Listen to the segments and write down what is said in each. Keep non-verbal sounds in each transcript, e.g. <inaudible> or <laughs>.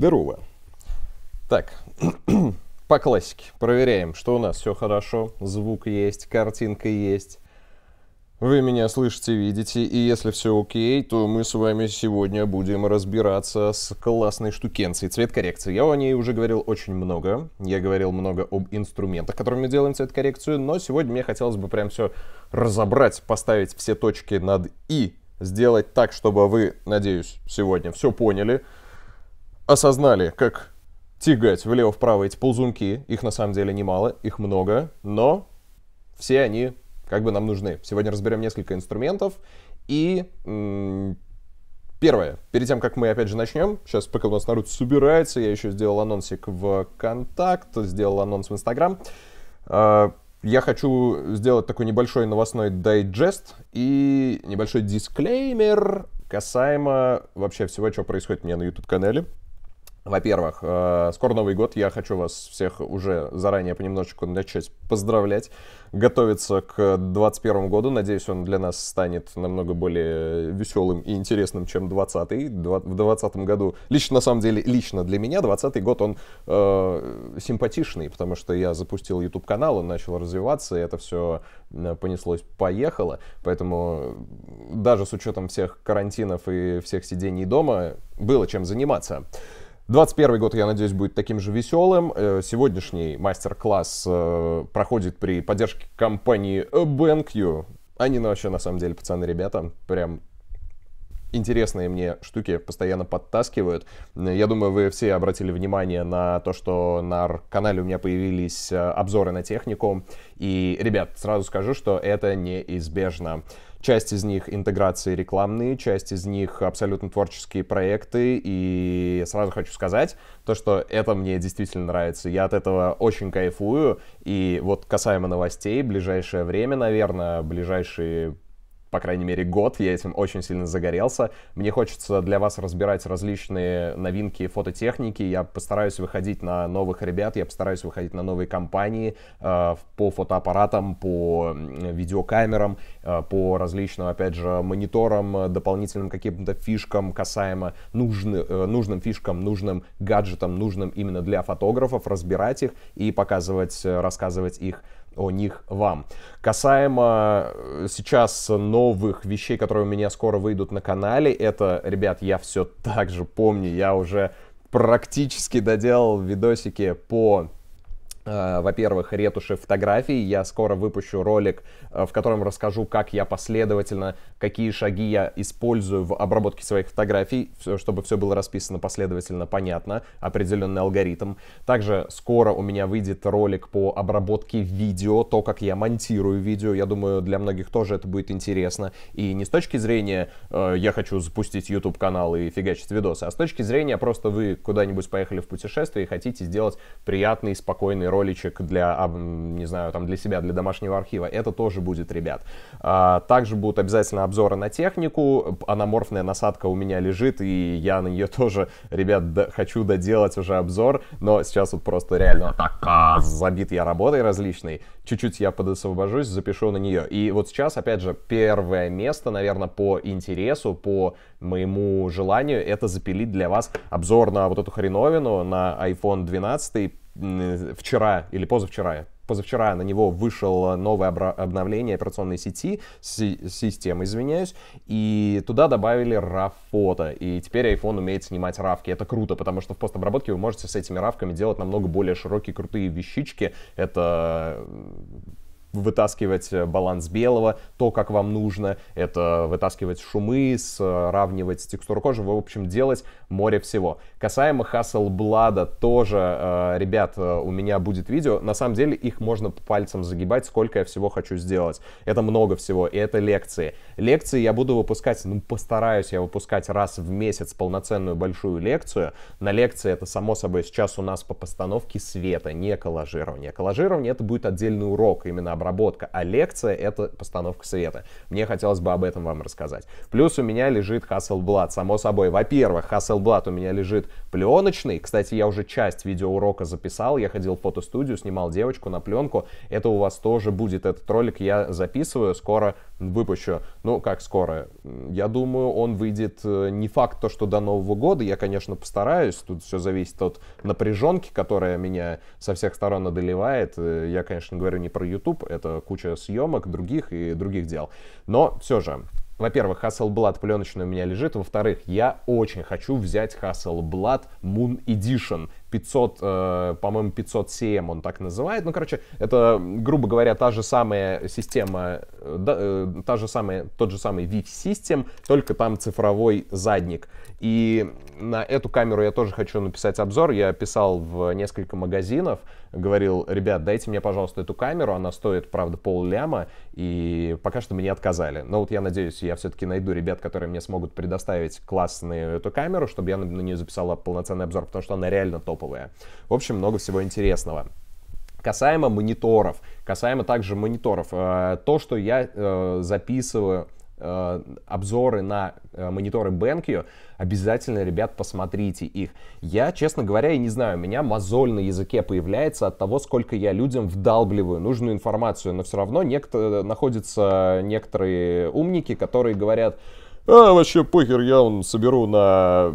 Здорово. Так, <clears throat> по классике. Проверяем, что у нас все хорошо. Звук есть, картинка есть. Вы меня слышите, видите, и если все окей, то мы с вами сегодня будем разбираться с классной штукенцией цвет коррекции. Я о ней уже говорил очень много. Я говорил много об инструментах, которыми мы делаем цвет коррекцию, но сегодня мне хотелось бы прям все разобрать, поставить все точки над «и», сделать так, чтобы вы, надеюсь, сегодня все поняли — осознали, как тягать влево-вправо эти ползунки. Их на самом деле немало, их много, но все они как бы нам нужны. Сегодня разберем несколько инструментов. И первое, перед тем, как мы опять же начнем, сейчас пока у нас народ собирается, я еще сделал анонсик в Контакт, сделал анонс в Инстаграм. А, я хочу сделать такой небольшой новостной дайджест и небольшой дисклеймер касаемо вообще всего, что происходит у меня на YouTube-канале. Во-первых, э, скоро Новый год. Я хочу вас всех уже заранее понемножечку начать поздравлять, готовиться к 2021 году. Надеюсь, он для нас станет намного более веселым и интересным, чем 2020. В 2020 году, лично на самом деле, лично для меня, 2020 год, он э, симпатичный, потому что я запустил YouTube-канал, он начал развиваться, и это все э, понеслось-поехало. Поэтому э, даже с учетом всех карантинов и всех сидений дома было чем заниматься. 21 год, я надеюсь, будет таким же веселым. Э, сегодняшний мастер-класс э, проходит при поддержке компании BenQ. Они ну, вообще, на самом деле, пацаны, ребята, прям интересные мне штуки постоянно подтаскивают. Я думаю, вы все обратили внимание на то, что на канале у меня появились э, обзоры на технику. И, ребят, сразу скажу, что это неизбежно. Часть из них интеграции рекламные, часть из них абсолютно творческие проекты. И сразу хочу сказать, то, что это мне действительно нравится. Я от этого очень кайфую. И вот касаемо новостей, ближайшее время, наверное, ближайшие по крайней мере, год. Я этим очень сильно загорелся. Мне хочется для вас разбирать различные новинки фототехники. Я постараюсь выходить на новых ребят, я постараюсь выходить на новые компании э, по фотоаппаратам, по видеокамерам, э, по различным, опять же, мониторам, э, дополнительным каким-то фишкам касаемо нужны, э, нужным фишкам, нужным гаджетам, нужным именно для фотографов, разбирать их и показывать, э, рассказывать их о них вам. Касаемо э, сейчас новых вещей, которые у меня скоро выйдут на канале, это, ребят, я все так же помню, я уже практически доделал видосики по э, во-первых, ретуши фотографий. Я скоро выпущу ролик, э, в котором расскажу, как я последовательно какие шаги я использую в обработке своих фотографий, чтобы все было расписано последовательно, понятно, определенный алгоритм. Также скоро у меня выйдет ролик по обработке видео, то, как я монтирую видео. Я думаю, для многих тоже это будет интересно. И не с точки зрения э, «я хочу запустить YouTube-канал и фигачить видосы», а с точки зрения просто вы куда-нибудь поехали в путешествие и хотите сделать приятный, спокойный роличек для, не знаю, там, для себя, для домашнего архива. Это тоже будет, ребят. А, также будут обязательно обзора на технику. Аноморфная насадка у меня лежит, и я на нее <laughs> тоже, ребят, до, хочу доделать уже обзор, но сейчас вот просто реально так а, забит я работой различной. Чуть-чуть я подосвобожусь, запишу на нее. И вот сейчас, опять же, первое место, наверное, по интересу, по моему желанию, это запилить для вас обзор на вот эту хреновину, на iPhone 12 вчера или позавчера, позавчера на него вышел новое обновление операционной сети, системы, извиняюсь, и туда добавили RAW-фото, и теперь iPhone умеет снимать равки. Это круто, потому что в постобработке вы можете с этими равками делать намного более широкие крутые вещички. Это вытаскивать э, баланс белого, то, как вам нужно, это вытаскивать шумы, сравнивать текстуру кожи, в общем, делать море всего. Касаемо Hasselblad, тоже, э, ребят, э, у меня будет видео, на самом деле их можно пальцем загибать, сколько я всего хочу сделать. Это много всего, и это лекции. Лекции я буду выпускать, ну, постараюсь я выпускать раз в месяц полноценную большую лекцию. На лекции это, само собой, сейчас у нас по постановке света, не коллажирование. Коллажирование это будет отдельный урок, именно обработка, а лекция — это постановка света. Мне хотелось бы об этом вам рассказать. Плюс у меня лежит Hasselblad, само собой. Во-первых, Hasselblad у меня лежит пленочный. Кстати, я уже часть видеоурока записал, я ходил в фотостудию, снимал девочку на пленку. Это у вас тоже будет этот ролик, я записываю, скоро выпущу. Ну, как скоро? Я думаю, он выйдет э, не факт то, что до Нового года. Я, конечно, постараюсь. Тут все зависит от напряженки, которая меня со всех сторон одолевает. Э, я, конечно, говорю не про YouTube. Это куча съемок, других и других дел. Но все же, во-первых, Hasselblad пленочный у меня лежит. Во-вторых, я очень хочу взять Hasselblad Moon Edition. 500, э, по-моему, 500 CM он так называет. Ну, короче, это, грубо говоря, та же самая система, э, э та же самая, тот же самый VIF System, только там цифровой задник. И на эту камеру я тоже хочу написать обзор. Я писал в несколько магазинов, говорил, ребят, дайте мне, пожалуйста, эту камеру, она стоит, правда, полляма, и пока что мне отказали. Но вот я надеюсь, я все-таки найду ребят, которые мне смогут предоставить классную эту камеру, чтобы я на, нее записал полноценный обзор, потому что она реально топовая. В общем, много всего интересного. Касаемо мониторов, касаемо также мониторов, э, то, что я э, записываю э, обзоры на мониторы BenQ, Обязательно, ребят, посмотрите их. Я, честно говоря, и не знаю, у меня мозоль на языке появляется от того, сколько я людям вдалбливаю нужную информацию, но все равно некто, находятся некоторые умники, которые говорят, а, вообще похер, я он соберу на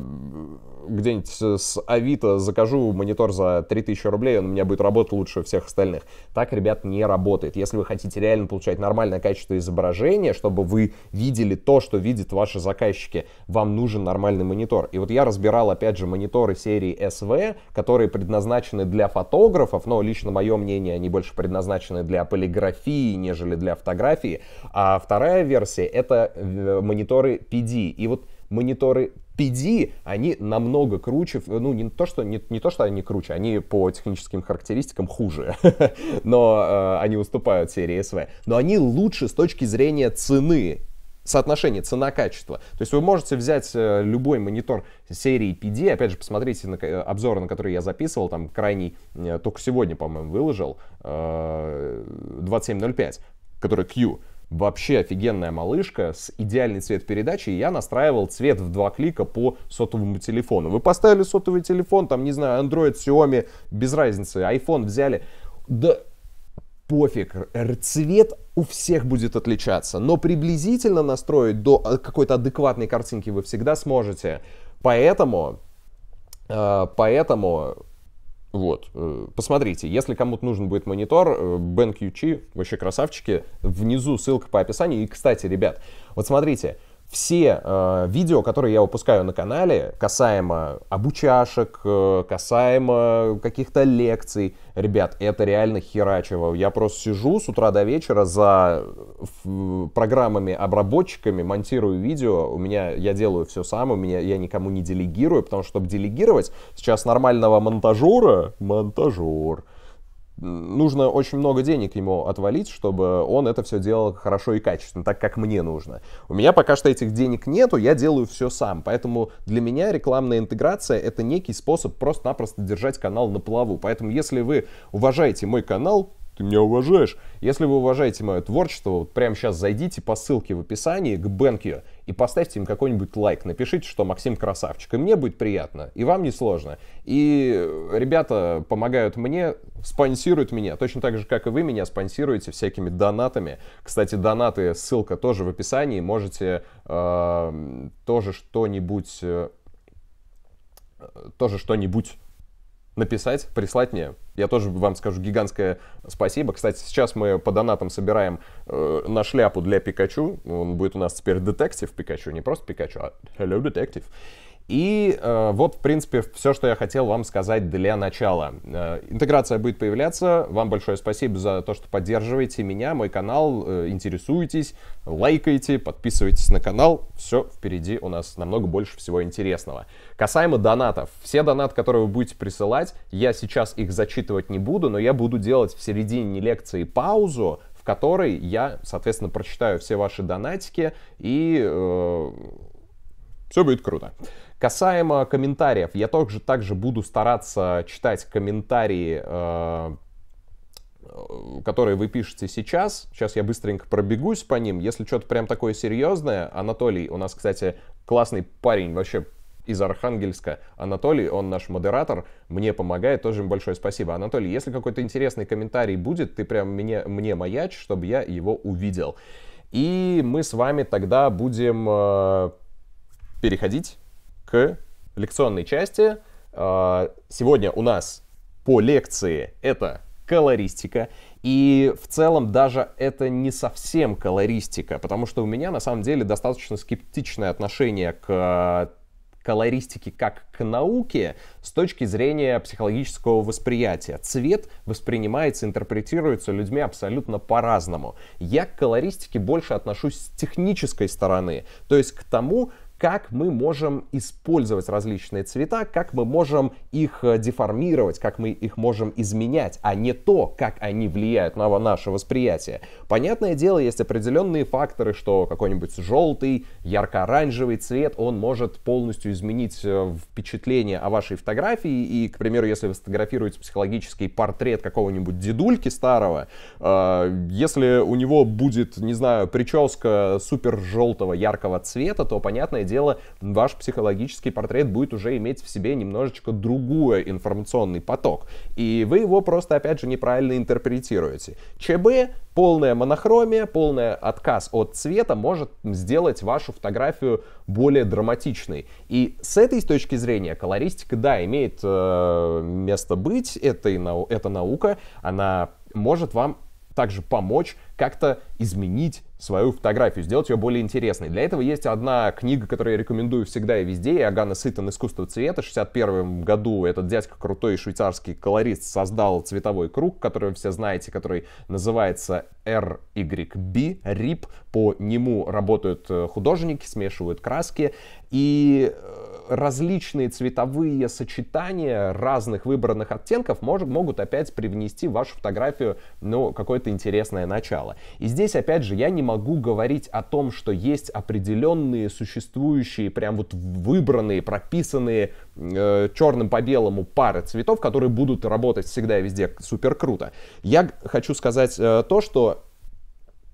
где-нибудь с Авито закажу монитор за 3000 рублей, он у меня будет работать лучше всех остальных. Так, ребят, не работает. Если вы хотите реально получать нормальное качество изображения, чтобы вы видели то, что видят ваши заказчики, вам нужен нормальный монитор. И вот я разбирал, опять же, мониторы серии SV, которые предназначены для фотографов, но лично мое мнение, они больше предназначены для полиграфии, нежели для фотографии. А вторая версия — это э, мониторы PD. И вот мониторы PD, они намного круче, ну, не то, что, не, не то, что они круче, они по техническим характеристикам хуже, <laughs> но э, они уступают серии SV, но они лучше с точки зрения цены, соотношение цена-качество. То есть вы можете взять э, любой монитор серии PD, опять же, посмотрите на э, обзоры, на которые я записывал, там крайний, э, только сегодня, по-моему, выложил, 2705, который Q. Вообще офигенная малышка с идеальный цвет передачи. я настраивал цвет в два клика по сотовому телефону. Вы поставили сотовый телефон, там, не знаю, Android, Xiaomi, без разницы, iPhone взяли. Да пофиг, цвет у всех будет отличаться, но приблизительно настроить до а, какой-то адекватной картинки вы всегда сможете. Поэтому, э, поэтому вот. Э, посмотрите, если кому-то нужен будет монитор, BenQG, э, вообще красавчики, внизу ссылка по описанию. И, кстати, ребят, вот смотрите, все э, видео, которые я выпускаю на канале, касаемо обучашек, э, касаемо каких-то лекций, ребят, это реально херачево. Я просто сижу с утра до вечера за программами, обработчиками, монтирую видео. У меня я делаю все сам, у меня я никому не делегирую, потому что чтобы делегировать, сейчас нормального монтажера, монтажер нужно очень много денег ему отвалить, чтобы он это все делал хорошо и качественно, так как мне нужно. У меня пока что этих денег нету, я делаю все сам. Поэтому для меня рекламная интеграция это некий способ просто-напросто держать канал на плаву. Поэтому если вы уважаете мой канал, ты меня уважаешь. Если вы уважаете мое творчество, вот прямо сейчас зайдите по ссылке в описании к Бенкью и поставьте им какой-нибудь лайк. Напишите, что Максим красавчик. И мне будет приятно, и вам не сложно. И э, ребята помогают мне, спонсируют меня. Точно так же, как и вы меня спонсируете всякими донатами. Кстати, донаты, ссылка тоже в описании. Можете э, тоже что-нибудь... Э, тоже что-нибудь написать, прислать мне. Я тоже вам скажу гигантское спасибо. Кстати, сейчас мы по донатам собираем э, на шляпу для Пикачу. Он будет у нас теперь детектив Пикачу, не просто Пикачу, а Hello Detective. И э, вот, в принципе, все, что я хотел вам сказать для начала. Э, интеграция будет появляться. Вам большое спасибо за то, что поддерживаете меня, мой канал, э, интересуетесь, лайкаете, подписывайтесь на канал. Все впереди у нас намного больше всего интересного. Касаемо донатов. Все донаты, которые вы будете присылать, я сейчас их зачитывать не буду, но я буду делать в середине лекции паузу, в которой я, соответственно, прочитаю все ваши донатики и... Э, все будет круто. Касаемо комментариев, я также, также буду стараться читать комментарии, э, которые вы пишете сейчас. Сейчас я быстренько пробегусь по ним. Если что-то прям такое серьезное, Анатолий, у нас, кстати, классный парень, вообще из Архангельска. Анатолий, он наш модератор, мне помогает, тоже им большое спасибо. Анатолий, если какой-то интересный комментарий будет, ты прям мне, мне маяч, чтобы я его увидел. И мы с вами тогда будем э, переходить к лекционной части. А, сегодня у нас по лекции это колористика. И в целом даже это не совсем колористика, потому что у меня на самом деле достаточно скептичное отношение к а, колористики как к науке с точки зрения психологического восприятия. Цвет воспринимается, интерпретируется людьми абсолютно по-разному. Я к колористике больше отношусь с технической стороны, то есть к тому, как мы можем использовать различные цвета, как мы можем их э, деформировать, как мы их можем изменять, а не то, как они влияют на наше восприятие. Понятное дело, есть определенные факторы, что какой-нибудь желтый, ярко-оранжевый цвет, он может полностью изменить э, впечатление о вашей фотографии. И, к примеру, если вы сфотографируете психологический портрет какого-нибудь дедульки старого, э, если у него будет, не знаю, прическа супер желтого яркого цвета, то понятное дело, ваш психологический портрет будет уже иметь в себе немножечко другой информационный поток. И вы его просто, опять же, неправильно интерпретируете. ЧБ — полная монохромия, полный отказ от цвета может сделать вашу фотографию более драматичной. И с этой точки зрения колористика, да, имеет э, место быть, это, и нау это наука, она может вам также помочь как-то изменить свою фотографию, сделать ее более интересной. Для этого есть одна книга, которую я рекомендую всегда и везде, Агана Сытан «Искусство цвета». В 61 году этот дядька крутой швейцарский колорист создал цветовой круг, который вы все знаете, который называется RYB, RIP. По нему работают э, художники, смешивают краски. И э, различные цветовые сочетания разных выбранных оттенков может могут опять привнести в вашу фотографию ну, какое-то интересное начало. И здесь, опять же, я не могу говорить о том, что есть определенные существующие, прям вот выбранные, прописанные э, черным по белому пары цветов, которые будут работать всегда и везде супер круто. Я хочу сказать э, то, что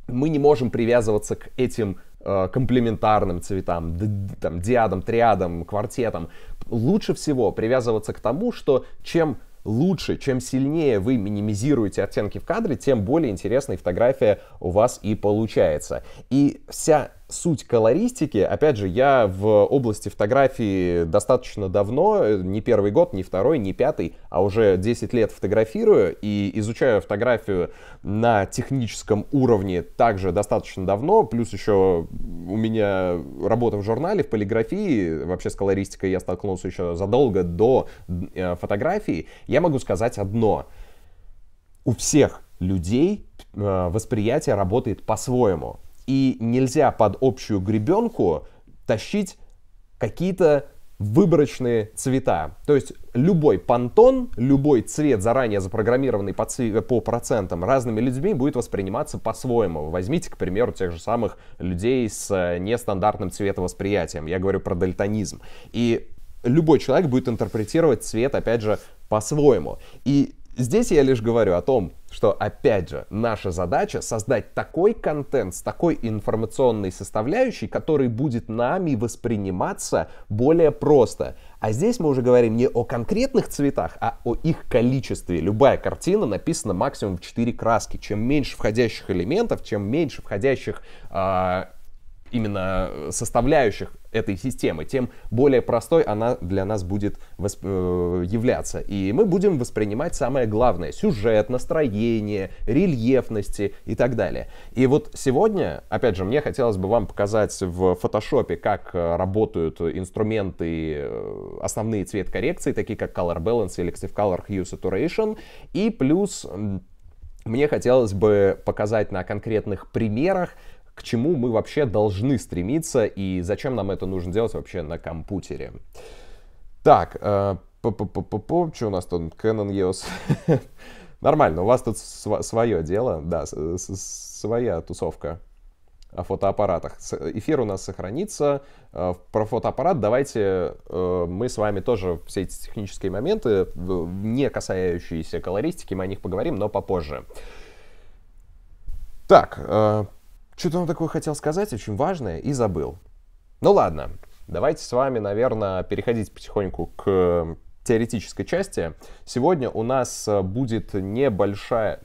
мы не можем привязываться к этим Э, комплементарным цветам, там, диадом, триадом, квартетом. Лучше всего привязываться к тому, что чем лучше, чем сильнее вы минимизируете оттенки в кадре, тем более интересная фотография у вас и получается. И вся суть колористики, опять же, я в области фотографии достаточно давно, э, не первый год, не второй, не пятый, а уже 10 лет фотографирую и изучаю фотографию на техническом уровне также достаточно давно, плюс еще у меня работа в журнале, в полиграфии, вообще с колористикой я столкнулся еще задолго до э, фотографии, я могу сказать одно. У всех людей э, восприятие работает по-своему и нельзя под общую гребенку тащить какие-то выборочные цвета. То есть любой понтон, любой цвет, заранее запрограммированный по, цве- по процентам разными людьми, будет восприниматься по-своему. Возьмите, к примеру, тех же самых людей с э, нестандартным цветовосприятием. Я говорю про дальтонизм. И любой человек будет интерпретировать цвет, опять же, по-своему. И Здесь я лишь говорю о том, что, опять же, наша задача создать такой контент с такой информационной составляющей, который будет нами восприниматься более просто. А здесь мы уже говорим не о конкретных цветах, а о их количестве. Любая картина написана максимум в 4 краски. Чем меньше входящих элементов, чем меньше входящих а, э, именно составляющих этой системы, тем более простой она для нас будет восп... Э, являться. И мы будем воспринимать самое главное — сюжет, настроение, рельефности и так далее. И вот сегодня, опять же, мне хотелось бы вам показать в фотошопе, как э, работают инструменты, э, основные цвет коррекции, такие как Color Balance, Selective Color, Hue Saturation, и плюс мне хотелось бы показать на конкретных примерах, к чему мы вообще должны стремиться и зачем нам это нужно делать вообще на компьютере. Так, э, по -по -по -по, что у нас тут? Canon EOS. <laughs> Нормально, у вас тут св свое дело, да, своя тусовка о фотоаппаратах. Эфир у нас сохранится. Э, про фотоаппарат давайте э, мы с вами тоже все эти технические моменты, не касающиеся колористики, мы о них поговорим, но попозже. Так, э, что-то он такое хотел сказать, очень важное, и забыл. Ну ладно, давайте с вами, наверное, переходить потихоньку к эм, теоретической части. Сегодня у нас э, будет небольшая...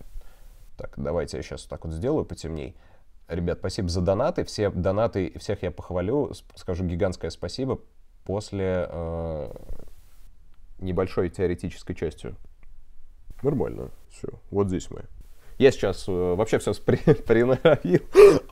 Так, давайте я сейчас вот так вот сделаю потемней. Ребят, спасибо за донаты. Все донаты, всех я похвалю. Скажу гигантское спасибо после э, небольшой теоретической части. Нормально. Все, вот здесь мы. Я сейчас э, вообще все <laughs> приноровил.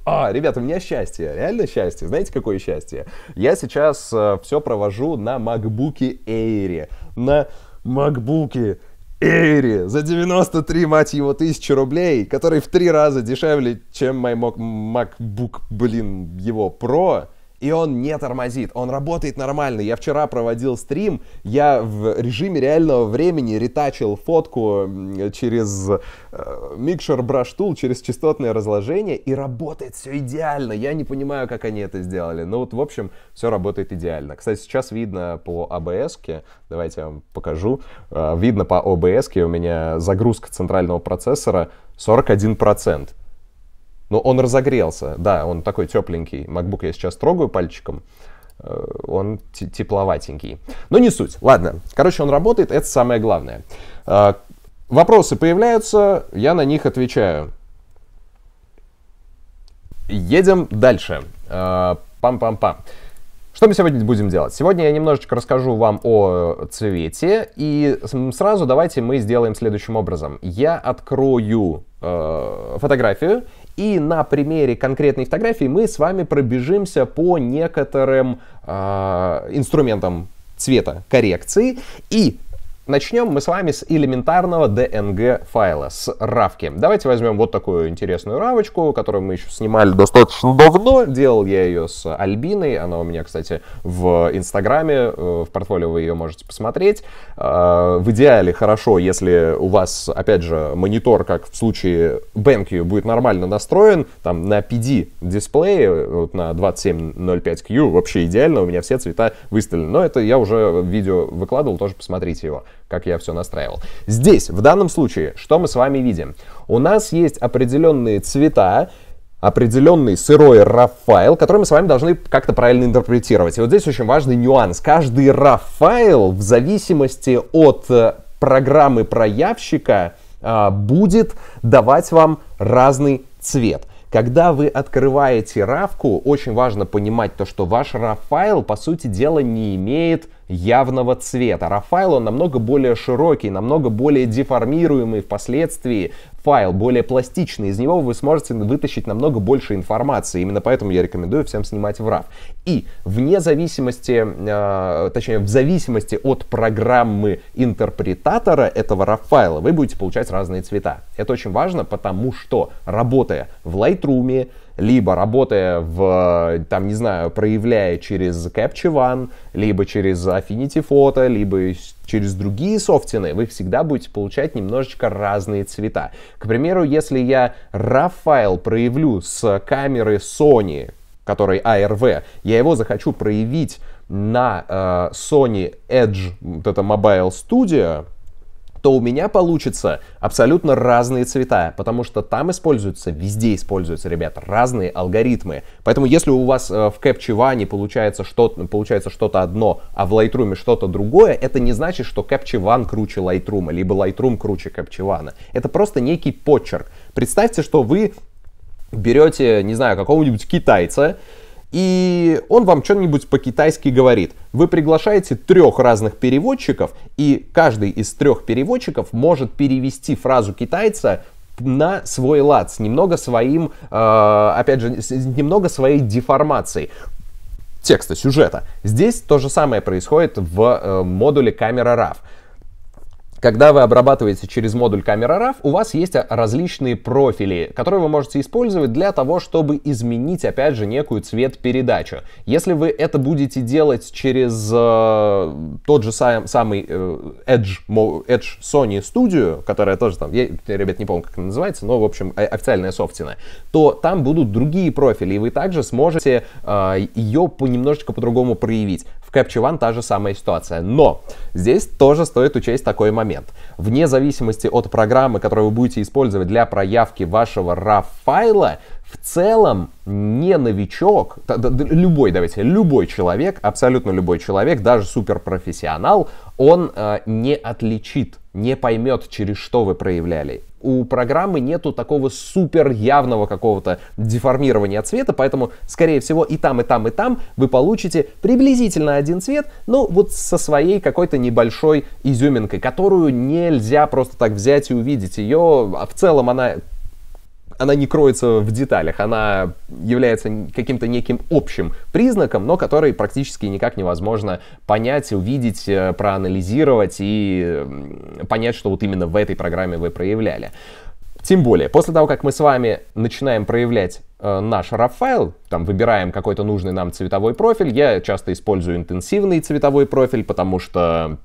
А, ребята, у меня счастье, реально счастье. Знаете, какое счастье? Я сейчас э, все провожу на MacBook Air. На MacBook Эйри за 93, мать его, тысячи рублей, который в три раза дешевле, чем мой MacBook, блин, его Pro и он не тормозит, он работает нормально. Я вчера проводил стрим, я в режиме реального времени ретачил фотку через э, микшер Brush Tool, через частотное разложение, и работает все идеально. Я не понимаю, как они это сделали. Ну вот, в общем, все работает идеально. Кстати, сейчас видно по ABS-ке, давайте я вам покажу, э, видно по OBS-ке у меня загрузка центрального процессора 41%. Но он разогрелся, да, он такой тепленький. MacBook я сейчас трогаю пальчиком, э, он тепловатенький. Но не суть. Ладно, короче, он работает, это самое главное. Э, вопросы появляются, я на них отвечаю. Едем дальше. Э, пам-пам-пам. Что мы сегодня будем делать? Сегодня я немножечко расскажу вам о цвете, и сразу давайте мы сделаем следующим образом. Я открою э, фотографию и на примере конкретной фотографии мы с вами пробежимся по некоторым э, инструментам цвета коррекции и Начнем мы с вами с элементарного DNG файла, с равки. Давайте возьмем вот такую интересную равочку, которую мы еще снимали достаточно давно. Делал я ее с Альбиной, она у меня, кстати, в Инстаграме, э, в портфолио вы ее можете посмотреть. Э, в идеале хорошо, если у вас, опять же, монитор, как в случае BenQ, э, будет нормально настроен, там на PD дисплее, вот на 2705Q, вообще идеально, у меня все цвета выставлены. Но это я уже видео выкладывал, тоже посмотрите его как я все настраивал. Здесь, в данном случае, что мы с вами видим? У нас есть определенные цвета, определенный сырой RAW-файл, который мы с вами должны как-то правильно интерпретировать. И вот здесь очень важный нюанс. Каждый RAW-файл в зависимости от э, программы проявщика э, будет давать вам разный цвет. Когда вы открываете равку, очень важно понимать то, что ваш RAW-файл, по сути дела, не имеет явного цвета. А файл он намного более широкий, намного более деформируемый впоследствии файл, более пластичный. Из него вы сможете вытащить намного больше информации. Именно поэтому я рекомендую всем снимать в RAW. И вне зависимости, э, точнее, в зависимости от программы интерпретатора этого RAW файла, вы будете получать разные цвета. Это очень важно, потому что работая в Lightroom, либо работая в, там, не знаю, проявляя через Capture One, либо через Affinity Photo, либо через другие софтины, вы всегда будете получать немножечко разные цвета. К примеру, если я RAW файл проявлю с камеры Sony, который ARV, я его захочу проявить на э, Sony Edge, вот это Mobile Studio, то у меня получится абсолютно разные цвета, потому что там используются, везде используются, ребят, разные алгоритмы. Поэтому если у вас э, в Capture One получается что-то получается что то одно, а в Lightroom что-то другое, это не значит, что Capture One круче Lightroom, либо Lightroom круче Capture One. Это просто некий почерк. Представьте, что вы берете, не знаю, какого-нибудь китайца, и он вам что-нибудь по-китайски говорит. Вы приглашаете трех разных переводчиков, и каждый из трех переводчиков может перевести фразу китайца на свой лад, с немного своим, э, опять же, с немного своей деформацией текста, сюжета. Здесь то же самое происходит в э, модуле камера RAW. Когда вы обрабатываете через модуль камера RAW, у вас есть различные профили, которые вы можете использовать для того, чтобы изменить, опять же, некую цвет передачу. Если вы это будете делать через э, тот же сам, самый э, Edge, Edge Sony Studio, которая тоже там, я, ребят, не помню, как она называется, но, в общем, официальная софтина, то там будут другие профили, и вы также сможете э, ее понемножечко по-другому проявить. В Capture One та же самая ситуация. Но здесь тоже стоит учесть такой момент. Вне зависимости от программы, которую вы будете использовать для проявки вашего RAW-файла, в целом не новичок, любой, давайте, любой человек, абсолютно любой человек, даже суперпрофессионал, он э, не отличит, не поймет, через что вы проявляли у программы нету такого супер явного какого-то деформирования цвета, поэтому, скорее всего, и там, и там, и там вы получите приблизительно один цвет, но вот со своей какой-то небольшой изюминкой, которую нельзя просто так взять и увидеть. Ее а в целом она она не кроется в деталях, она является каким-то неким общим признаком, но который практически никак невозможно понять, увидеть, э, проанализировать и понять, что вот именно в этой программе вы проявляли. Тем более, после того, как мы с вами начинаем проявлять э, наш RAW-файл, там выбираем какой-то нужный нам цветовой профиль, я часто использую интенсивный цветовой профиль, потому что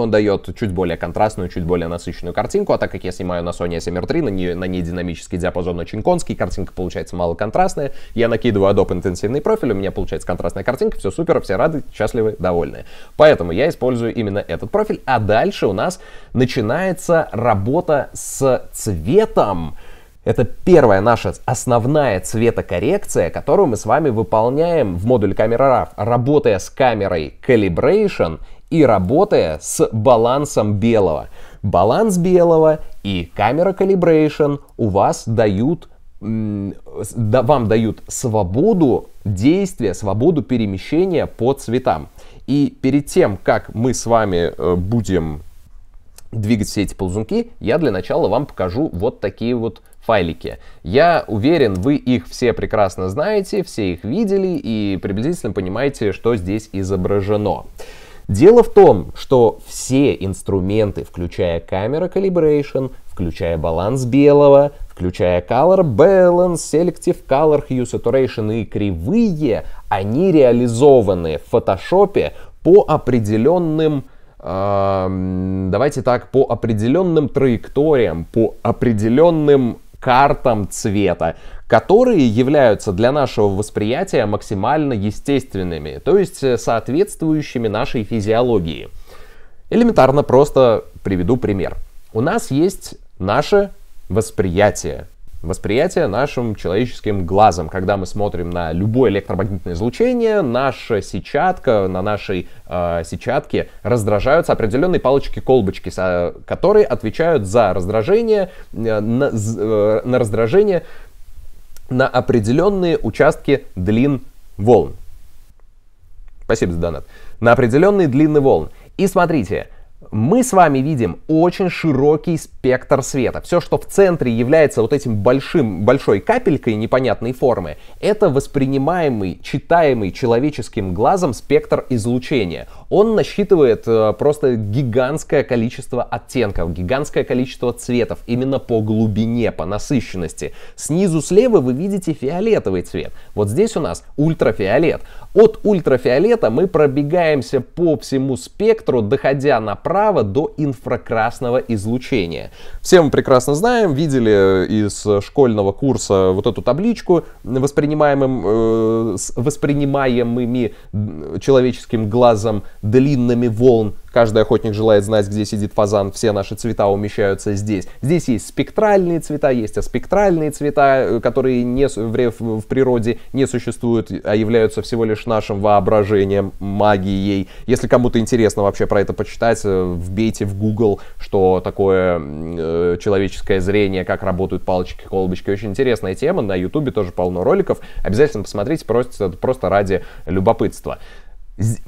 он дает чуть более контрастную, чуть более насыщенную картинку, а так как я снимаю на Sony A7R3, на ней, на ней динамический диапазон очень конский, картинка получается малоконтрастная, я накидываю Adobe интенсивный профиль, у меня получается контрастная картинка, все супер, все рады, счастливы, довольны. Поэтому я использую именно этот профиль, а дальше у нас начинается работа с цветом. Это первая наша основная цветокоррекция, которую мы с вами выполняем в модуле камера RAW, работая с камерой Calibration и работая с балансом белого. Баланс белого и камера калибрейшн у вас дают да, вам дают свободу действия, свободу перемещения по цветам. И перед тем, как мы с вами э, будем двигать все эти ползунки, я для начала вам покажу вот такие вот файлики. Я уверен, вы их все прекрасно знаете, все их видели и приблизительно понимаете, что здесь изображено. Дело в том, что все инструменты, включая камера calibration, включая баланс белого, включая color balance, selective color hue saturation и кривые, они реализованы в Photoshop по определенным эм, давайте так, по определенным траекториям, по определенным картам цвета, которые являются для нашего восприятия максимально естественными, то есть э, соответствующими нашей физиологии. Элементарно просто приведу пример. У нас есть наше восприятие Восприятие нашим человеческим глазом. Когда мы смотрим на любое электромагнитное излучение, наша сетчатка, на нашей э, сетчатке раздражаются определенные палочки-колбочки, которые отвечают за раздражение, э, на, э, на раздражение на определенные участки длин волн. Спасибо за донат. На определенные длинные волны. И смотрите, мы с вами видим очень широкий спектр света. Все, что в центре является вот этим большим, большой капелькой непонятной формы, это воспринимаемый, читаемый человеческим глазом спектр излучения. Он насчитывает э, просто гигантское количество оттенков, гигантское количество цветов, именно по глубине, по насыщенности. Снизу слева вы видите фиолетовый цвет. Вот здесь у нас ультрафиолет. От ультрафиолета мы пробегаемся по всему спектру, доходя направо, направо до инфракрасного излучения. Все мы прекрасно знаем, видели э, из школьного курса вот эту табличку воспринимаемым, э, с воспринимаемыми человеческим глазом длинными волн Каждый охотник желает знать, где сидит фазан, все наши цвета умещаются здесь. Здесь есть спектральные цвета, есть аспектральные цвета, э, которые не, в, в природе не существуют, а являются всего лишь нашим воображением, магией. Если кому-то интересно вообще про это почитать, э, вбейте в Google, что такое э, человеческое зрение, как работают палочки, колбочки. Очень интересная тема, на YouTube тоже полно роликов. Обязательно посмотрите, просто, просто ради любопытства.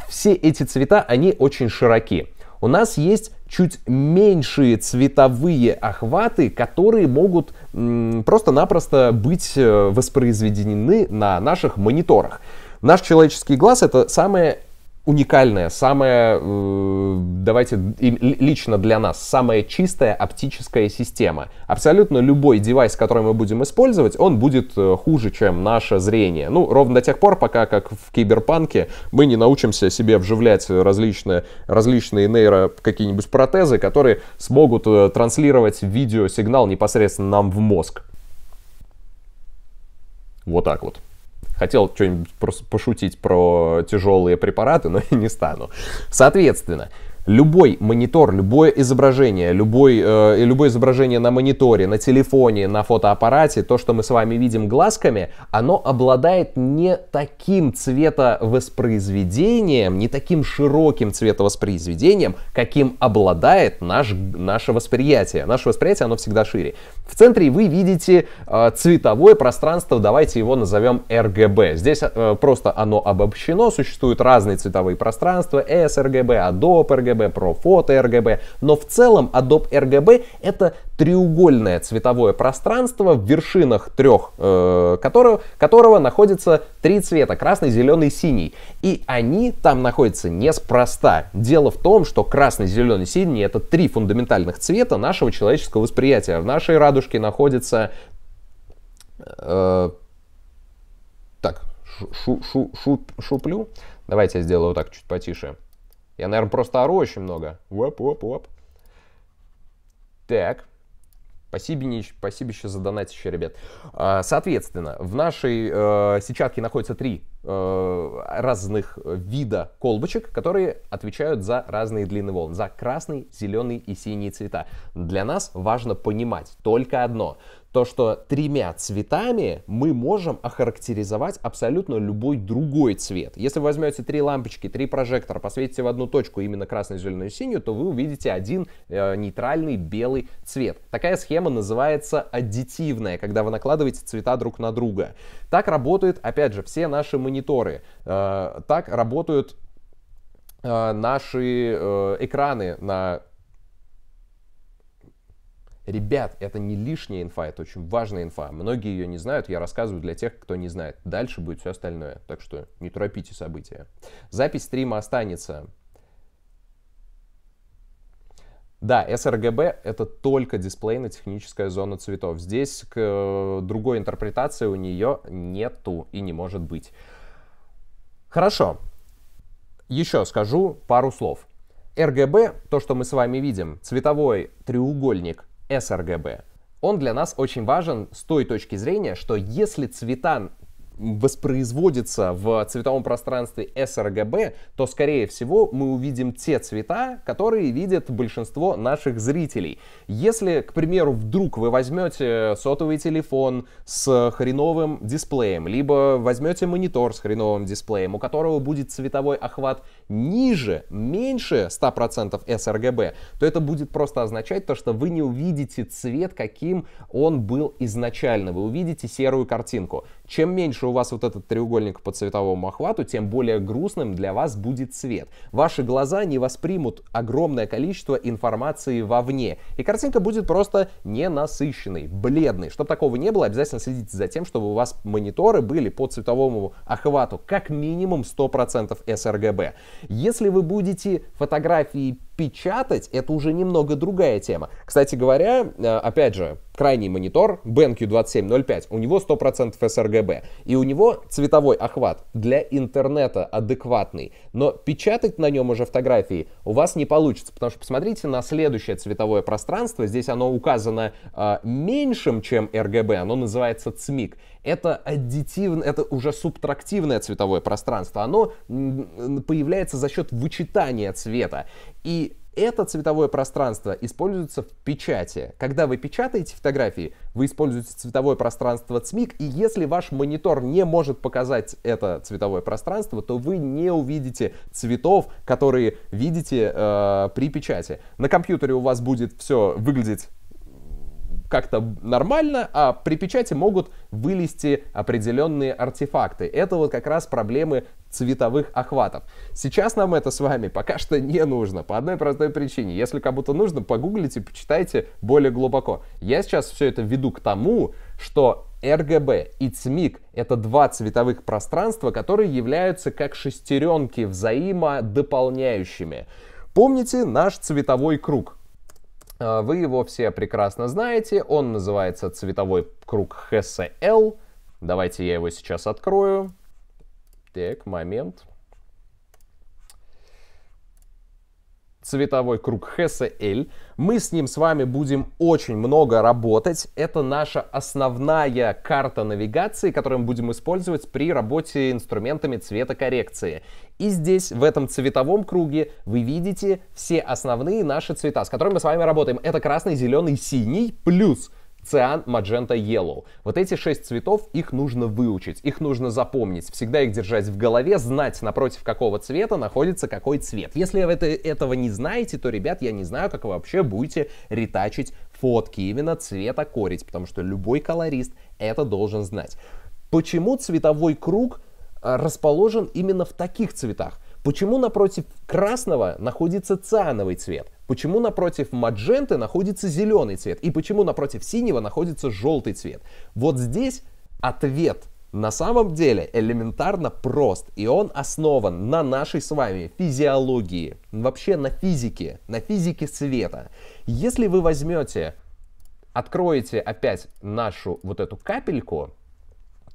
Все эти цвета, они очень широки. У нас есть чуть меньшие цветовые охваты, которые могут просто-напросто быть э, воспроизведены на наших мониторах. Наш человеческий глаз это самое уникальное, самое, э, давайте лично для нас, самая чистая оптическая система. Абсолютно любой девайс, который мы будем использовать, он будет э, хуже, чем наше зрение. Ну, ровно до тех пор, пока, как в киберпанке, мы не научимся себе вживлять различные, различные нейро какие-нибудь протезы, которые смогут э, транслировать видеосигнал непосредственно нам в мозг. Вот так вот. Хотел что-нибудь пошутить про тяжелые препараты, но <laughs> не стану. Соответственно, Любой монитор, любое изображение, любой, э, любое изображение на мониторе, на телефоне, на фотоаппарате, то, что мы с вами видим глазками, оно обладает не таким цветовоспроизведением, не таким широким цветовоспроизведением, каким обладает наш, наше восприятие. Наше восприятие, оно всегда шире. В центре вы видите э, цветовое пространство, давайте его назовем RGB. Здесь э, просто оно обобщено, существуют разные цветовые пространства, sRGB, Adobe RGB, RGB, про фото RGB, но в целом Adobe RGB это треугольное цветовое пространство, в вершинах трех э, которого, которого находятся три цвета, красный, зеленый, синий. И они там находятся неспроста. Дело в том, что красный, зеленый, синий это три фундаментальных цвета нашего человеческого восприятия. В нашей радужке находится... Э, так, шу, шу, шу, шуплю. Давайте я сделаю вот так чуть потише. Я, наверное, просто ору очень много. Оп, оп, оп. Так. Спасибо, спасибо еще за донат еще, ребят. А, соответственно, в нашей э, сетчатке находятся три э, разных вида колбочек, которые отвечают за разные длины волн, за красный, зеленый и синий цвета. Для нас важно понимать только одно, то, что тремя цветами мы можем охарактеризовать абсолютно любой другой цвет. Если вы возьмете три лампочки, три прожектора, посветите в одну точку, именно красную, зеленую и синюю, то вы увидите один э, нейтральный белый цвет. Такая схема называется аддитивная, когда вы накладываете цвета друг на друга. Так работают, опять же, все наши мониторы. Э, так работают э, наши э, экраны на Ребят, это не лишняя инфа, это очень важная инфа. Многие ее не знают, я рассказываю для тех, кто не знает. Дальше будет все остальное, так что не торопите события. Запись стрима останется. Да, sRGB — это только дисплейно-техническая зона цветов. Здесь к, э, другой интерпретации у нее нету и не может быть. Хорошо. Еще скажу пару слов. RGB, то, что мы с вами видим, цветовой треугольник, sRGB. Он для нас очень важен с той точки зрения, что если цвета воспроизводится в цветовом пространстве sRGB, то, скорее всего, мы увидим те цвета, которые видит большинство наших зрителей. Если, к примеру, вдруг вы возьмете сотовый телефон с хреновым дисплеем, либо возьмете монитор с хреновым дисплеем, у которого будет цветовой охват ниже, меньше 100% sRGB, то это будет просто означать то, что вы не увидите цвет, каким он был изначально. Вы увидите серую картинку. Чем меньше у вас вот этот треугольник по цветовому охвату, тем более грустным для вас будет цвет. Ваши глаза не воспримут огромное количество информации вовне. И картинка будет просто ненасыщенной, бледной. Чтобы такого не было, обязательно следите за тем, чтобы у вас мониторы были по цветовому охвату как минимум 100% sRGB. Если вы будете фотографии печатать это уже немного другая тема. Кстати говоря, э, опять же, крайний монитор BenQ 2705, у него 100% sRGB, и у него цветовой охват для интернета адекватный, но печатать на нем уже фотографии у вас не получится, потому что посмотрите на следующее цветовое пространство, здесь оно указано э, меньшим, чем RGB, оно называется CMYK. Это аддитивное, это уже субтрактивное цветовое пространство, оно появляется за счет вычитания цвета. И это цветовое пространство используется в печати. Когда вы печатаете фотографии, вы используете цветовое пространство ЦМИК, и если ваш монитор не может показать это цветовое пространство, то вы не увидите цветов, которые видите э, при печати. На компьютере у вас будет все выглядеть как-то нормально, а при печати могут вылезти определенные артефакты. Это вот как раз проблемы цветовых охватов. Сейчас нам это с вами пока что не нужно, по одной простой причине. Если кому-то нужно, погуглите, почитайте более глубоко. Я сейчас все это веду к тому, что RGB и CMYK — это два цветовых пространства, которые являются как шестеренки взаимодополняющими. Помните наш цветовой круг? А, вы его все прекрасно знаете. Он называется цветовой круг Хессе L. Давайте я его сейчас открою. Так, момент. цветовой круг HSL. Мы с ним с вами будем очень много работать. Это наша основная карта навигации, которую мы будем использовать при работе инструментами цветокоррекции. И здесь, в этом цветовом круге, вы видите все основные наши цвета, с которыми мы с вами работаем. Это красный, зеленый, синий, плюс Циан, Маджента, Yellow. Вот эти шесть цветов, их нужно выучить, их нужно запомнить, всегда их держать в голове, знать, напротив какого цвета находится какой цвет. Если вы это, этого не знаете, то, ребят, я не знаю, как вы вообще будете ретачить фотки, именно цвета корить, потому что любой колорист это должен знать. Почему цветовой круг э, расположен именно в таких цветах? Почему напротив красного находится циановый цвет? Почему напротив мадженты находится зеленый цвет? И почему напротив синего находится желтый цвет? Вот здесь ответ на самом деле элементарно прост, и он основан на нашей с вами физиологии, вообще на физике, на физике света. Если вы возьмете, откроете опять нашу вот эту капельку,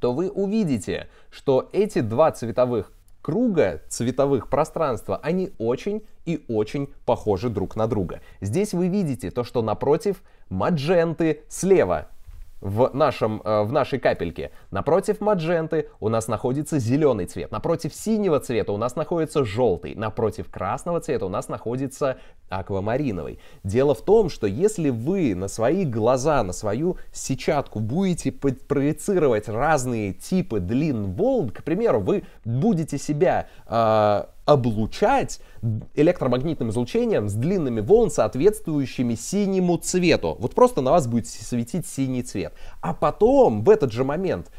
то вы увидите, что эти два цветовых круга, цветовых пространства, они очень и очень похожи друг на друга. Здесь вы видите то, что напротив мадженты слева в, нашем, э, в нашей капельке. Напротив мадженты у нас находится зеленый цвет, напротив синего цвета у нас находится желтый, напротив красного цвета у нас находится аквамариновый. Дело в том, что если вы на свои глаза, на свою сетчатку будете проецировать разные типы длин волн, к примеру, вы будете себя э, облучать электромагнитным излучением с длинными волн, соответствующими синему цвету. Вот просто на вас будет светить синий цвет. А потом, в этот же момент,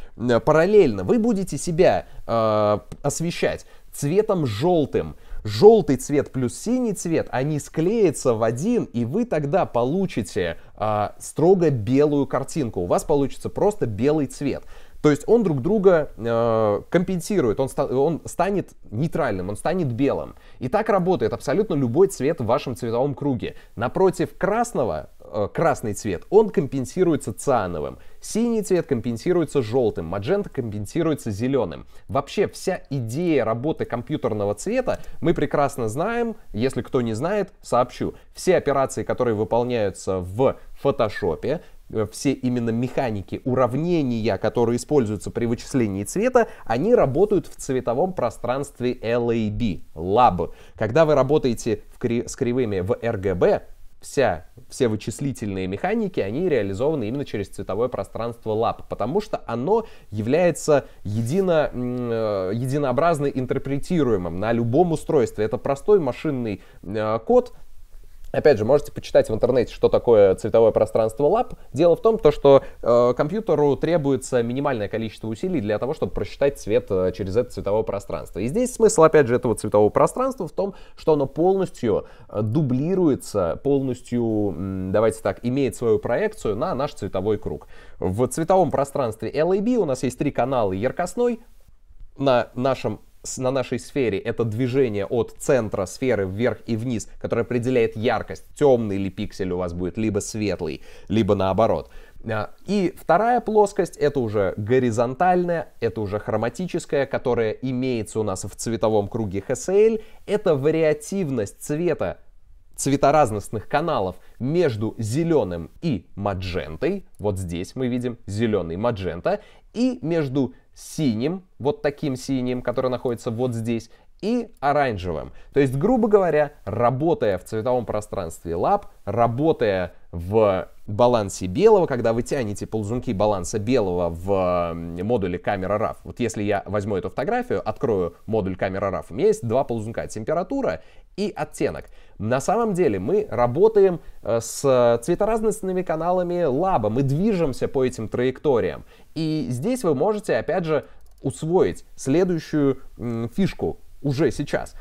параллельно, вы будете себя э, освещать цветом желтым. Желтый цвет плюс синий цвет, они склеятся в один, и вы тогда получите э, строго белую картинку. У вас получится просто белый цвет. То есть он друг друга э, компенсирует, он, ста он станет нейтральным, он станет белым. И так работает абсолютно любой цвет в вашем цветовом круге. Напротив красного, э, красный цвет, он компенсируется циановым. Синий цвет компенсируется желтым, маджента компенсируется зеленым. Вообще вся идея работы компьютерного цвета мы прекрасно знаем. Если кто не знает, сообщу. Все операции, которые выполняются в фотошопе, Э, все именно механики уравнения, которые используются при вычислении цвета, они работают в цветовом пространстве LAB, LAB. Когда вы работаете в кри- с кривыми в RGB, вся, все вычислительные механики, они реализованы именно через цветовое пространство LAB, потому что оно является едино, э, единообразно интерпретируемым на любом устройстве. Это простой машинный э, код, Опять же, можете почитать в интернете, что такое цветовое пространство лап. Дело в том, то, что э, компьютеру требуется минимальное количество усилий для того, чтобы просчитать цвет э, через это цветовое пространство. И здесь смысл, опять же, этого цветового пространства в том, что оно полностью э, дублируется, полностью, э, давайте так, имеет свою проекцию на наш цветовой круг. В цветовом пространстве LAB у нас есть три канала яркостной, на нашем на нашей сфере это движение от центра сферы вверх и вниз, которое определяет яркость, темный ли пиксель у вас будет, либо светлый, либо наоборот. А, и вторая плоскость это уже горизонтальная, это уже хроматическая, которая имеется у нас в цветовом круге HSL. Это вариативность цвета цветоразностных каналов между зеленым и маджентой, вот здесь мы видим зеленый маджента, и между синим, вот таким синим, который находится вот здесь, и оранжевым. То есть, грубо говоря, работая в цветовом пространстве лап, работая в балансе белого, когда вы тянете ползунки баланса белого в модуле камера Raw. Вот если я возьму эту фотографию, открою модуль камера Raw, у меня есть два ползунка, температура и оттенок. На самом деле мы работаем э, с э, цветоразностными каналами лаба, мы движемся по этим траекториям. И здесь вы можете, опять же, усвоить следующую фишку уже сейчас.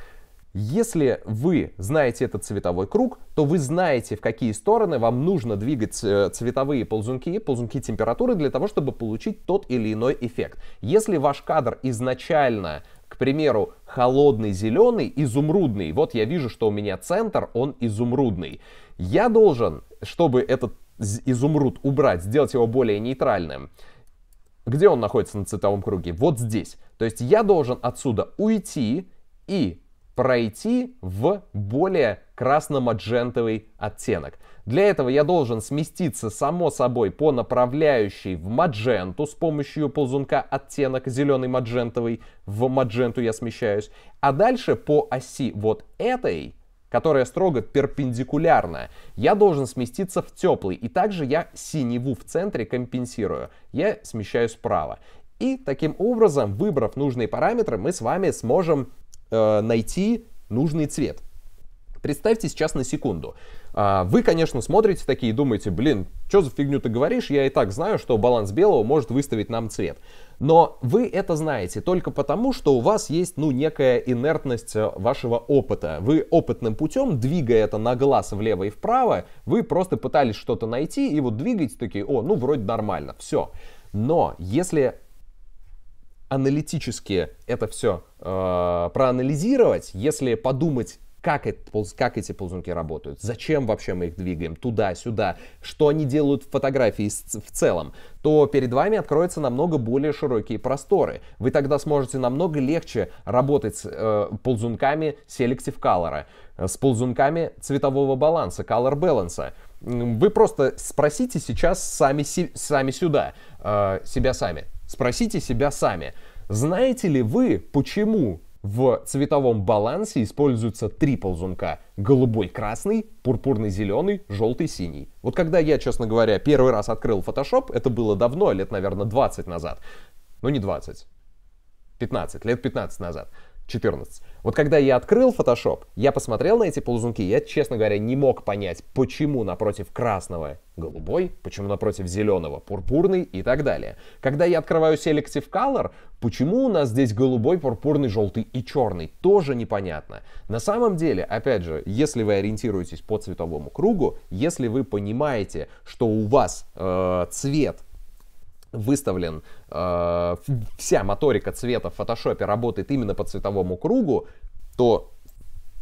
Если вы знаете этот цветовой круг, то вы знаете, в какие стороны вам нужно двигать э, цветовые ползунки, ползунки температуры для того, чтобы получить тот или иной эффект. Если ваш кадр изначально к примеру, холодный зеленый, изумрудный. Вот я вижу, что у меня центр, он изумрудный. Я должен, чтобы этот изумруд убрать, сделать его более нейтральным. Где он находится на цветовом круге? Вот здесь. То есть я должен отсюда уйти и пройти в более красно-маджентовый оттенок. Для этого я должен сместиться, само собой, по направляющей в мадженту с помощью ползунка оттенок зеленый маджентовый. В мадженту я смещаюсь. А дальше по оси вот этой которая строго перпендикулярна. Я должен сместиться в теплый, и также я синеву в центре компенсирую. Я смещаюсь вправо. И таким образом, выбрав нужные параметры, мы с вами сможем э, найти нужный цвет. Представьте сейчас на секунду. А, вы, конечно, смотрите такие и думаете, блин, что за фигню ты говоришь, я и так знаю, что баланс белого может выставить нам цвет. Но вы это знаете только потому, что у вас есть, ну, некая инертность э, вашего опыта. Вы опытным путем, двигая это на глаз влево и вправо, вы просто пытались что-то найти, и вот двигаете такие, о, ну, вроде нормально, все. Но если аналитически это все э, проанализировать, если подумать как, это, как эти ползунки работают, зачем вообще мы их двигаем туда-сюда, что они делают в фотографии в целом, то перед вами откроются намного более широкие просторы. Вы тогда сможете намного легче работать с э, ползунками Selective Color, э, с ползунками цветового баланса, Color Balance. Вы просто спросите сейчас сами, сами сюда, э, себя сами. Спросите себя сами. Знаете ли вы, почему в цветовом балансе используются три ползунка. Голубой, красный, пурпурный, зеленый, желтый, синий. Вот когда я, честно говоря, первый раз открыл Photoshop, это было давно, лет, наверное, 20 назад. Ну не 20, 15, лет 15 назад. 14. Вот когда я открыл Photoshop, я посмотрел на эти ползунки, я, честно говоря, не мог понять, почему напротив красного голубой, почему напротив зеленого пурпурный и так далее. Когда я открываю Selective Color, почему у нас здесь голубой, пурпурный, желтый и черный, тоже непонятно. На самом деле, опять же, если вы ориентируетесь по цветовому кругу, если вы понимаете, что у вас э, цвет выставлен, э, вся моторика цвета в фотошопе работает именно по цветовому кругу, то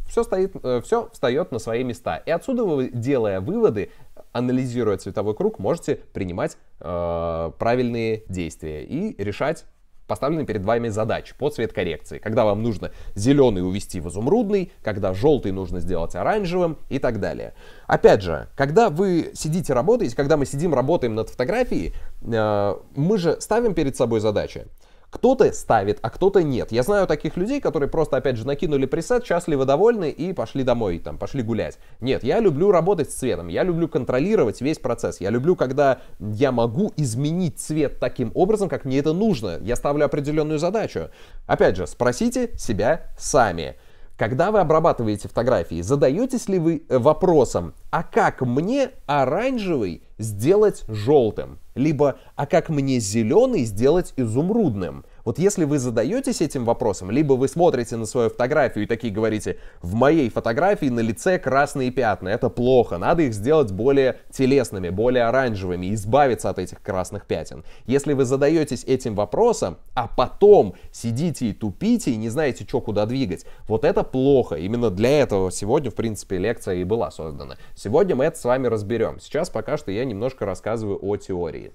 все, стоит, э, все встает на свои места. И отсюда вы, делая выводы, анализируя цветовой круг, можете принимать э, правильные действия и решать поставлены перед вами задачи по цвет коррекции, когда вам нужно зеленый увести в изумрудный, когда желтый нужно сделать оранжевым и так далее. Опять же, когда вы сидите работаете, когда мы сидим работаем над фотографией, э, мы же ставим перед собой задачи. Кто-то ставит, а кто-то нет. Я знаю таких людей, которые просто, опять же, накинули пресет, счастливы, довольны и пошли домой, там, пошли гулять. Нет, я люблю работать с цветом, я люблю контролировать весь процесс. Я люблю, когда я могу изменить цвет таким образом, как мне это нужно. Я ставлю определенную задачу. Опять же, спросите себя сами. Когда вы обрабатываете фотографии, задаетесь ли вы э, вопросом, а как мне оранжевый сделать желтым? Либо, а как мне зеленый сделать изумрудным? Вот если вы задаетесь этим вопросом, либо вы смотрите на свою фотографию и такие говорите, в моей фотографии на лице красные пятна, это плохо, надо их сделать более телесными, более оранжевыми, избавиться от этих красных пятен. Если вы задаетесь этим вопросом, а потом сидите и тупите, и не знаете, что куда двигать, вот это плохо. Именно для этого сегодня, в принципе, лекция и была создана. Сегодня мы это с вами разберем. Сейчас пока что я немножко рассказываю о теории.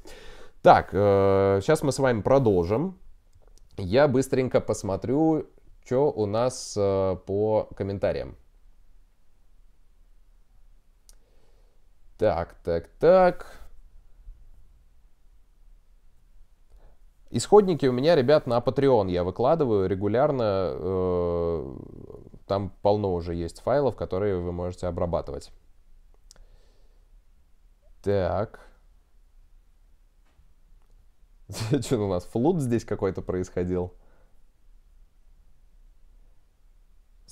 Так, э, сейчас мы с вами продолжим. Я быстренько посмотрю, что у нас э, по комментариям. Так, так, так. Исходники у меня, ребят, на Patreon я выкладываю регулярно. Э, там полно уже есть файлов, которые вы можете обрабатывать. Так. <laughs> Что у нас, флут здесь какой-то происходил?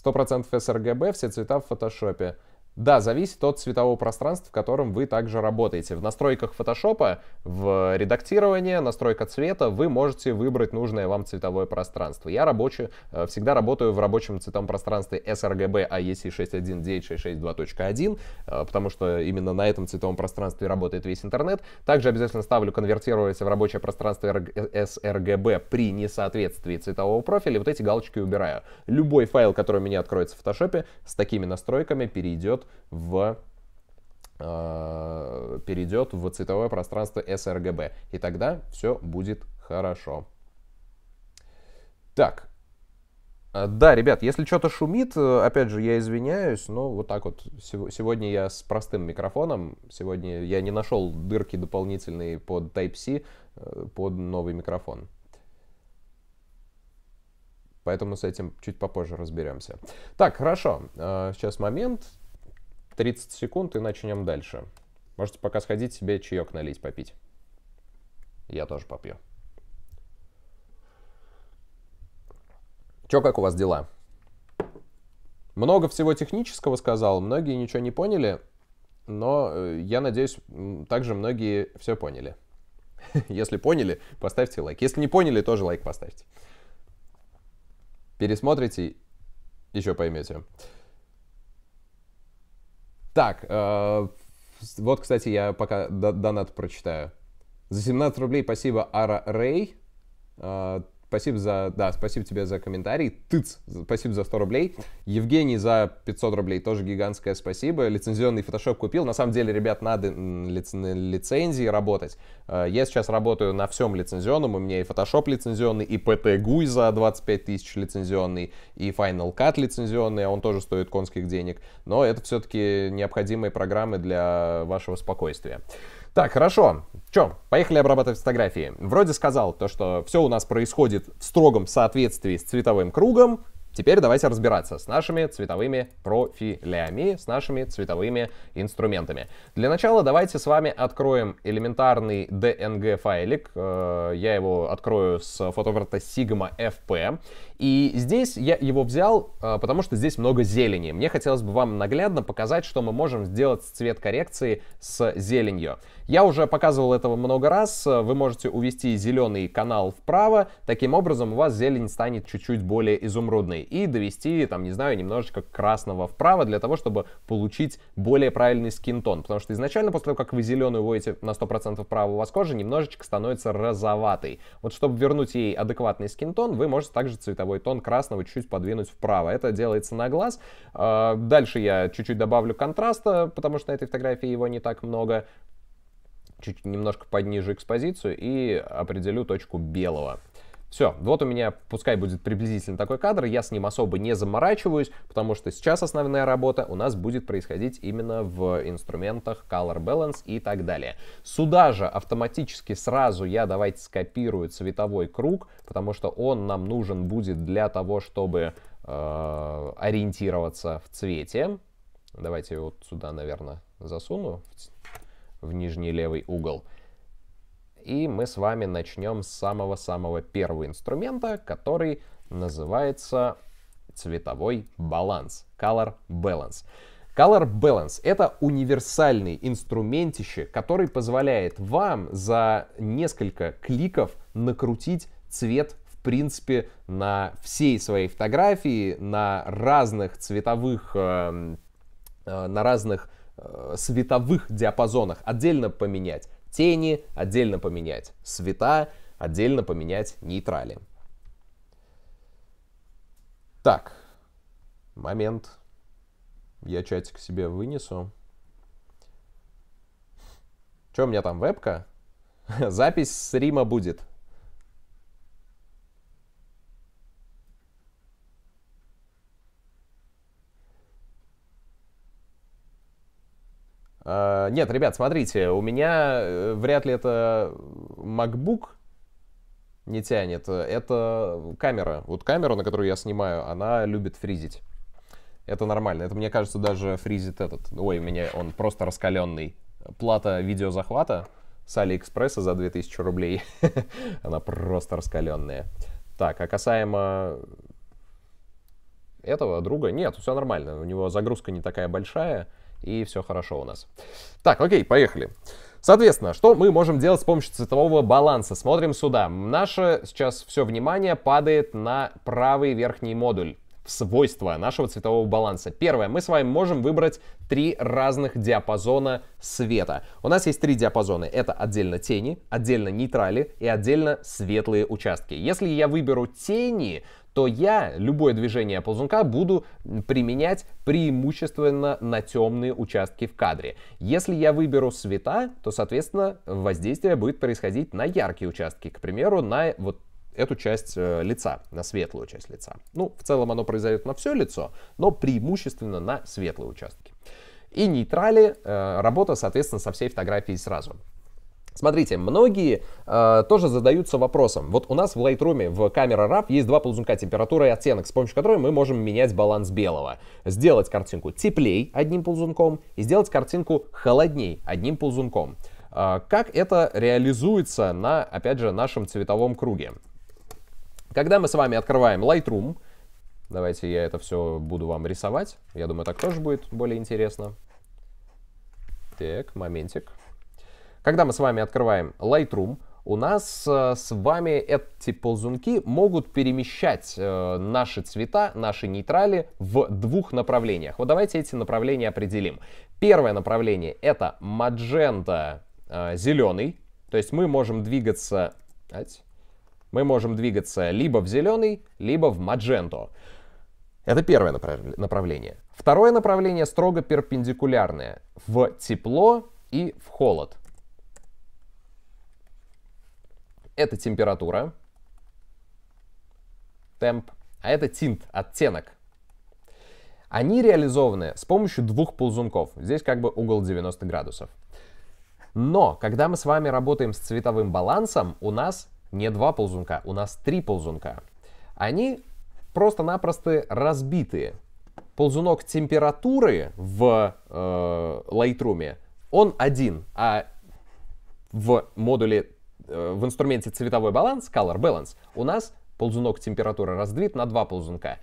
100% сргб все цвета в фотошопе. Да, зависит от цветового пространства, в котором вы также работаете. В настройках Photoshop, в редактировании, настройка цвета, вы можете выбрать нужное вам цветовое пространство. Я рабочу, э, всегда работаю в рабочем цветовом пространстве sRGB AEC 6196662.1, потому что именно на этом цветовом пространстве работает весь интернет. Также обязательно ставлю конвертировать в рабочее пространство sRGB при несоответствии цветового профиля. Вот эти галочки убираю. Любой файл, который у меня откроется в Photoshop, с такими настройками перейдет в а, перейдет в цветовое пространство sRGB. И тогда все будет хорошо. Так. А, да, ребят, если что-то шумит, э, опять же, я извиняюсь, но вот так вот. Сегодня я с простым микрофоном. Сегодня я не нашел дырки дополнительные под Type-C, э, под новый микрофон. Поэтому с этим чуть попозже разберемся. Так, хорошо. А, сейчас момент. 30 секунд и начнем дальше. Можете пока сходить себе чаек налить, попить. Я тоже попью. Чё, как у вас дела? Много всего технического сказал, многие ничего не поняли, но э, я надеюсь, также многие все поняли. <laughs> Если поняли, поставьте лайк. Если не поняли, тоже лайк поставьте. Пересмотрите, еще поймете. Так, э, вот, кстати, я пока донат прочитаю. За 17 рублей спасибо Ара Рэй. Э, Спасибо за, да, спасибо тебе за комментарий. Тыц, спасибо за 100 рублей. Евгений за 500 рублей, тоже гигантское спасибо. Лицензионный фотошоп купил. На самом деле, ребят, надо лиц, на лицензии работать. Э, я сейчас работаю на всем лицензионном. У меня и фотошоп лицензионный, и PT GUI за 25 тысяч лицензионный, и Final Cut лицензионный, а он тоже стоит конских денег. Но это все-таки необходимые программы для вашего спокойствия. Так, хорошо. Че, поехали обрабатывать фотографии. Вроде сказал то, что все у нас происходит в строгом соответствии с цветовым кругом. Теперь давайте разбираться с нашими цветовыми профилями, с нашими цветовыми инструментами. Для начала давайте с вами откроем элементарный DNG файлик. Э, я его открою с фотоаппарата Sigma FP. И здесь я его взял, а, потому что здесь много зелени. Мне хотелось бы вам наглядно показать, что мы можем сделать с цвет коррекции с зеленью. Я уже показывал этого много раз. Вы можете увести зеленый канал вправо. Таким образом у вас зелень станет чуть-чуть более изумрудной. И довести, там, не знаю, немножечко красного вправо для того, чтобы получить более правильный скинтон. Потому что изначально после того, как вы зеленую вводите на 100% вправо, у вас кожа немножечко становится розоватой. Вот чтобы вернуть ей адекватный скинтон, вы можете также цветовой цветовой тон красного чуть-чуть подвинуть вправо. Это делается на глаз. А, дальше я чуть-чуть добавлю контраста, потому что на этой фотографии его не так много. Чуть немножко подниже экспозицию и определю точку белого. Все, вот у меня пускай будет приблизительно такой кадр, я с ним особо не заморачиваюсь, потому что сейчас основная работа у нас будет происходить именно в инструментах Color Balance и так далее. Сюда же автоматически сразу я давайте скопирую цветовой круг, потому что он нам нужен будет для того, чтобы э, ориентироваться в цвете. Давайте вот сюда, наверное, засуну в, в нижний левый угол и мы с вами начнем с самого-самого первого инструмента, который называется цветовой баланс, color balance. Color Balance — это универсальный инструментище, который позволяет вам за несколько кликов накрутить цвет в принципе на всей своей фотографии, на разных цветовых, э, э, на разных э, световых диапазонах отдельно поменять Тени отдельно поменять, света отдельно поменять нейтрали. Так, момент. Я чатик себе вынесу. Что у меня там, вебка? <laughs> Запись с Рима будет. Э, нет, ребят, смотрите, у меня э, вряд ли это MacBook не тянет. Это камера. Вот камера, на которую я снимаю, она любит фризить. Это нормально. Это, мне кажется, даже фризит этот. Ой, у меня он просто раскаленный. Плата видеозахвата с Алиэкспресса за 2000 рублей. <laughs> она просто раскаленная. Так, а касаемо этого друга, нет, все нормально. У него загрузка не такая большая и все хорошо у нас. Так, окей, поехали. Соответственно, что мы можем делать с помощью цветового баланса? Смотрим сюда. Наше сейчас все внимание падает на правый верхний модуль свойства нашего цветового баланса. Первое, мы с вами можем выбрать три разных диапазона света. У нас есть три диапазона. Это отдельно тени, отдельно нейтрали и отдельно светлые участки. Если я выберу тени, то я любое движение ползунка буду применять преимущественно на темные участки в кадре. Если я выберу света, то, соответственно, воздействие будет происходить на яркие участки, к примеру, на вот эту часть э, лица, на светлую часть лица. Ну, в целом оно произойдет на все лицо, но преимущественно на светлые участки. И нейтрали, э, работа, соответственно, со всей фотографией сразу. Смотрите, многие э, тоже задаются вопросом. Вот у нас в Lightroom в камера RAW есть два ползунка температуры и оттенок, с помощью которой мы можем менять баланс белого. Сделать картинку теплей одним ползунком и сделать картинку холодней одним ползунком. Э, как это реализуется на, опять же, нашем цветовом круге? Когда мы с вами открываем Lightroom, давайте я это все буду вам рисовать. Я думаю, так тоже будет более интересно. Так, моментик. Когда мы с вами открываем Lightroom, у нас э, с вами эти ползунки могут перемещать э, наши цвета, наши нейтрали в двух направлениях. Вот давайте эти направления определим. Первое направление это маджента э, зеленый, то есть мы можем двигаться, мы можем двигаться либо в зеленый, либо в мадженту. Это первое направление. Второе направление строго перпендикулярное в тепло и в холод. это температура, темп, а это тинт, оттенок. Они реализованы с помощью двух ползунков. Здесь как бы угол 90 градусов. Но когда мы с вами работаем с цветовым балансом, у нас не два ползунка, у нас три ползунка. Они просто-напросто разбитые. Ползунок температуры в э, Lightroom, он один, а в модуле Э, в инструменте цветовой баланс, color balance, у нас ползунок температуры разбит на два ползунка.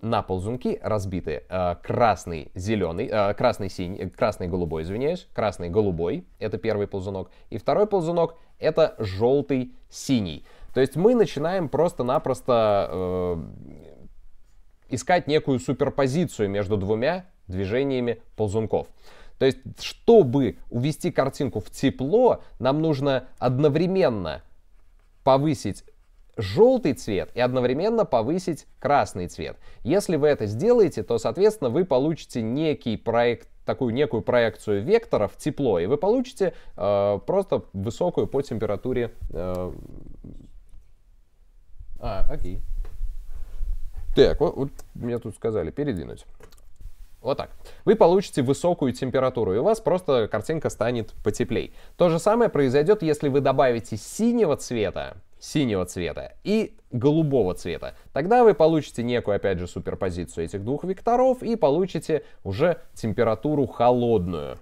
На ползунки разбиты э, красный, зеленый, э, красный, синий, э, красный, голубой, извиняюсь, красный, голубой, это первый ползунок. И второй ползунок это желтый, синий. То есть мы начинаем просто-напросто э, искать некую суперпозицию между двумя движениями ползунков. То есть, чтобы увести картинку в тепло, нам нужно одновременно повысить желтый цвет и одновременно повысить красный цвет. Если вы это сделаете, то, соответственно, вы получите некий проект такую некую проекцию вектора в тепло, и вы получите э, просто высокую по температуре... Э... А, окей. Так, вот, вот мне тут сказали передвинуть. Вот так. Вы получите высокую температуру, и у вас просто картинка станет потеплей. То же самое произойдет, если вы добавите синего цвета, синего цвета и голубого цвета. Тогда вы получите некую, опять же, суперпозицию этих двух векторов и получите уже температуру холодную.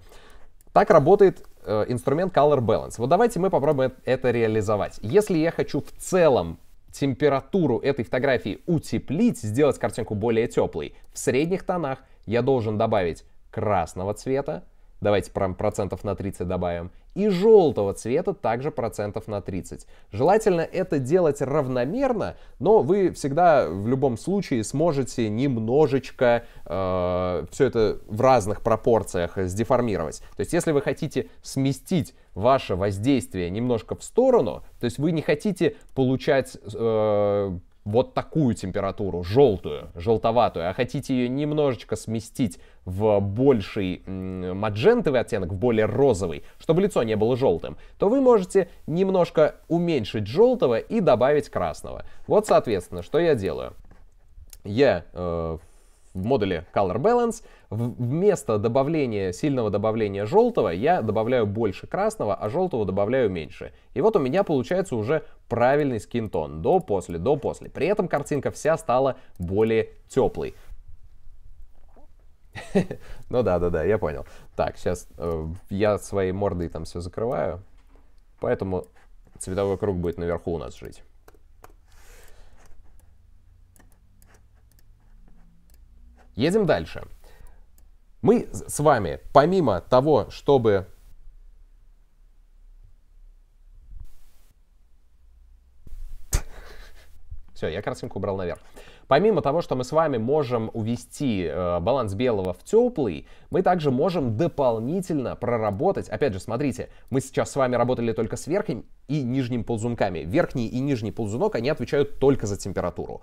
Так работает э, инструмент Color Balance. Вот давайте мы попробуем это реализовать. Если я хочу в целом температуру этой фотографии утеплить, сделать картинку более теплой, в средних тонах я должен добавить красного цвета, давайте прям процентов на 30 добавим, и желтого цвета также процентов на 30. Желательно это делать равномерно, но вы всегда в любом случае сможете немножечко э, все это в разных пропорциях сдеформировать. То есть если вы хотите сместить ваше воздействие немножко в сторону, то есть вы не хотите получать э, вот такую температуру, желтую, желтоватую, а хотите ее немножечко сместить в больший маджентовый оттенок, в более розовый, чтобы лицо не было желтым, то вы можете немножко уменьшить желтого и добавить красного. Вот, соответственно, что я делаю. Я э, в модуле Color Balance вместо добавления, сильного добавления желтого я добавляю больше красного, а желтого добавляю меньше. И вот у меня получается уже правильный скинтон. До-после, до-после. При этом картинка вся стала более теплой. <laughs> Ну да, да, да, я понял. Так, сейчас э, я своей мордой там все закрываю. Поэтому цветовой круг будет наверху у нас жить. Едем дальше. Мы с вами, помимо того, чтобы <laughs> Все, я картинку убрал наверх. Помимо того, что мы с вами можем увести э, баланс белого в теплый, мы также можем дополнительно проработать. Опять же, смотрите, мы сейчас с вами работали только с верхним и нижним ползунками. Верхний и нижний ползунок, они отвечают только за температуру.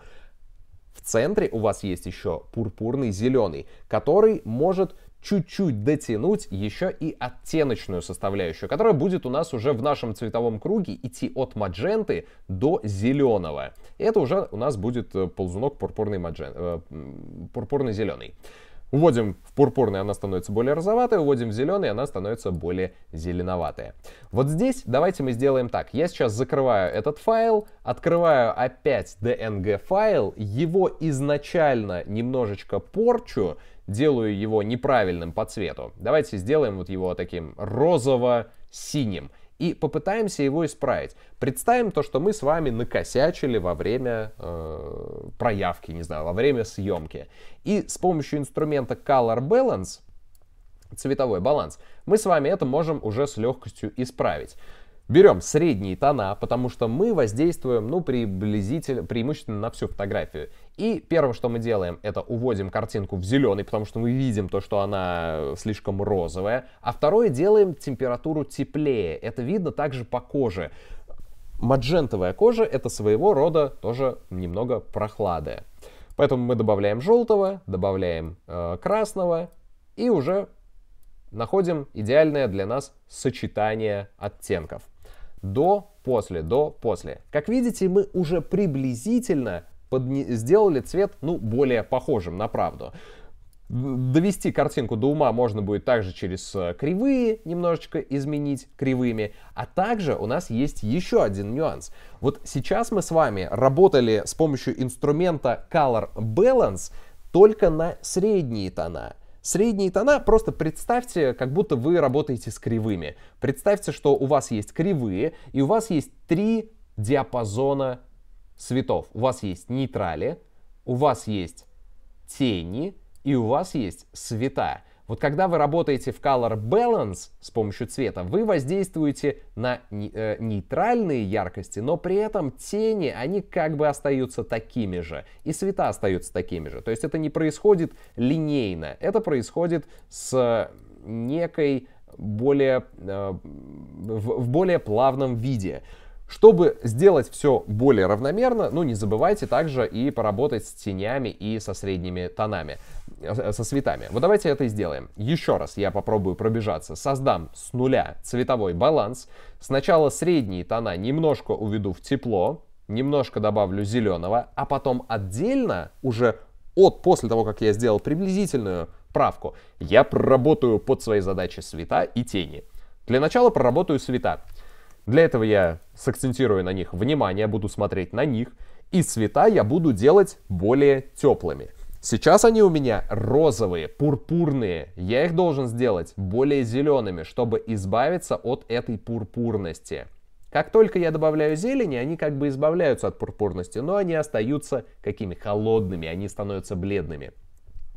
В центре у вас есть еще пурпурный зеленый, который может чуть-чуть дотянуть еще и оттеночную составляющую, которая будет у нас уже в нашем цветовом круге идти от мадженты до зеленого. И это уже у нас будет э, ползунок пурпурный-зеленый. Маджен... Э, пурпурный Уводим в пурпурный, она становится более розоватой, уводим в зеленый, она становится более зеленоватая. Вот здесь давайте мы сделаем так. Я сейчас закрываю этот файл, открываю опять DNG файл, его изначально немножечко порчу, делаю его неправильным по цвету. Давайте сделаем вот его таким розово-синим и попытаемся его исправить. Представим то, что мы с вами накосячили во время э, проявки, не знаю, во время съемки. И с помощью инструмента Color Balance, цветовой баланс, мы с вами это можем уже с легкостью исправить. Берем средние тона, потому что мы воздействуем, ну, приблизительно, преимущественно на всю фотографию. И первое, что мы делаем, это уводим картинку в зеленый, потому что мы видим то, что она э, слишком розовая. А второе, делаем температуру теплее. Это видно также по коже. Маджентовая кожа — это своего рода тоже немного прохлады. Поэтому мы добавляем желтого, добавляем э, красного и уже находим идеальное для нас сочетание оттенков. До, после, до, после. Как видите, мы уже приблизительно подне... сделали цвет, ну, более похожим на правду. Довести картинку до ума можно будет также через э, кривые, немножечко изменить кривыми. А также у нас есть еще один нюанс. Вот сейчас мы с вами работали с помощью инструмента Color Balance только на средние тона. Средние тона просто представьте, как будто вы работаете с кривыми. Представьте, что у вас есть кривые, и у вас есть три диапазона светов. У вас есть нейтрали, у вас есть тени и у вас есть света. Вот когда вы работаете в Color Balance с помощью цвета, вы воздействуете на э, нейтральные яркости, но при этом тени, они как бы остаются такими же, и цвета остаются такими же. То есть это не происходит линейно, это происходит с некой более, э, в более плавном виде. Чтобы сделать все более равномерно, ну не забывайте также и поработать с тенями и со средними тонами, э, со цветами. Вот давайте это и сделаем. Еще раз я попробую пробежаться. Создам с нуля цветовой баланс. Сначала средние тона немножко уведу в тепло, немножко добавлю зеленого, а потом отдельно уже от после того, как я сделал приблизительную правку, я проработаю под свои задачи света и тени. Для начала проработаю света. Для этого я сакцентирую на них внимание, буду смотреть на них, и цвета я буду делать более теплыми. Сейчас они у меня розовые, пурпурные. Я их должен сделать более зелеными, чтобы избавиться от этой пурпурности. Как только я добавляю зелени, они как бы избавляются от пурпурности, но они остаются какими холодными, они становятся бледными.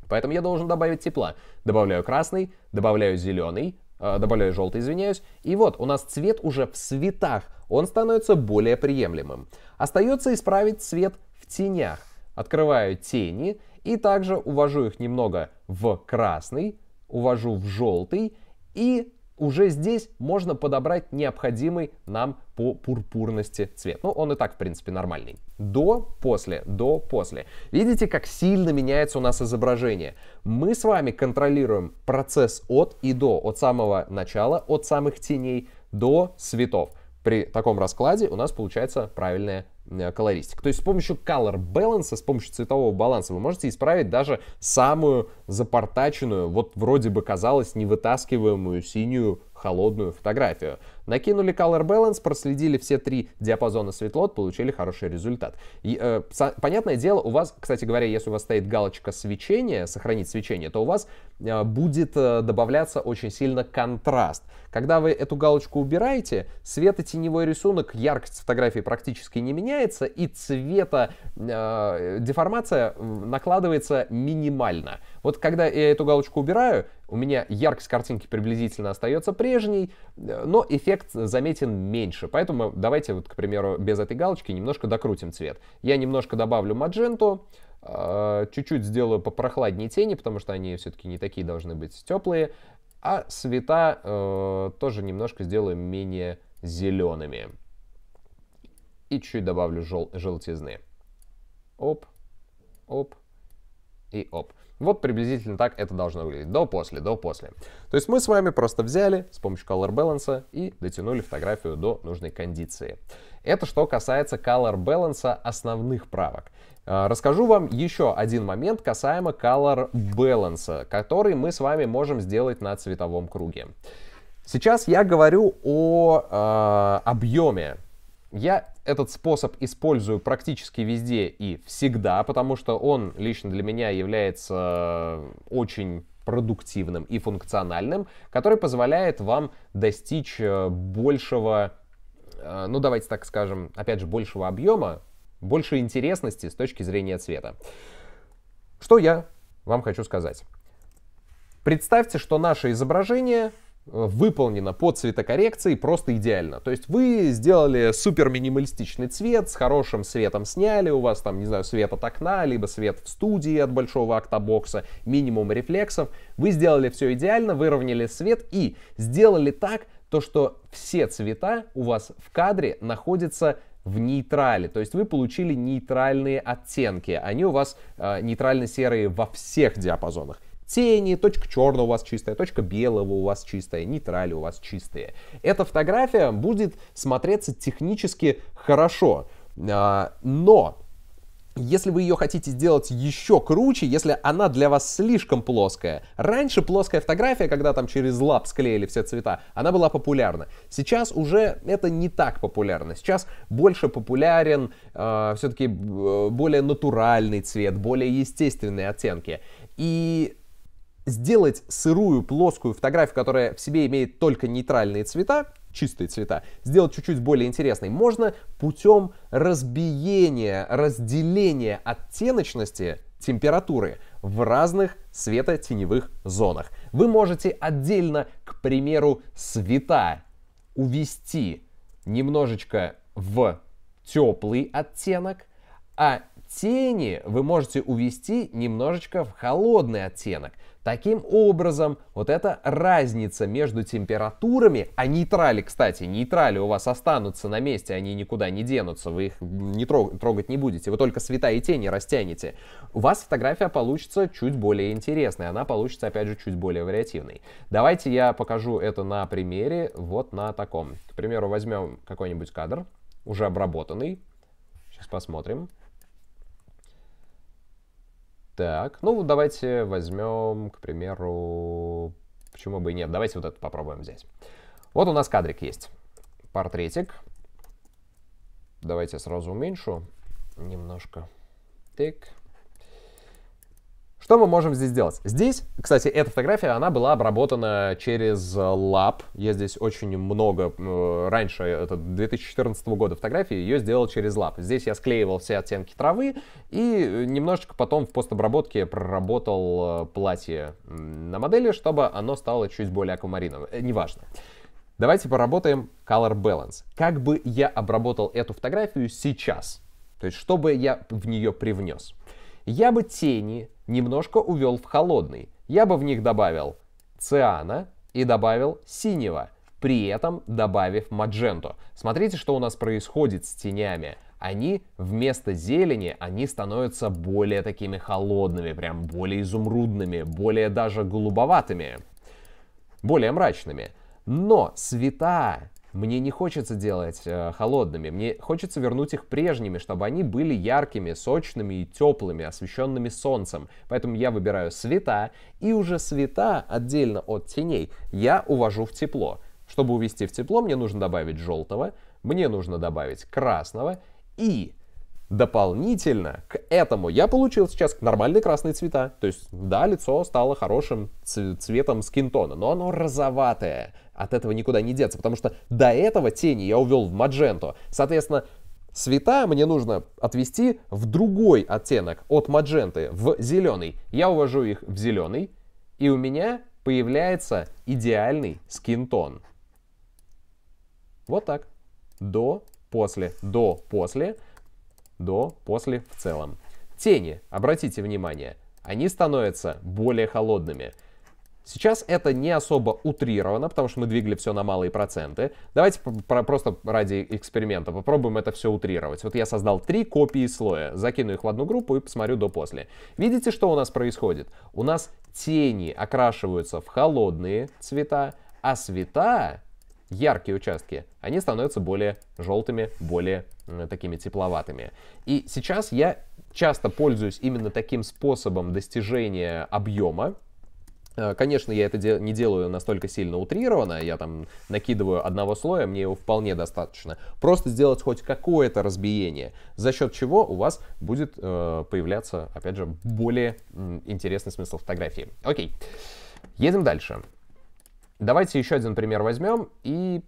Поэтому я должен добавить тепла. Добавляю красный, добавляю зеленый, а, добавляю желтый, извиняюсь. И вот у нас цвет уже в цветах, он становится более приемлемым. Остается исправить цвет в тенях. Открываю тени и также увожу их немного в красный, увожу в желтый и уже здесь можно подобрать необходимый нам по пурпурности цвет. Ну, он и так, в принципе, нормальный. До, после, до, после. Видите, как сильно меняется у нас изображение? Мы с вами контролируем процесс от и до, от самого начала, от самых теней до светов. При таком раскладе у нас получается правильное Э, колористик. То есть с помощью color balance, с помощью цветового баланса вы можете исправить даже самую запортаченную, вот вроде бы казалось невытаскиваемую синюю холодную фотографию. Накинули Color Balance, проследили все три диапазона светлот, получили хороший результат. И, э, понятное дело, у вас, кстати говоря, если у вас стоит галочка свечения, сохранить свечение, то у вас э, будет э, добавляться очень сильно контраст. Когда вы эту галочку убираете, светотеневой рисунок, яркость фотографии практически не меняется, и цвета э, деформация накладывается минимально. Вот когда я эту галочку убираю, у меня яркость картинки приблизительно остается прежней, э, но эффект заметен меньше. Поэтому давайте, вот, к примеру, без этой галочки немножко докрутим цвет. Я немножко добавлю мадженту, э, чуть-чуть сделаю попрохладнее тени, потому что они все-таки не такие должны быть теплые, а цвета э, тоже немножко сделаю менее зелеными. И чуть добавлю жел желтизны. Оп, оп и оп. Вот приблизительно так это должно выглядеть. До-после, до-после. То есть мы с вами просто взяли с помощью color balance а и дотянули фотографию до нужной кондиции. Это что касается color balance а основных правок. А, расскажу вам еще один момент касаемо color balance, который мы с вами можем сделать на цветовом круге. Сейчас я говорю о э, объеме я этот способ использую практически везде и всегда, потому что он лично для меня является э, очень продуктивным и функциональным, который позволяет вам достичь э, большего, э, ну давайте так скажем, опять же, большего объема, большей интересности с точки зрения цвета. Что я вам хочу сказать? Представьте, что наше изображение Э, выполнена по цветокоррекции просто идеально. То есть вы сделали супер минималистичный цвет, с хорошим светом сняли, у вас там, не знаю, свет от окна, либо свет в студии от большого октобокса, минимум рефлексов. Вы сделали все идеально, выровняли свет и сделали так, то что все цвета у вас в кадре находятся в нейтрале, то есть вы получили нейтральные оттенки, они у вас э, нейтрально-серые во всех диапазонах тени, точка черного у вас чистая, точка белого у вас чистая, нейтрали у вас чистые. Эта фотография будет смотреться технически хорошо, а, но если вы ее хотите сделать еще круче, если она для вас слишком плоская. Раньше плоская фотография, когда там через лап склеили все цвета, она была популярна. Сейчас уже это не так популярно. Сейчас больше популярен а, э, все-таки более натуральный цвет, более естественные оттенки. И сделать сырую плоскую фотографию, которая в себе имеет только нейтральные цвета, чистые цвета, сделать чуть-чуть более интересной можно путем разбиения, разделения оттеночности температуры в разных светотеневых зонах. Вы можете отдельно, к примеру, света увести немножечко в теплый оттенок, а тени вы можете увести немножечко в холодный оттенок. Таким образом, вот эта разница между температурами, а нейтрали, кстати, нейтрали у вас останутся на месте, они никуда не денутся, вы их не трогать не будете, вы только света и тени растянете, у вас фотография получится чуть более интересной, она получится, опять же, чуть более вариативной. Давайте я покажу это на примере, вот на таком. К примеру, возьмем какой-нибудь кадр, уже обработанный, сейчас посмотрим. Так, ну давайте возьмем, к примеру, почему бы и нет, давайте вот это попробуем взять. Вот у нас кадрик есть, портретик. Давайте сразу уменьшу немножко. Так, что мы можем здесь сделать? Здесь, кстати, эта фотография, она была обработана через лаб. Я здесь очень много, раньше, это 2014 года фотографии, ее сделал через лаб. Здесь я склеивал все оттенки травы и э, немножечко потом в постобработке проработал э, платье на модели, чтобы оно стало чуть более аквамариновым. Э, неважно. Давайте поработаем Color Balance. Как бы я обработал эту фотографию сейчас? То есть, что бы я в нее привнес? Я бы тени немножко увел в холодный. Я бы в них добавил циана и добавил синего, при этом добавив мадженту. Смотрите, что у нас происходит с тенями. Они вместо зелени, они становятся более такими холодными, прям более изумрудными, более даже голубоватыми, более мрачными. Но цвета мне не хочется делать э, холодными, мне хочется вернуть их прежними, чтобы они были яркими, сочными и теплыми, освещенными солнцем. Поэтому я выбираю света, и уже света отдельно от теней я увожу в тепло. Чтобы увести в тепло, мне нужно добавить желтого, мне нужно добавить красного и дополнительно к этому я получил сейчас нормальные красные цвета. То есть, да, лицо стало хорошим цветом скинтона, но оно розоватое. От этого никуда не деться, потому что до этого тени я увел в мадженту. Соответственно, цвета мне нужно отвести в другой оттенок, от мадженты в зеленый. Я увожу их в зеленый, и у меня появляется идеальный скинтон. Вот так. До, после, до, после, до, после в целом. Тени, обратите внимание, они становятся более холодными. Сейчас это не особо утрировано, потому что мы двигали все на малые проценты. Давайте просто ради эксперимента попробуем это все утрировать. Вот я создал три копии слоя, закину их в одну группу и посмотрю до-после. Видите, что у нас происходит? У нас тени окрашиваются в холодные цвета, а цвета яркие участки, они становятся более желтыми, более такими тепловатыми. И сейчас я часто пользуюсь именно таким способом достижения объема, Э, конечно, я это не делаю настолько сильно утрированно, я там накидываю одного слоя, мне его вполне достаточно. Просто сделать хоть какое-то разбиение, за счет чего у вас будет э, появляться, опять же, более интересный смысл фотографии. Окей, едем дальше. Давайте еще один пример возьмем и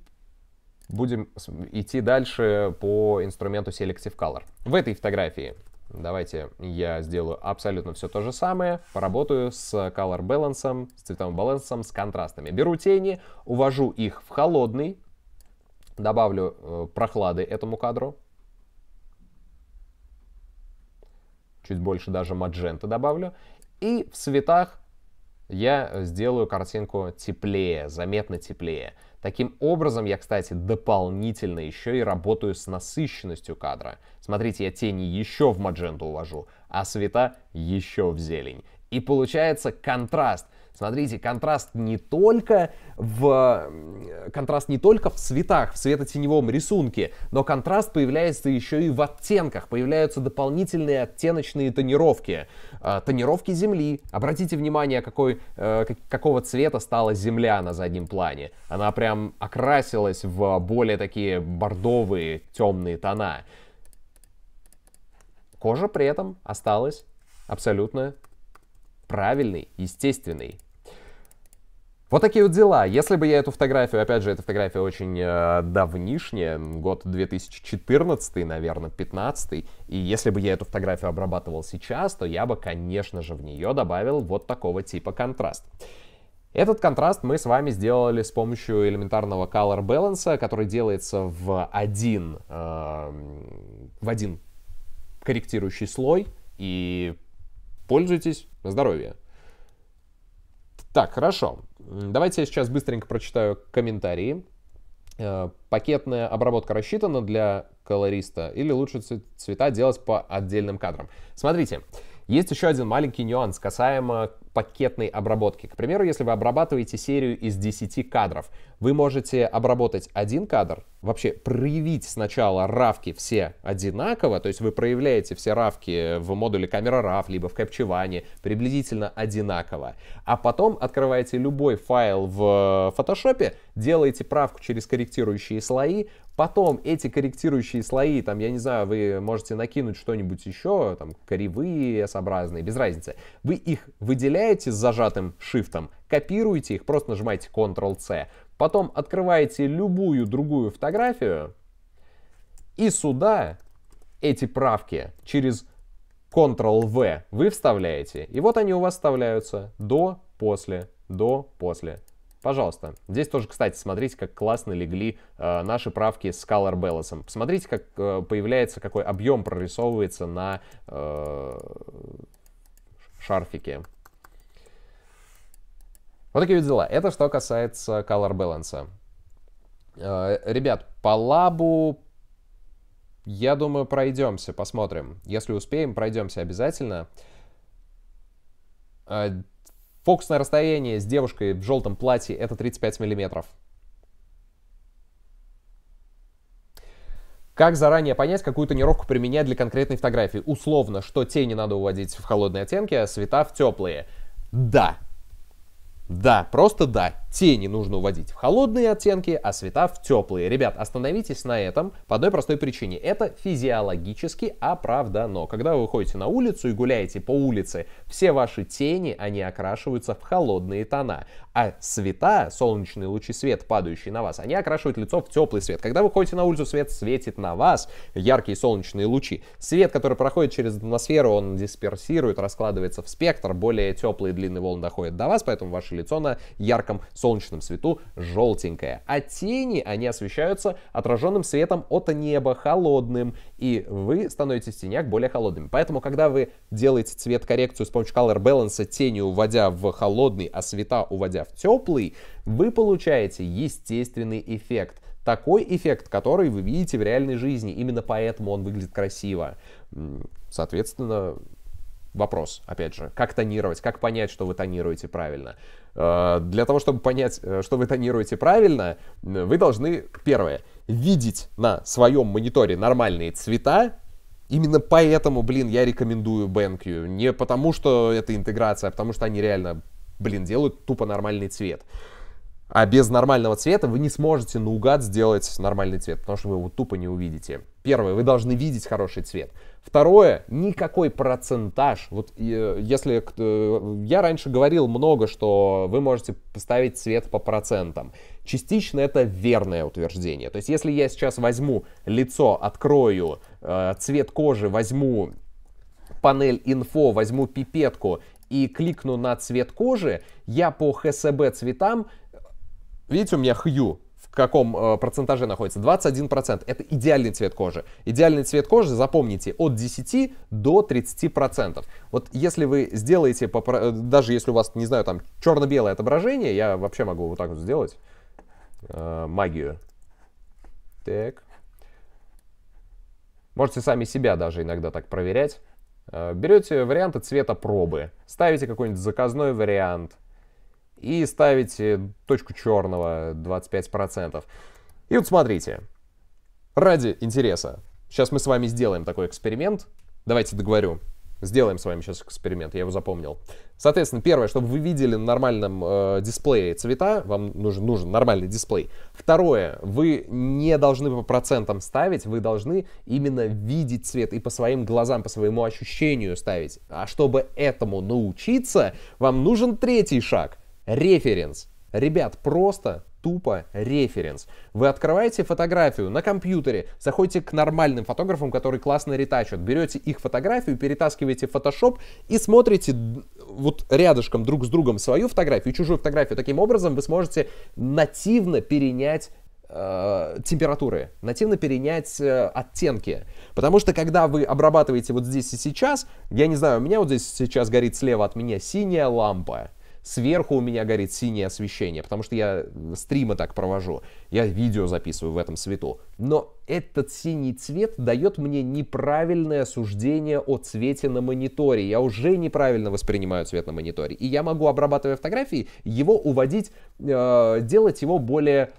будем идти дальше по инструменту Selective Color. В этой фотографии Давайте я сделаю абсолютно все то же самое. Поработаю с color balance, с цветовым балансом, с контрастами. Беру тени, увожу их в холодный. Добавлю э, прохлады этому кадру. Чуть больше даже маджента добавлю. И в цветах я сделаю картинку теплее, заметно теплее. Таким образом, я, кстати, дополнительно еще и работаю с насыщенностью кадра. Смотрите, я тени еще в мадженту увожу, а света еще в зелень. И получается контраст. Смотрите, контраст не только в контраст не только в цветах, в светотеневом рисунке, но контраст появляется еще и в оттенках, появляются дополнительные оттеночные тонировки, а, тонировки земли. Обратите внимание, какой э, какого цвета стала земля на заднем плане. Она прям окрасилась в более такие бордовые темные тона. Кожа при этом осталась абсолютно правильной, естественной. Вот такие вот дела. Если бы я эту фотографию, опять же, эта фотография очень э, давнишняя, год 2014, наверное, 15, и если бы я эту фотографию обрабатывал сейчас, то я бы, конечно же, в нее добавил вот такого типа контраст. Этот контраст мы с вами сделали с помощью элементарного color balance, который делается в один, э, в один корректирующий слой. И пользуйтесь на здоровье. Так, хорошо. Давайте я сейчас быстренько прочитаю комментарии. Э, пакетная обработка рассчитана для колориста или лучше цвета делать по отдельным кадрам? Смотрите, есть еще один маленький нюанс касаемо пакетной обработки. К примеру, если вы обрабатываете серию из 10 кадров, вы можете обработать один кадр, вообще проявить сначала равки все одинаково, то есть вы проявляете все равки в модуле камера RAW, либо в капчеване приблизительно одинаково, а потом открываете любой файл в э, фотошопе, делаете правку через корректирующие слои, потом эти корректирующие слои, там, я не знаю, вы можете накинуть что-нибудь еще, там, кривые, S-образные, без разницы, вы их выделяете удаляете с зажатым Shift, копируете их, просто нажимаете Ctrl-C. Потом открываете любую другую фотографию, и сюда эти правки через Ctrl-V вы вставляете. И вот они у вас вставляются до, после, до, после. Пожалуйста. Здесь тоже, кстати, смотрите, как классно легли э, наши правки с Color Balance. Посмотрите, как э, появляется, какой объем прорисовывается на э, шарфике. Вот такие вот дела. Это что касается color balance. Э, ребят, по лабу, я думаю, пройдемся, посмотрим. Если успеем, пройдемся обязательно. Э, фокус на с девушкой в желтом платье — это 35 миллиметров. Как заранее понять, какую тонировку применять для конкретной фотографии? Условно, что тени надо уводить в холодные оттенки, а цвета в теплые. Да, да, просто да. Тени нужно уводить в холодные оттенки, а цвета в теплые. Ребят, остановитесь на этом по одной простой причине. Это физиологически оправдано. Когда вы выходите на улицу и гуляете по улице, все ваши тени, они окрашиваются в холодные тона. А света, солнечные лучи, свет, падающий на вас, они окрашивают лицо в теплый свет. Когда вы выходите на улицу, свет светит на вас, яркие солнечные лучи. Свет, который проходит через атмосферу, он дисперсирует, раскладывается в спектр, более теплые длинные волны доходят до вас, поэтому ваше лицо на ярком солнечном свету желтенькая, а тени, они освещаются отраженным светом от неба, холодным, и вы становитесь в тенях более холодными. Поэтому, когда вы делаете цвет коррекцию с помощью Color Balance, тени уводя в холодный, а света уводя в теплый, вы получаете естественный эффект. Такой эффект, который вы видите в реальной жизни, именно поэтому он выглядит красиво. Соответственно, вопрос, опять же, как тонировать, как понять, что вы тонируете правильно. Э, для того, чтобы понять, э, что вы тонируете правильно, вы должны, первое, видеть на своем мониторе нормальные цвета, Именно поэтому, блин, я рекомендую BenQ. Не потому, что это интеграция, а потому что они реально, блин, делают тупо нормальный цвет. А без нормального цвета вы не сможете наугад сделать нормальный цвет, потому что вы его тупо не увидите. Первое, вы должны видеть хороший цвет. Второе, никакой процентаж. Вот э, если э, я раньше говорил много, что вы можете поставить цвет по процентам. Частично это верное утверждение. То есть если я сейчас возьму лицо, открою э, цвет кожи, возьму панель инфо, возьму пипетку и кликну на цвет кожи, я по ХСБ цветам Видите, у меня хью в каком э, процентаже находится? 21%. Это идеальный цвет кожи. Идеальный цвет кожи, запомните, от 10 до 30%. Вот если вы сделаете, э, даже если у вас, не знаю, там черно-белое отображение, я вообще могу вот так вот сделать, э, магию. Так. Можете сами себя даже иногда так проверять. Берете варианты цвета пробы, ставите какой-нибудь заказной вариант, и ставите э, точку черного 25%. И вот смотрите, ради интереса, сейчас мы с вами сделаем такой эксперимент. Давайте договорю. Сделаем с вами сейчас эксперимент, я его запомнил. Соответственно, первое, чтобы вы видели на нормальном э, дисплее цвета, вам нужен, нужен нормальный дисплей. Второе, вы не должны по процентам ставить, вы должны именно видеть цвет и по своим глазам, по своему ощущению ставить. А чтобы этому научиться, вам нужен третий шаг. Референс. Ребят, просто тупо референс. Вы открываете фотографию на компьютере, заходите к нормальным фотографам, которые классно ретачат, берете их фотографию, перетаскиваете в Photoshop и смотрите вот рядышком друг с другом свою фотографию и чужую фотографию. Таким образом вы сможете нативно перенять э, температуры, нативно перенять э, оттенки. Потому что когда вы обрабатываете вот здесь и сейчас, я не знаю, у меня вот здесь сейчас горит слева от меня синяя лампа. Сверху у меня горит синее освещение, потому что я стримы так провожу. Я видео записываю в этом свету. Но этот синий цвет дает мне неправильное суждение о цвете на мониторе. Я уже неправильно воспринимаю цвет на мониторе. И я могу, обрабатывая фотографии, его уводить, э, делать его более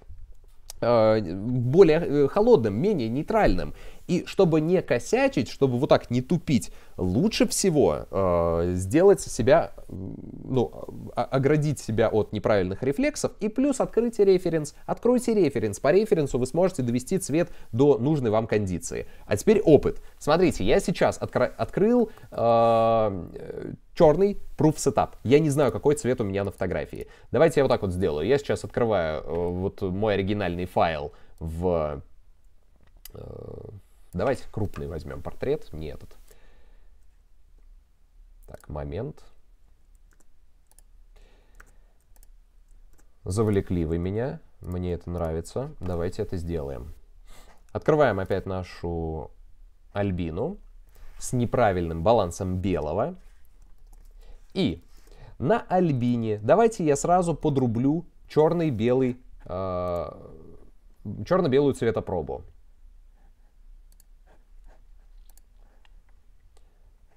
э, более э, холодным, менее нейтральным. И чтобы не косячить, чтобы вот так не тупить, лучше всего э, сделать себя, ну, а, оградить себя от неправильных рефлексов. И плюс открыть референс. Откройте референс. По референсу вы сможете довести цвет до нужной вам кондиции. А теперь опыт. Смотрите, я сейчас откр открыл э, черный Proof Setup. Я не знаю, какой цвет у меня на фотографии. Давайте я вот так вот сделаю. Я сейчас открываю э, вот мой оригинальный файл в... Э, Давайте крупный возьмем портрет, не этот. Так, момент. Завлекли вы меня, мне это нравится. Давайте это сделаем. Открываем опять нашу альбину с неправильным балансом белого. И на альбине давайте я сразу подрублю черный-белый э, черно-белую цветопробу.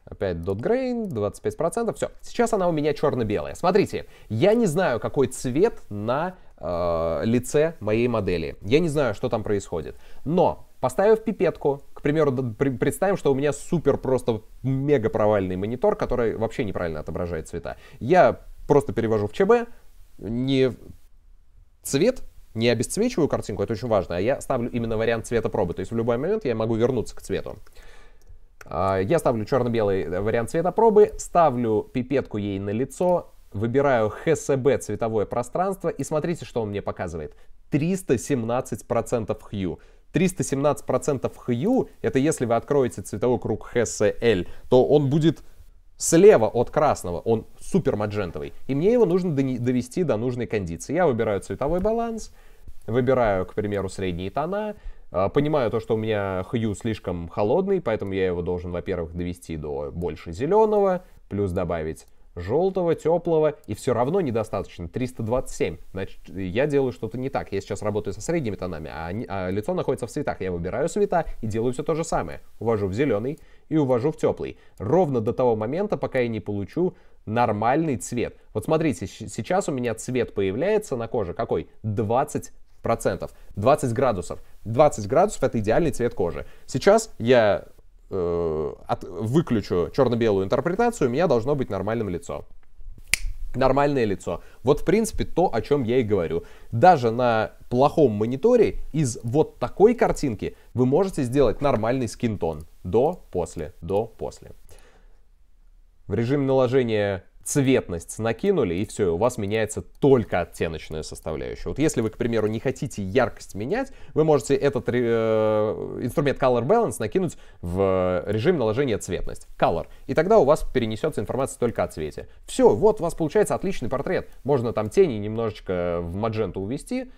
Опять dot dotgrain, 25%, все. Сейчас она у меня черно-белая. Смотрите, я не знаю, какой цвет на э, лице моей модели. Я не знаю, что там происходит. Но, поставив пипетку, к примеру, представим, что у меня супер просто мега провальный монитор, который вообще неправильно отображает цвета. Я просто перевожу в ЧБ, не цвет, не обесцвечиваю картинку, это очень важно, а я ставлю именно вариант цвета пробы. То есть в любой момент я могу вернуться к цвету. А, я ставлю черно-белый э, вариант цвета пробы, ставлю пипетку ей на лицо, выбираю ХСБ цветовое пространство и смотрите, что он мне показывает. 317% хью. 317% хью, это если вы откроете цветовой круг HSL, то он будет слева от красного, он супер маджентовый. И мне его нужно довести до нужной кондиции. Я выбираю цветовой баланс, выбираю, к примеру, средние тона, а, понимаю то, что у меня хью слишком холодный, поэтому я его должен, во-первых, довести до больше зеленого, плюс добавить желтого, теплого, и все равно недостаточно. 327. Значит, я делаю что-то не так. Я сейчас работаю со средними тонами, а, а лицо находится в цветах. Я выбираю цвета и делаю все то же самое. Увожу в зеленый и увожу в теплый. Ровно до того момента, пока я не получу нормальный цвет. Вот смотрите, сейчас у меня цвет появляется на коже. Какой? 20 процентов, 20 градусов. 20 градусов это идеальный цвет кожи. Сейчас я э, от, выключу черно-белую интерпретацию, у меня должно быть нормальным лицо нормальное лицо. Вот, в принципе, то, о чем я и говорю. Даже на плохом мониторе из вот такой картинки вы можете сделать нормальный скинтон. До, после, до, после. В режим наложения цветность накинули, и все, у вас меняется только оттеночная составляющая. Вот если вы, к примеру, не хотите яркость менять, вы можете этот э, инструмент Color Balance накинуть в режим наложения цветность, Color, и тогда у вас перенесется информация только о цвете. Все, вот у вас получается отличный портрет. Можно там тени немножечко в мадженту увести,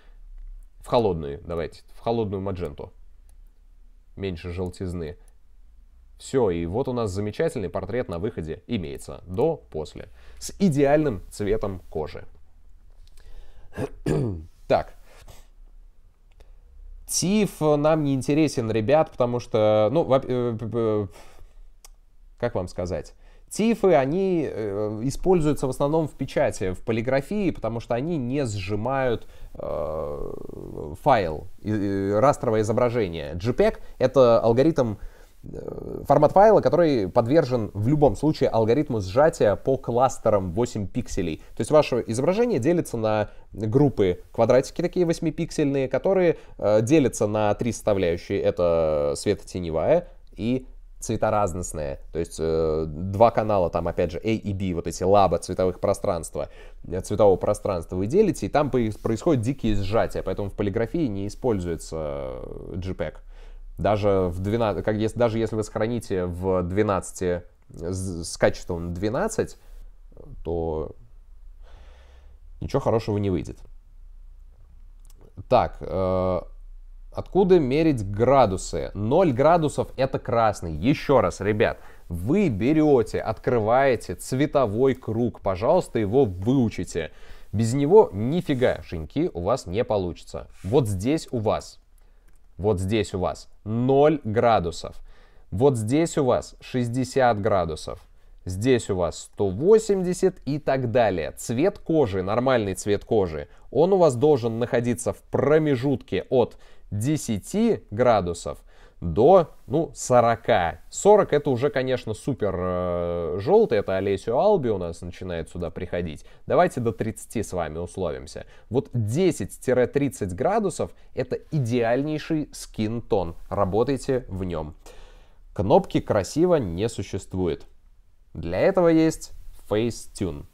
в холодную, давайте, в холодную мадженту. Меньше желтизны. Все, и вот у нас замечательный портрет на выходе имеется. До-после. С идеальным цветом кожи. <clears throat> так. Тиф нам не интересен, ребят, потому что, ну, э, э, как вам сказать, Тифы, они э, используются в основном в печати, в полиграфии, потому что они не сжимают э, файл, э, растровое изображение. JPEG — это алгоритм Э, формат файла, который подвержен в любом случае алгоритму сжатия по кластерам 8 пикселей. То есть ваше изображение делится на группы квадратики такие 8-пиксельные, которые э, делятся на три составляющие. Это светотеневая и цветоразностные, то есть э, два канала там, опять же, A и B, вот эти лаба цветовых пространства, э, цветового пространства вы делите, и там происходят дикие сжатия, поэтому в полиграфии не используется э, JPEG. Даже, в 12, как, если, даже если вы сохраните в 12 с, с качеством 12, то ничего хорошего не выйдет. Так, э, откуда мерить градусы? 0 градусов это красный. Еще раз, ребят, вы берете, открываете цветовой круг, пожалуйста, его выучите. Без него нифига, шиньки у вас не получится. Вот здесь у вас. Вот здесь у вас. 0 градусов. Вот здесь у вас 60 градусов. Здесь у вас 180 и так далее. Цвет кожи, нормальный цвет кожи, он у вас должен находиться в промежутке от 10 градусов до, ну, 40. 40 это уже, конечно, супер э, желтый, это Олесио Алби у нас начинает сюда приходить. Давайте до 30 с вами условимся. Вот 10-30 градусов это идеальнейший скин-тон. Работайте в нем. Кнопки красиво не существует. Для этого есть Facetune.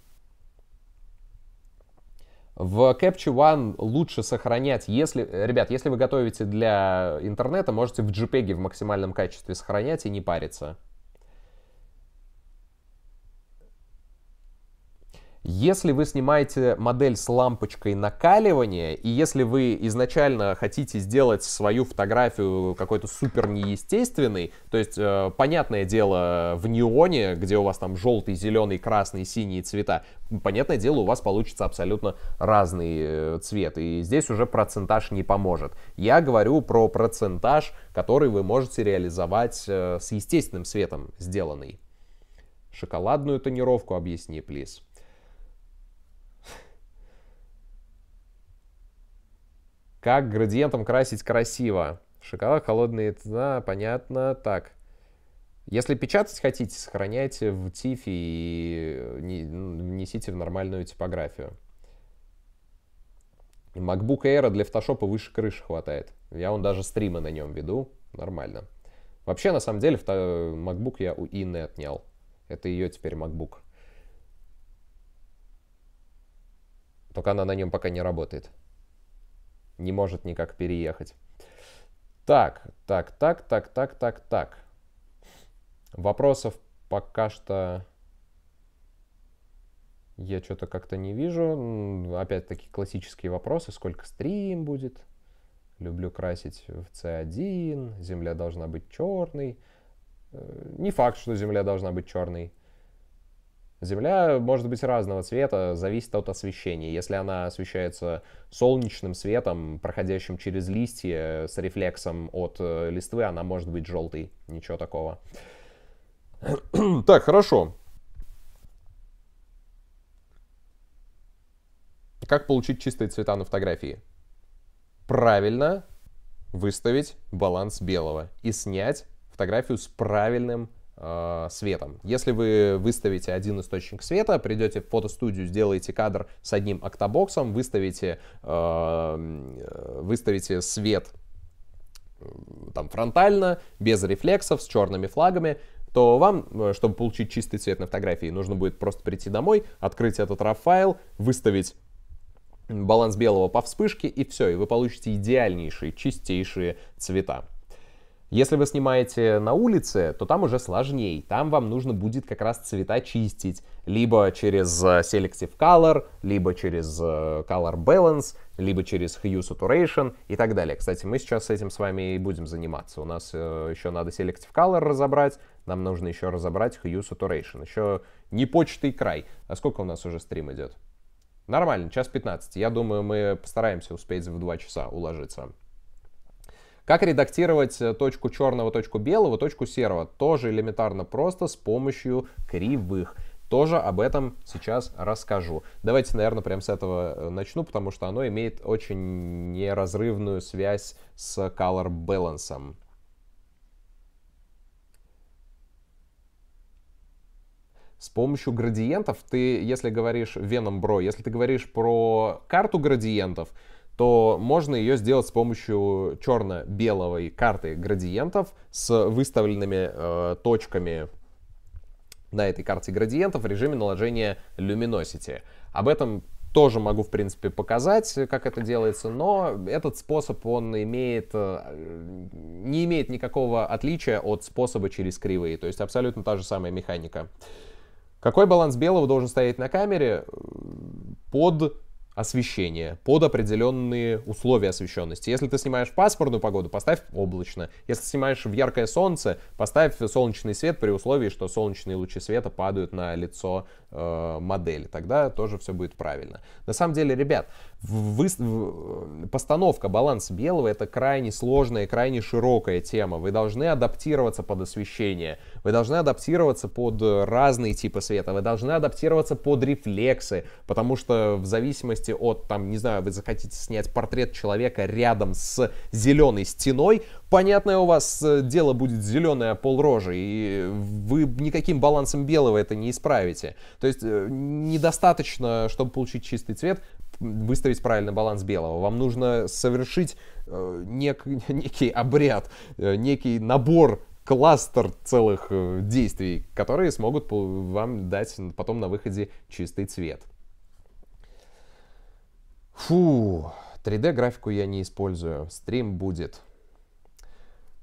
В Capture One лучше сохранять, если, ребят, если вы готовите для интернета, можете в JPEG в максимальном качестве сохранять и не париться. Если вы снимаете модель с лампочкой накаливания, и если вы изначально хотите сделать свою фотографию какой-то супер неестественной, то есть, э, понятное дело, в неоне, где у вас там желтый, зеленый, красный, синий цвета, понятное дело, у вас получится абсолютно разный э, цвет, и здесь уже процентаж не поможет. Я говорю про процентаж, который вы можете реализовать э, с естественным светом сделанный. Шоколадную тонировку объясни, плиз. Как градиентом красить красиво? Шоколад, холодный, да, понятно. Так. Если печатать хотите, сохраняйте в тифе и э, внесите в нормальную типографию. MacBook Air для фотошопа выше крыши хватает. Я он даже стримы на нем веду. Нормально. Вообще, на самом деле, MacBook я у Инны отнял. Это ее теперь MacBook. Только она на нем пока не работает не может никак переехать. Так, так, так, так, так, так, так. Вопросов пока что я что-то как-то не вижу. Опять-таки классические вопросы. Сколько стрим будет? Люблю красить в C1. Земля должна быть черной. Э, не факт, что земля должна быть черной. Земля может быть разного цвета, зависит от освещения. Если она освещается солнечным светом, проходящим через листья с рефлексом от э, листвы, она может быть желтой. Ничего такого. Так, хорошо. Как получить чистые цвета на фотографии? Правильно выставить баланс белого и снять фотографию с правильным Э, светом. Если вы выставите один источник света, придете в фотостудию, сделаете кадр с одним октобоксом, выставите, э, выставите свет э, там фронтально, без рефлексов, с черными флагами, то вам, чтобы получить чистый цвет на фотографии, нужно будет просто прийти домой, открыть этот RAW файл, выставить баланс белого по вспышке, и все, и вы получите идеальнейшие, чистейшие цвета. Если вы снимаете на улице, то там уже сложнее. Там вам нужно будет как раз цвета чистить. Либо через э, Selective Color, либо через э, Color Balance, либо через Hue Saturation и так далее. Кстати, мы сейчас с этим с вами и будем заниматься. У нас э, еще надо Selective Color разобрать, нам нужно еще разобрать Hue Saturation. Еще не почтый край. А сколько у нас уже стрим идет? Нормально, час 15. Я думаю, мы постараемся успеть в 2 часа уложиться. Как редактировать э, точку черного, точку белого, точку серого? Тоже элементарно просто с помощью кривых. Тоже об этом сейчас расскажу. Давайте, наверное, прям с этого э, начну, потому что оно имеет очень неразрывную связь с color balance. с помощью градиентов ты, если говоришь Venom Bro, если ты говоришь про карту градиентов, то можно ее сделать с помощью черно беловой карты градиентов с выставленными э, точками на этой карте градиентов в режиме наложения Luminosity. Об этом тоже могу, в принципе, показать, как это делается, но этот способ, он имеет, э, не имеет никакого отличия от способа через кривые, то есть абсолютно та же самая механика. Какой баланс белого должен стоять на камере? Э, под освещение под определенные условия освещенности. Если ты снимаешь в пасмурную погоду, поставь облачно. Если снимаешь в яркое солнце, поставь солнечный свет при условии, что солнечные лучи света падают на лицо э, модель. Тогда тоже все будет правильно. На самом деле, ребят, вы, э, постановка баланс белого это крайне сложная, крайне широкая тема. Вы должны адаптироваться под освещение, вы должны адаптироваться под э, разные типы света, вы должны адаптироваться под рефлексы, потому что в зависимости от, там, не знаю, вы захотите снять портрет человека рядом с зеленой стеной, понятное у вас э, дело будет зеленое полрожи, и вы никаким балансом белого это не исправите. То есть э, недостаточно, чтобы получить чистый цвет, выставить правильный баланс белого. Вам нужно совершить э, нек, <laughs> некий обряд, некий набор кластер целых действий, которые смогут вам дать потом на выходе чистый цвет. Фу, 3D графику я не использую, стрим будет.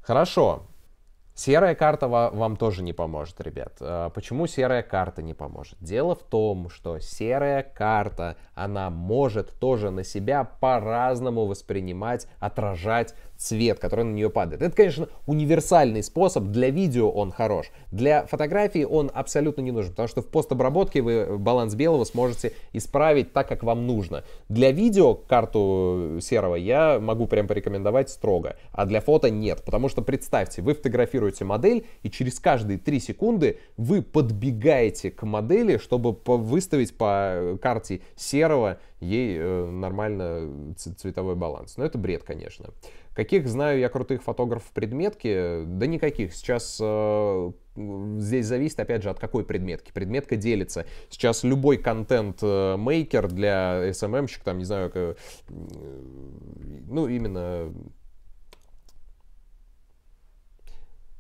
Хорошо. Серая карта вам тоже не поможет, ребят. А, почему серая карта не поможет? Дело в том, что серая карта, она может тоже на себя по-разному воспринимать, отражать цвет, который на нее падает. Это, конечно, универсальный способ. Для видео он хорош. Для фотографии он абсолютно не нужен, потому что в постобработке вы баланс белого сможете исправить так, как вам нужно. Для видео карту серого я могу прям порекомендовать строго, а для фото нет. Потому что представьте, вы фотографируете модель, и через каждые 3 секунды вы подбегаете к модели, чтобы выставить по карте серого ей э, нормально цветовой баланс. Но это бред, конечно. Каких знаю я крутых фотографов предметки? Да никаких. Сейчас э, здесь зависит, опять же, от какой предметки. Предметка делится. Сейчас любой контент-мейкер э, для SMM-щик, эм там, не знаю, ну, именно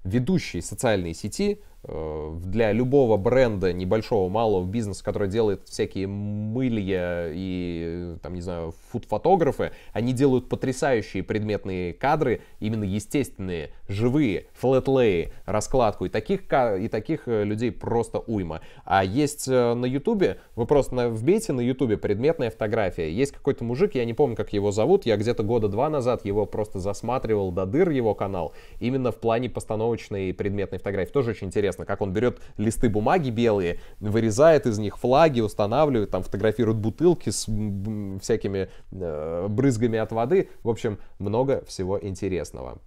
ведущий социальной сети — Э, для любого бренда, небольшого, малого бизнеса, который делает всякие мылья и, там, не знаю, фуд-фотографы, они делают потрясающие предметные кадры, именно естественные, живые, флетлеи, раскладку. И таких, и таких э, людей просто уйма. А есть э, на ютубе, вы просто вбейте на ютубе предметная фотография. Есть какой-то мужик, я не помню, как его зовут, я где-то года два назад его просто засматривал до дыр его канал, именно в плане постановочной и предметной фотографии. Тоже очень интересно, как он берет листы бумаги белые, вырезает из них флаги, устанавливает, там фотографирует бутылки с всякими э, брызгами от воды. В общем, много всего интересного.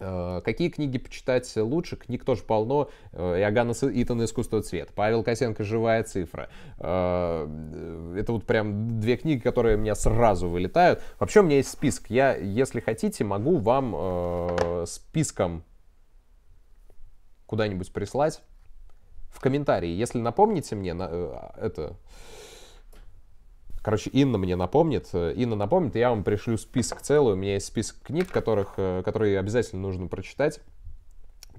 Э, какие книги почитать лучше? Книг тоже полно. Э, Иоганна Итана «Искусство цвет», Павел Косенко «Живая цифра». Э, это вот прям две книги, которые у меня сразу вылетают. Вообще у меня есть список. Я, если хотите, могу вам списком куда-нибудь прислать в комментарии. Если напомните мне на, это Короче, Инна мне напомнит. Э, Инна напомнит, я вам пришлю список целый. У меня есть список книг, которых, э, которые обязательно нужно прочитать.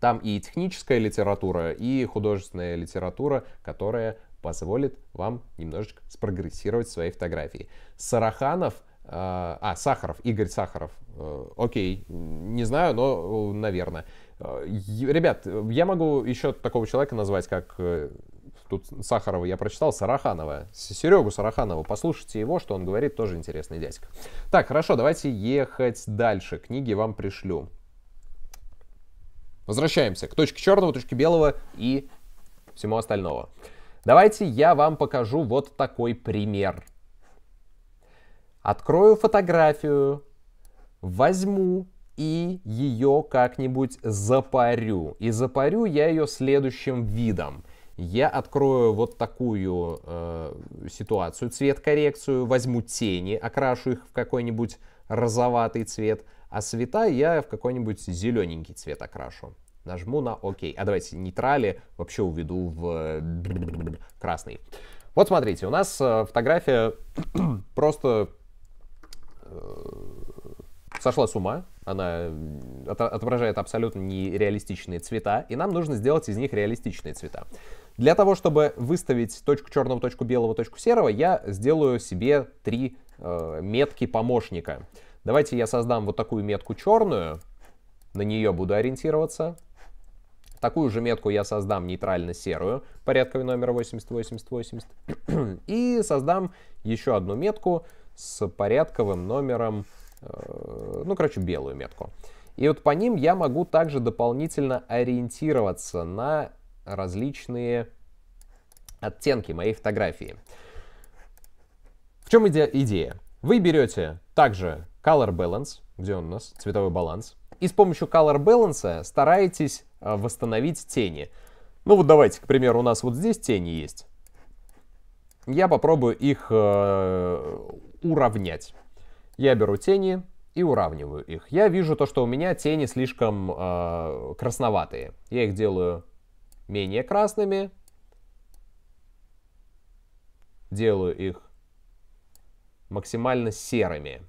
Там и техническая литература, и художественная литература, которая позволит вам немножечко спрогрессировать свои фотографии. Сараханов, э, а, Сахаров, Игорь Сахаров, э, окей, не знаю, но, э, наверное. Ребят, я могу еще такого человека назвать, как Тут Сахарова я прочитал, Сараханова. Серегу Сараханова, послушайте его, что он говорит, тоже интересный дядька. Так, хорошо, давайте ехать дальше. Книги вам пришлю. Возвращаемся к точке черного, точке белого и всему остального. Давайте я вам покажу вот такой пример. Открою фотографию, возьму и ее как-нибудь запарю. И запарю я ее следующим видом – я открою вот такую э, ситуацию, цвет коррекцию, возьму тени, окрашу их в какой-нибудь розоватый цвет, а цвета я в какой-нибудь зелененький цвет окрашу. Нажму на ОК. А давайте нейтрали вообще уведу в э, красный. Вот смотрите, у нас э, фотография <clears throat> просто э, сошла с ума. Она отображает абсолютно нереалистичные цвета, и нам нужно сделать из них реалистичные цвета. Для того, чтобы выставить точку черного, точку белого, точку серого, я сделаю себе три э, метки помощника. Давайте я создам вот такую метку черную, на нее буду ориентироваться. Такую же метку я создам нейтрально-серую, порядковый номер 80-80-80. <clears throat> И создам еще одну метку с порядковым номером, э, ну, короче, белую метку. И вот по ним я могу также дополнительно ориентироваться на различные оттенки моей фотографии. В чем иде идея? Вы берете также Color Balance, где он у нас, цветовой баланс, и с помощью Color Balance а стараетесь а, восстановить тени. Ну вот давайте, к примеру, у нас вот здесь тени есть. Я попробую их э, уравнять. Я беру тени и уравниваю их. Я вижу то, что у меня тени слишком э, красноватые. Я их делаю менее красными. Делаю их максимально серыми.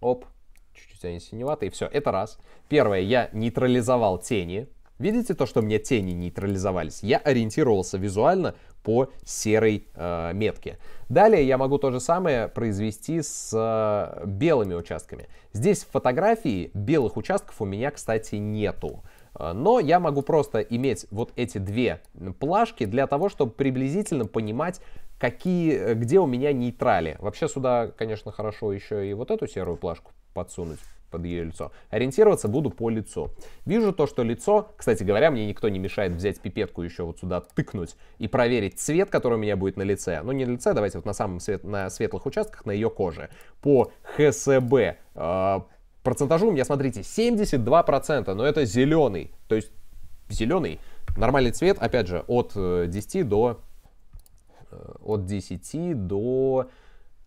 Оп, чуть-чуть они синеватые. Все, это раз. Первое, я нейтрализовал тени. Видите то, что у меня тени нейтрализовались? Я ориентировался визуально по серой э, метке. Далее я могу то же самое произвести с э, белыми участками. Здесь в фотографии белых участков у меня, кстати, нету. А, но я могу просто иметь вот эти две плашки для того, чтобы приблизительно понимать, какие, э, где у меня нейтрали. Вообще сюда, конечно, хорошо еще и вот эту серую плашку подсунуть под ее лицо. Ориентироваться буду по лицу. Вижу то, что лицо, кстати говоря, мне никто не мешает взять пипетку еще вот сюда тыкнуть и проверить цвет, который у меня будет на лице. Ну, не на лице, давайте вот на самом свет, на светлых участках, на ее коже. По ХСБ э, а, Процентажу у меня, смотрите, 72%, но это зеленый. То есть зеленый, нормальный цвет, опять же, от 10 э, до... Э, от 10 до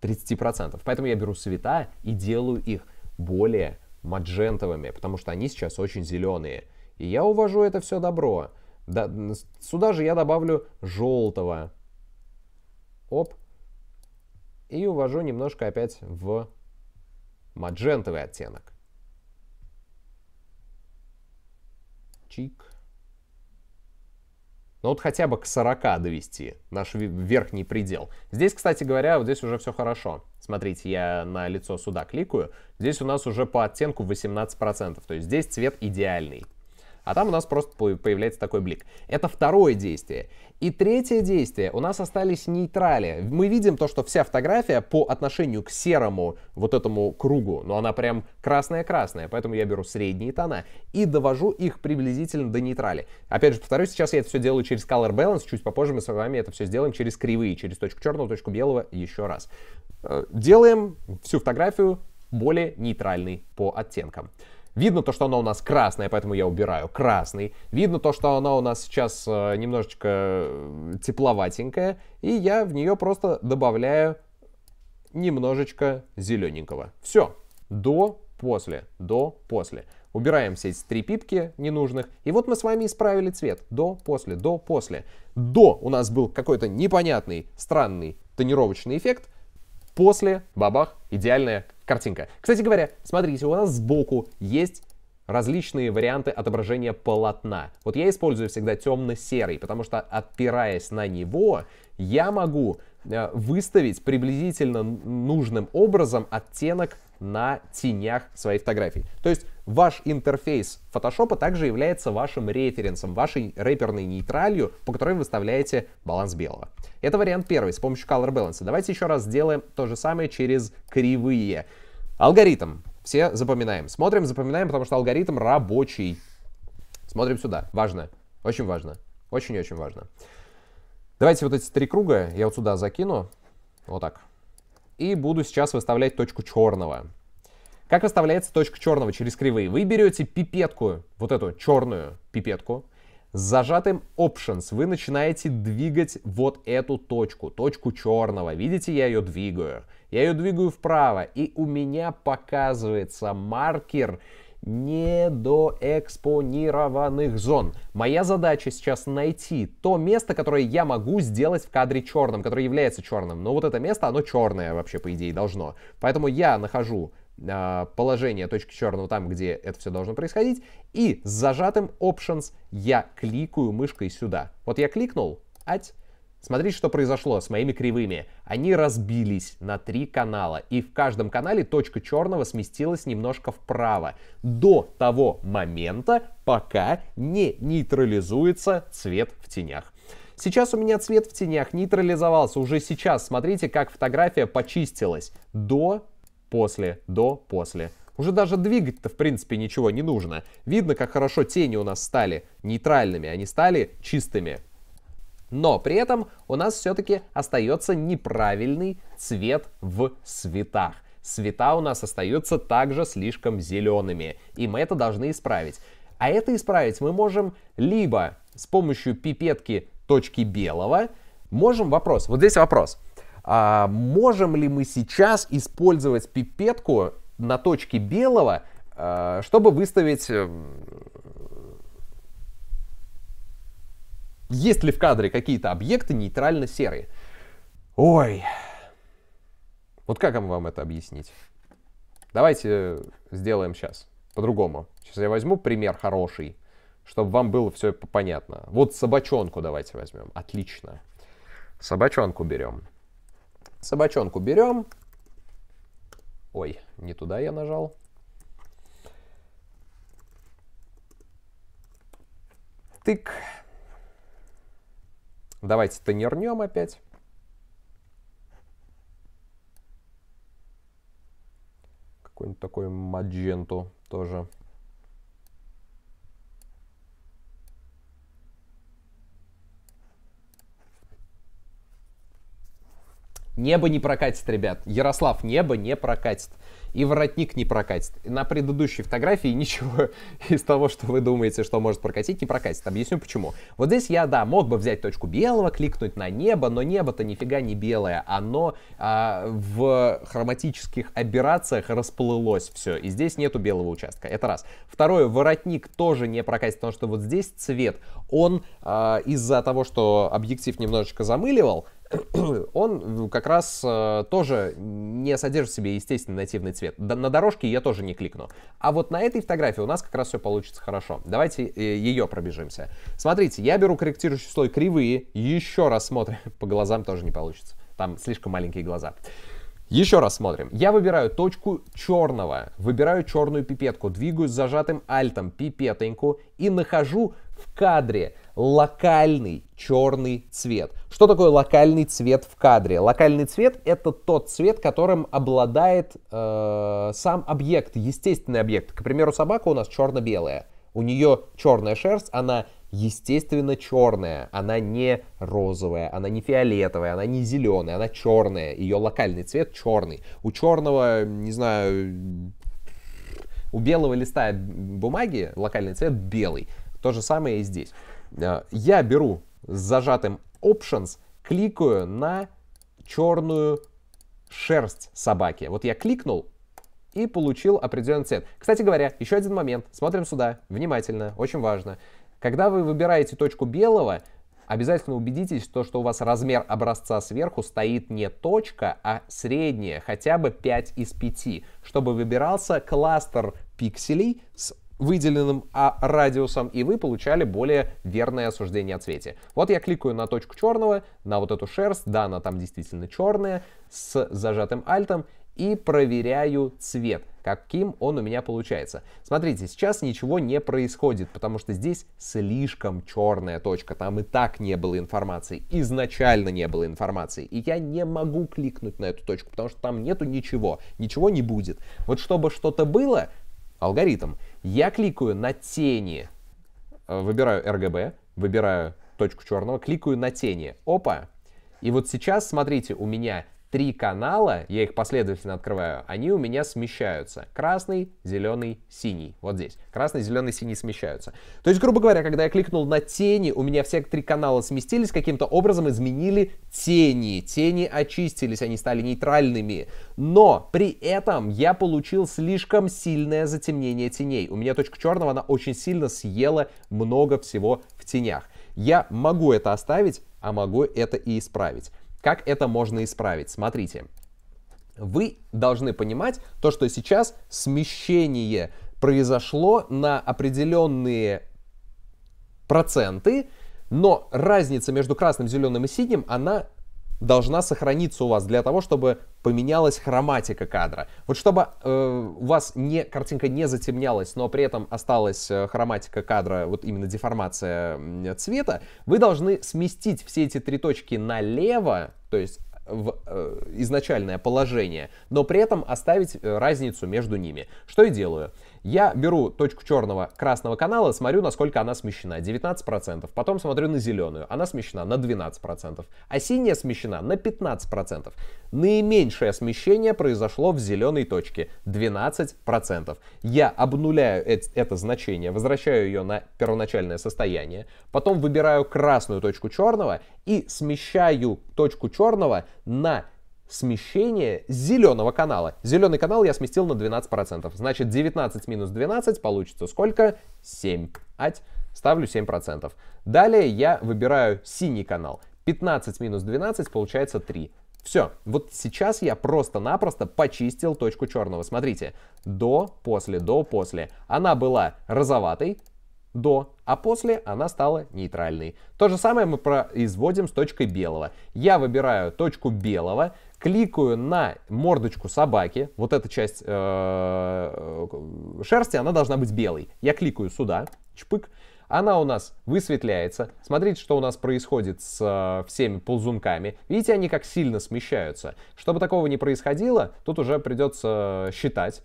30%. Поэтому я беру цвета и делаю их более маджентовыми, потому что они сейчас очень зеленые. И я увожу это все добро. Да, сюда же я добавлю желтого. Оп. И увожу немножко опять в маджентовый оттенок. Чик. Ну вот хотя бы к 40 довести наш верхний предел. Здесь, кстати говоря, вот здесь уже все хорошо. Смотрите, я на лицо сюда кликаю. Здесь у нас уже по оттенку 18%. То есть здесь цвет идеальный. А там у нас просто появляется такой блик. Это второе действие. И третье действие. У нас остались нейтрали. Мы видим то, что вся фотография по отношению к серому вот этому кругу, но она прям красная-красная, поэтому я беру средние тона и довожу их приблизительно до нейтрали. Опять же, повторюсь, сейчас я это все делаю через Color Balance, чуть попозже мы с вами это все сделаем через кривые, через точку черного, точку белого еще раз. Э, делаем всю фотографию более нейтральной по оттенкам. Видно то, что она у нас красная, поэтому я убираю красный. Видно то, что она у нас сейчас э, немножечко э, тепловатенькая. И я в нее просто добавляю немножечко зелененького. Все. До, после, до, после. Убираем все эти три пипки ненужных. И вот мы с вами исправили цвет. До, после, до, после. До у нас был какой-то непонятный, странный тонировочный эффект. После, бабах, идеальная картинка. Кстати говоря, смотрите, у нас сбоку есть различные варианты отображения полотна. Вот я использую всегда темно-серый, потому что опираясь на него, я могу э, выставить приблизительно нужным образом оттенок на тенях своей фотографии. То есть Ваш интерфейс Photoshop также является вашим референсом, вашей рэперной нейтралью, по которой вы выставляете баланс белого. Это вариант первый с помощью Color Balance. Давайте еще раз сделаем то же самое через кривые. Алгоритм. Все запоминаем. Смотрим, запоминаем, потому что алгоритм рабочий. Смотрим сюда. Важно. Очень важно. Очень-очень важно. Давайте вот эти три круга я вот сюда закину. Вот так. И буду сейчас выставлять точку черного. Как выставляется точка черного через кривые? Вы берете пипетку, вот эту черную пипетку, с зажатым Options вы начинаете двигать вот эту точку, точку черного. Видите, я ее двигаю. Я ее двигаю вправо, и у меня показывается маркер недоэкспонированных зон. Моя задача сейчас найти то место, которое я могу сделать в кадре черным, которое является черным. Но вот это место, оно черное вообще, по идее, должно. Поэтому я нахожу а, положение точки черного там, где это все должно происходить. И с зажатым Options я кликаю мышкой сюда. Вот я кликнул, ать, Смотрите, что произошло с моими кривыми. Они разбились на три канала, и в каждом канале точка черного сместилась немножко вправо, до того момента, пока не нейтрализуется цвет в тенях. Сейчас у меня цвет в тенях нейтрализовался. Уже сейчас смотрите, как фотография почистилась до после, до, после. Уже даже двигать-то, в принципе, ничего не нужно. Видно, как хорошо тени у нас стали нейтральными, они а стали чистыми. Но при этом у нас все-таки остается неправильный цвет в светах. Света у нас остаются также слишком зелеными, и мы это должны исправить. А это исправить мы можем либо с помощью пипетки точки белого, можем вопрос, вот здесь вопрос – а можем ли мы сейчас использовать пипетку на точке белого, э, чтобы выставить... Э, есть ли в кадре какие-то объекты нейтрально-серые? Ой, вот как вам это объяснить? Давайте сделаем сейчас по-другому. Сейчас я возьму пример хороший, чтобы вам было все понятно. Вот собачонку давайте возьмем. Отлично. Собачонку берем. Собачонку берем. Ой, не туда я нажал. Тык. Давайте тонернем опять. Какую-нибудь такую мадженту тоже. Небо не прокатит, ребят. Ярослав, небо не прокатит. И воротник не прокатит. На предыдущей фотографии <laughs> ничего из того, что вы думаете, что может прокатить, не прокатит. Объясню почему. Вот здесь я, да, мог бы взять точку белого, кликнуть на небо, но небо-то нифига не белое. Оно а, в хроматических операциях расплылось все. И здесь нету белого участка. Это раз. Второе, воротник тоже не прокатит, потому что вот здесь цвет, он а, из-за того, что объектив немножечко замыливал, <clears throat> он как раз э, тоже не содержит в себе естественный нативный цвет. Да, на дорожке я тоже не кликну. А вот на этой фотографии у нас как раз все получится хорошо. Давайте э, ее пробежимся. Смотрите, я беру корректирующий слой кривые, еще раз смотрим. <laughs> По глазам тоже не получится. Там слишком маленькие глаза. Еще раз смотрим. Я выбираю точку черного, выбираю черную пипетку, двигаю с зажатым альтом пипетеньку и нахожу в кадре локальный черный цвет. Что такое локальный цвет в кадре? Локальный цвет это тот цвет, которым обладает э, сам объект, естественный объект. К примеру, собака у нас черно-белая. У нее черная шерсть, она естественно, черная. Она не розовая, она не фиолетовая, она не зеленая, она черная. Ее локальный цвет черный. У черного, не знаю, у белого листа бумаги локальный цвет белый. То же самое и здесь. А, я беру с зажатым Options, кликаю на черную шерсть собаки. Вот я кликнул, и получил определенный цвет. Кстати говоря, еще один момент. Смотрим сюда внимательно, очень важно. Когда вы выбираете точку белого, обязательно убедитесь, что, что у вас размер образца сверху стоит не точка, а средняя, хотя бы 5 из 5, чтобы выбирался кластер пикселей с выделенным а радиусом, и вы получали более верное суждение о цвете. Вот я кликаю на точку черного, на вот эту шерсть, да, она там действительно черная, с зажатым альтом, и проверяю цвет, каким он у меня получается. Смотрите, сейчас ничего не происходит, потому что здесь слишком черная точка, там и так не было информации, изначально не было информации, и я не могу кликнуть на эту точку, потому что там нету ничего, ничего не будет. Вот чтобы что-то было, алгоритм, я кликаю на тени, э, выбираю RGB, выбираю точку черного, кликаю на тени, опа, и вот сейчас, смотрите, у меня три канала, я их последовательно открываю, они у меня смещаются. Красный, зеленый, синий. Вот здесь. Красный, зеленый, синий смещаются. То есть, грубо говоря, когда я кликнул на тени, у меня все три канала сместились, каким-то образом изменили тени. Тени очистились, они стали нейтральными. Но при этом я получил слишком сильное затемнение теней. У меня точка черного, она очень сильно съела много всего в тенях. Я могу это оставить, а могу это и исправить. Как это можно исправить? Смотрите, вы должны понимать то, что сейчас смещение произошло на определенные проценты, но разница между красным, зеленым и синим, она должна сохраниться у вас для того, чтобы поменялась хроматика кадра. Вот чтобы э, у вас не, картинка не затемнялась, но при этом осталась э, хроматика кадра, вот именно деформация цвета, вы должны сместить все эти три точки налево, то есть в э, изначальное положение, но при этом оставить э, разницу между ними. Что я делаю. Я беру точку черного красного канала, смотрю, насколько она смещена. 19%. Потом смотрю на зеленую. Она смещена на 12%. А синяя смещена на 15%. Наименьшее смещение произошло в зеленой точке. 12%. Я обнуляю это значение, возвращаю ее на первоначальное состояние. Потом выбираю красную точку черного и смещаю точку черного на смещение зеленого канала. Зеленый канал я сместил на 12%. Значит, 19 минус 12 получится сколько? 7. Ать. Ставлю 7%. Далее я выбираю синий канал. 15 минус 12 получается 3. Все, вот сейчас я просто-напросто почистил точку черного. Смотрите, до, после, до, после. Она была розоватой до, а после она стала нейтральной. То же самое мы производим с точкой белого. Я выбираю точку белого, кликаю на мордочку собаки, вот эта часть э, э, шерсти, она должна быть белой. Я кликаю сюда, чпык, она у нас высветляется. Смотрите, что у нас происходит с э, всеми ползунками. Видите, они как сильно смещаются. Чтобы такого не происходило, тут уже придется считать.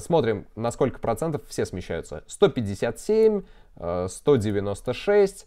смотрим, на сколько процентов все смещаются. 157, э, 196,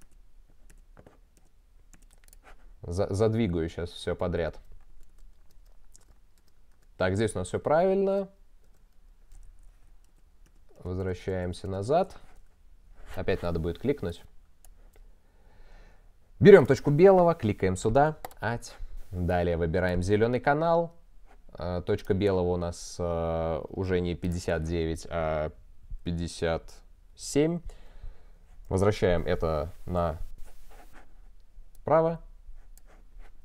задвигаю сейчас все подряд. Так, здесь у нас все правильно. Возвращаемся назад. Опять надо будет кликнуть. Берем точку белого, кликаем сюда. Ать. Далее выбираем зеленый канал. Э, точка белого у нас э, уже не 59, а 57. Возвращаем это на право.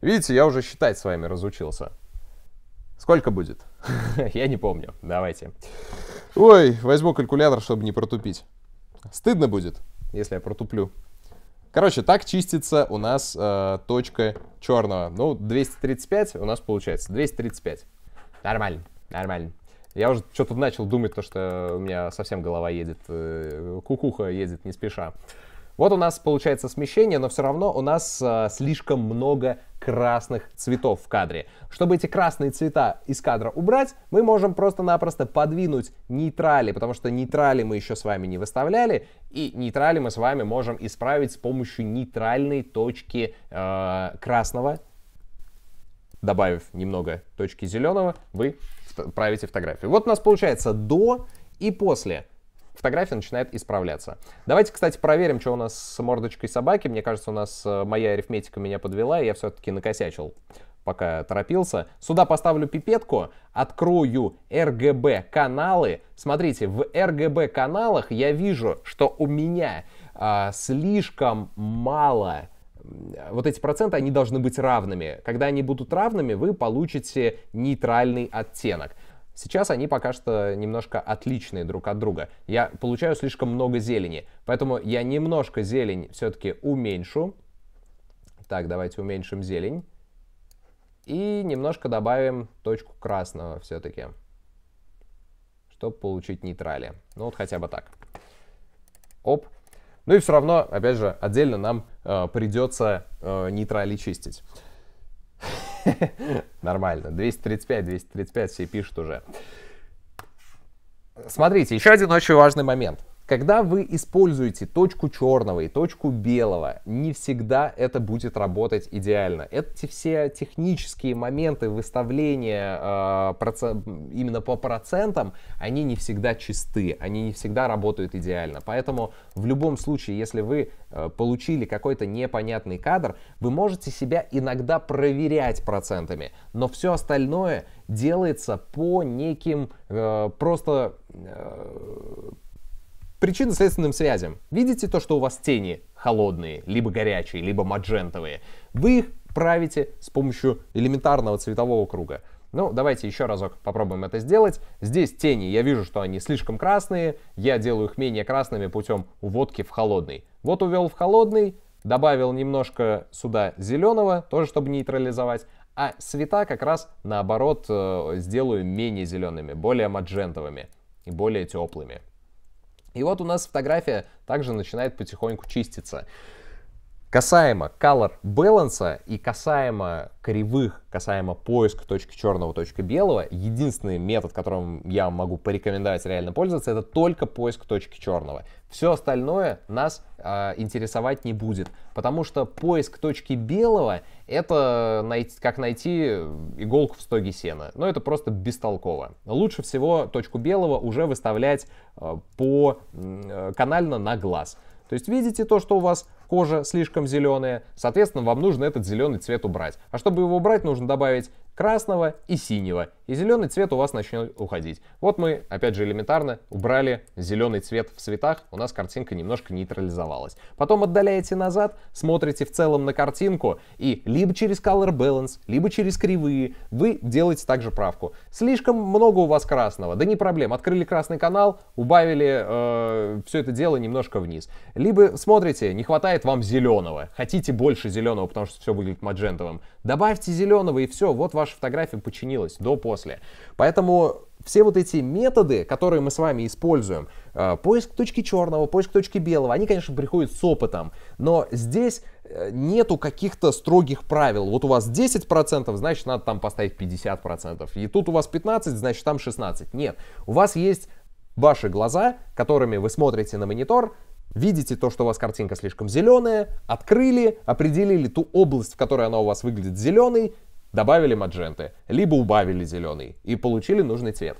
Видите, я уже считать с вами разучился. Сколько будет? <laughs> Я не помню. Давайте. Ой, возьму калькулятор, чтобы не протупить. Стыдно будет, если я протуплю. Короче, так чистится у нас э, точка черного. Ну, 235 у нас получается. 235. Нормально, нормально. Я уже что-то начал думать, то, что у меня совсем голова едет, э, кукуха едет не спеша. Вот у нас получается смещение, но все равно у нас э, слишком много красных цветов в кадре. Чтобы эти красные цвета из кадра убрать, мы можем просто-напросто подвинуть нейтрали, потому что нейтрали мы еще с вами не выставляли, и нейтрали мы с вами можем исправить с помощью нейтральной точки э, красного. Добавив немного точки зеленого, вы правите фотографию. Вот у нас получается до и после фотография начинает исправляться. Давайте, кстати, проверим, что у нас с мордочкой собаки. Мне кажется, у нас э, моя арифметика меня подвела, и я все-таки накосячил пока торопился. Сюда поставлю пипетку, открою RGB каналы. Смотрите, в RGB каналах я вижу, что у меня э, слишком мало вот эти проценты, они должны быть равными. Когда они будут равными, вы получите нейтральный оттенок. Сейчас они пока что немножко отличные друг от друга. Я получаю слишком много зелени, поэтому я немножко зелень все-таки уменьшу. Так, давайте уменьшим зелень. И немножко добавим точку красного все-таки, чтобы получить нейтрали. Ну вот хотя бы так. Оп. Ну и все равно, опять же, отдельно нам э, придется э, нейтрали чистить. <laughs> Нормально. 235, 235 все пишут уже. Смотрите, еще один очень важный момент – когда вы используете точку черного и точку белого, не всегда это будет работать идеально. Эти все технические моменты выставления э, именно по процентам, они не всегда чисты, они не всегда работают идеально. Поэтому в любом случае, если вы э, получили какой-то непонятный кадр, вы можете себя иногда проверять процентами, но все остальное делается по неким э, просто... Э, причинно-следственным связям. Видите то, что у вас тени холодные, либо горячие, либо маджентовые. Вы их правите с помощью элементарного цветового круга. Ну, давайте еще разок попробуем это сделать. Здесь тени, я вижу, что они слишком красные. Я делаю их менее красными путем уводки в холодный. Вот увел в холодный, добавил немножко сюда зеленого, тоже чтобы нейтрализовать. А цвета как раз наоборот э, сделаю менее зелеными, более маджентовыми и более теплыми. И вот у нас фотография также начинает потихоньку чиститься. Касаемо color balance и касаемо кривых, касаемо поиска точки черного, точки белого, единственный метод, которым я могу порекомендовать реально пользоваться, это только поиск точки черного. Все остальное нас а, интересовать не будет. Потому что поиск точки белого — это найти, как найти иголку в стоге сена. Но это просто бестолково. Лучше всего точку белого уже выставлять а, по э, канально на глаз. То есть видите то, что у вас кожа слишком зеленая, соответственно, вам нужно этот зеленый цвет убрать. А чтобы его убрать, нужно добавить красного и синего. И зеленый цвет у вас начнет уходить. Вот мы, опять же, элементарно убрали зеленый цвет в цветах. У нас картинка немножко нейтрализовалась. Потом отдаляете назад, смотрите в целом на картинку. И либо через Color Balance, либо через кривые вы делаете также правку. Слишком много у вас красного. Да не проблем. Открыли красный канал, убавили э, все это дело немножко вниз. Либо смотрите, не хватает вам зеленого. Хотите больше зеленого, потому что все выглядит маджентовым. Добавьте зеленого и все. Вот ваш ваша фотография починилась до-после. Поэтому все вот эти методы, которые мы с вами используем, э, поиск точки черного, поиск точки белого, они, конечно, приходят с опытом, но здесь э, нету каких-то строгих правил. Вот у вас 10%, значит, надо там поставить 50%. И тут у вас 15%, значит, там 16%. Нет, у вас есть ваши глаза, которыми вы смотрите на монитор, видите то, что у вас картинка слишком зеленая, открыли, определили ту область, в которой она у вас выглядит зеленой, добавили мадженты, либо убавили зеленый и получили нужный цвет.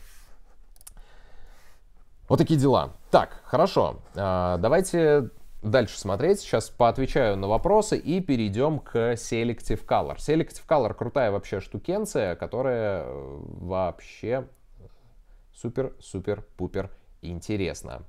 Вот такие дела. Так, хорошо. А, давайте дальше смотреть. Сейчас поотвечаю на вопросы и перейдем к Selective Color. Selective Color крутая вообще штукенция, которая э, вообще супер-супер-пупер интересна.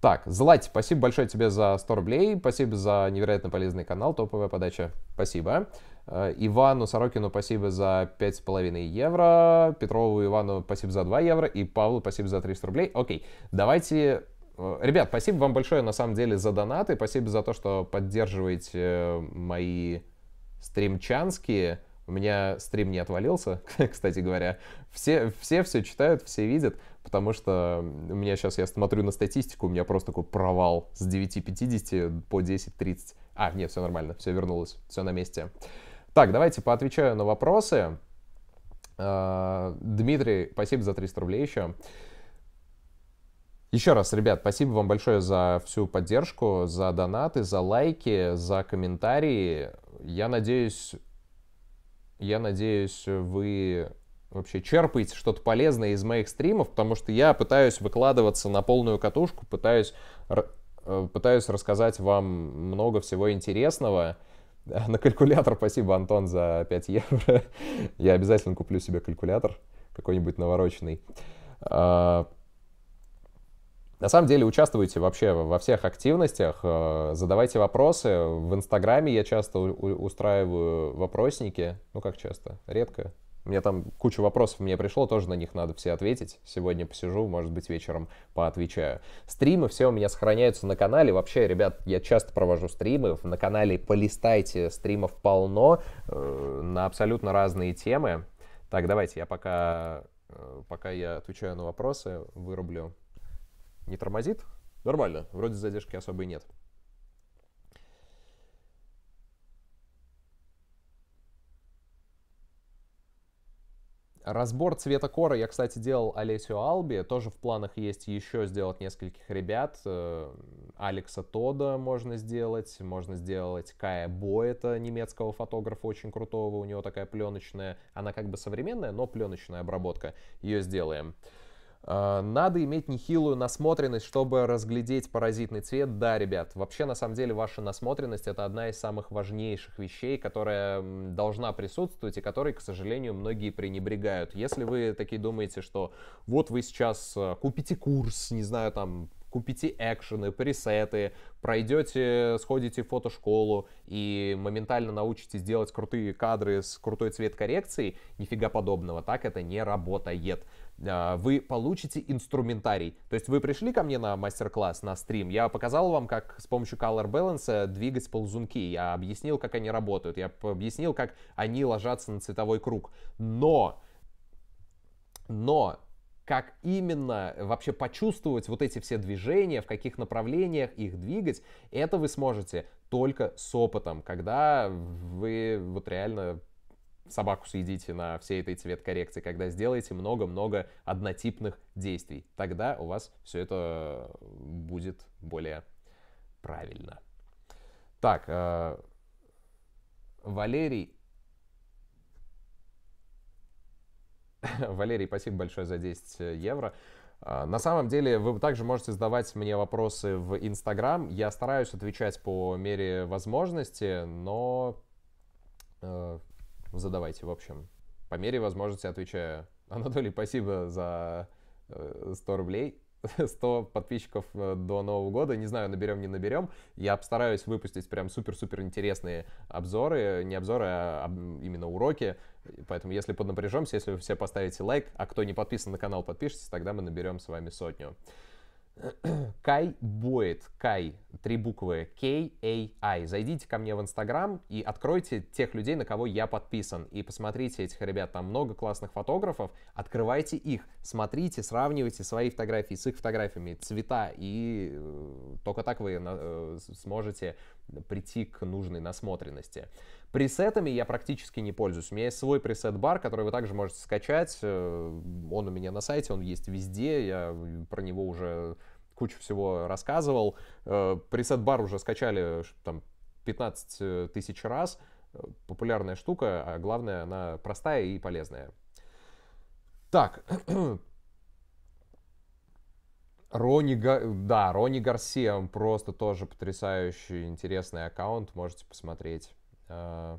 Так, Злать, спасибо большое тебе за 100 рублей. Спасибо за невероятно полезный канал, топовая подача. Спасибо. Спасибо. Э, Ивану Сорокину спасибо за 5,5 евро, Петрову Ивану спасибо за 2 евро и Павлу спасибо за 300 рублей. Окей, давайте... Э, ребят, спасибо вам большое на самом деле за донаты, спасибо за то, что поддерживаете э, мои стримчанские. У меня стрим не отвалился, <laughs> кстати говоря. Все, все все читают, все видят, потому что у меня сейчас, я смотрю на статистику, у меня просто такой провал с 9.50 по 10.30. А, нет, все нормально, все вернулось, все на месте. Uh, так, давайте поотвечаю на вопросы. А, Дмитрий, спасибо за 300 рублей еще. Еще раз, ребят, спасибо вам большое за всю поддержку, за донаты, за лайки, за комментарии. Я надеюсь, я надеюсь, вы вообще черпаете что-то полезное из моих стримов, потому что я пытаюсь выкладываться на полную катушку, пытаюсь, э, пытаюсь рассказать вам много всего интересного. <laughs> На калькулятор спасибо, Антон, за 5 евро. <laughs> Я обязательно куплю себе калькулятор какой-нибудь навороченный. А, на самом деле участвуйте вообще во всех активностях, э, задавайте вопросы. В Инстаграме я часто устраиваю вопросники, ну как часто, редко, мне там куча вопросов мне пришло, тоже на них надо все ответить. Сегодня посижу, может быть, вечером поотвечаю. Стримы все у меня сохраняются на канале. Вообще, ребят, я часто провожу стримы. На канале полистайте, стримов полно э, на абсолютно разные темы. Так, давайте я пока, э, пока я отвечаю на вопросы, вырублю. Не тормозит? Нормально, вроде задержки особой нет. Разбор цвета кора я, кстати, делал Олесю Алби. Тоже в планах есть еще сделать нескольких ребят. Э, Алекса Тода можно сделать. Можно сделать Кая Бо, это немецкого фотографа очень крутого. У него такая пленочная, она как бы современная, но пленочная обработка. Ее сделаем. Uh, Э, надо иметь нехилую насмотренность, чтобы разглядеть паразитный цвет. Да, ребят, вообще на самом деле ваша насмотренность это одна из самых важнейших вещей, которая должна присутствовать и которой, к сожалению, многие пренебрегают. Если вы такие думаете, что вот вы сейчас э, купите курс, не знаю, там купите экшены, пресеты, пройдете, сходите в фотошколу и моментально научитесь делать крутые кадры с крутой цвет коррекцией, нифига подобного, так это не работает. А, вы получите инструментарий. То есть вы пришли ко мне на мастер-класс, на стрим, я показал вам, как с помощью Color Balance э, двигать ползунки, я объяснил, как они работают, я объяснил, как они ложатся на цветовой круг. Но, но как именно вообще почувствовать вот эти все движения, в каких направлениях их двигать, это вы сможете только с опытом, когда вы вот реально собаку съедите на всей этой цвет коррекции, когда сделаете много-много однотипных действий. Тогда у вас все это будет более правильно. Так, э, Валерий. <laughs> Валерий, спасибо большое за 10 э, евро. А, на самом деле, вы также можете задавать мне вопросы в Инстаграм. Я стараюсь отвечать по мере возможности, но э, Задавайте, в общем. По мере возможности отвечаю. <laughs> Анатолий, спасибо за 100 э, рублей. 100 <laughs> подписчиков э, до Нового года. Не знаю, наберем, не наберем. Я постараюсь выпустить прям супер-супер интересные обзоры. Не обзоры, а именно уроки. Поэтому если поднапряжемся, если вы все поставите лайк, а кто не подписан на канал, подпишитесь, тогда мы наберем с вами сотню. Кай Боит, Кай, три буквы, K-A-I. А Зайдите ко мне в Инстаграм и откройте тех людей, на кого я подписан. И посмотрите этих ребят, там много классных фотографов. Открывайте их, смотрите, сравнивайте свои фотографии с их фотографиями, цвета. И э, только так вы э, сможете прийти к нужной насмотренности. Пресетами я практически не пользуюсь. У меня есть свой пресет-бар, который вы также можете скачать. Э, он у меня на сайте, он есть везде. Я про него уже кучу всего рассказывал. Э, пресет-бар уже скачали там 15 э, тысяч раз. Популярная штука, а главное, она простая и полезная. Так. <clears throat> Рони, да, Рони Гарсия, он просто тоже потрясающий, интересный аккаунт, можете посмотреть. А,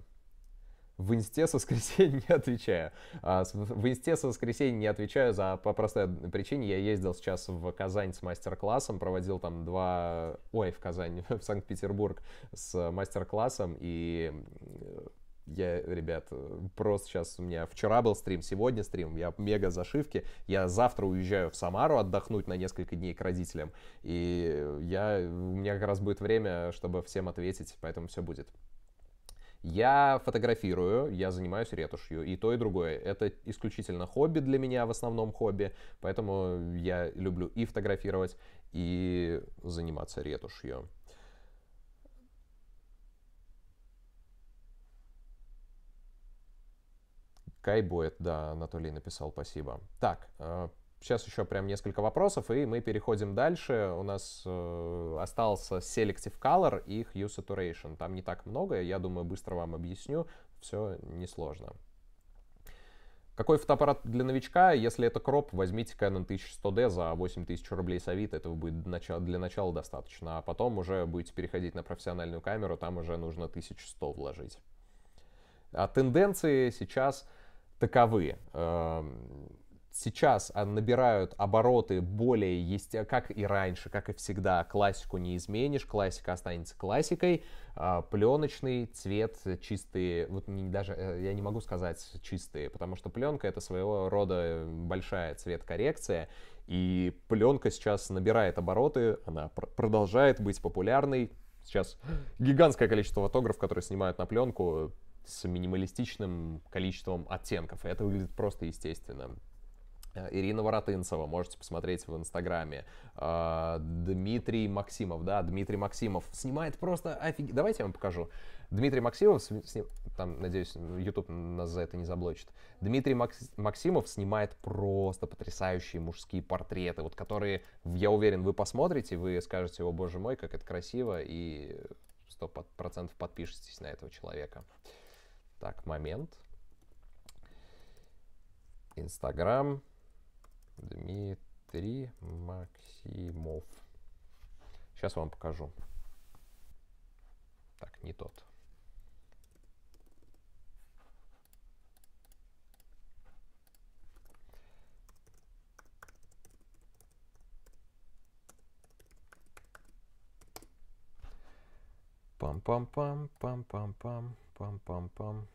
в инсте со воскресенья не отвечаю. А, в инсте со воскресенья не отвечаю за по простой причине. Я ездил сейчас в Казань с мастер-классом, проводил там два... Ой, в Казань, <laughs> в Санкт-Петербург с мастер-классом, и э, я, ребят, просто сейчас у меня вчера был стрим, сегодня стрим, я мега зашивки. Я завтра уезжаю в Самару отдохнуть на несколько дней к родителям. И я, у меня как раз будет время, чтобы всем ответить, поэтому все будет. Я фотографирую, я занимаюсь ретушью, и то, и другое. Это исключительно хобби для меня, в основном хобби, поэтому я люблю и фотографировать, и заниматься ретушью. Кайбуэт, да, Анатолий написал, спасибо. Так, э, Сейчас еще прям несколько вопросов, и мы переходим дальше. У нас э, остался Selective Color и Hue Saturation. Там не так много, я думаю, быстро вам объясню. Все несложно. Какой фотоаппарат для новичка? Если это кроп, возьмите Canon 1100D за 8000 рублей с Авито. Этого будет для начала достаточно. А потом уже будете переходить на профессиональную камеру, там уже нужно 1100 вложить. А тенденции сейчас таковы. Эм, сейчас а, набирают обороты более, есть, как и раньше, как и всегда, классику не изменишь, классика останется классикой, а, пленочный цвет чистые, вот не, даже э, я не могу сказать чистые, потому что пленка это своего рода большая цвет коррекция. и пленка сейчас набирает обороты, она пр продолжает быть популярной, сейчас гигантское количество фотографов, которые снимают на пленку, с минималистичным количеством оттенков, и это выглядит просто естественно. Э, Ирина Воротынцева, можете посмотреть в Инстаграме. Э, Дмитрий Максимов, да, Дмитрий Максимов снимает просто офигенно. Давайте я вам покажу. Дмитрий Максимов, сни... там, надеюсь, YouTube нас за это не заблочит. Дмитрий Макс... Максимов снимает просто потрясающие мужские портреты, вот которые, я уверен, вы посмотрите, вы скажете, о боже мой, как это красиво, и 100% подпишетесь на этого человека. Так, момент. Инстаграм. Дмитрий Максимов. Сейчас вам покажу. Так, не тот. Пам-пам-пам, пам-пам-пам, пам-пам-пам.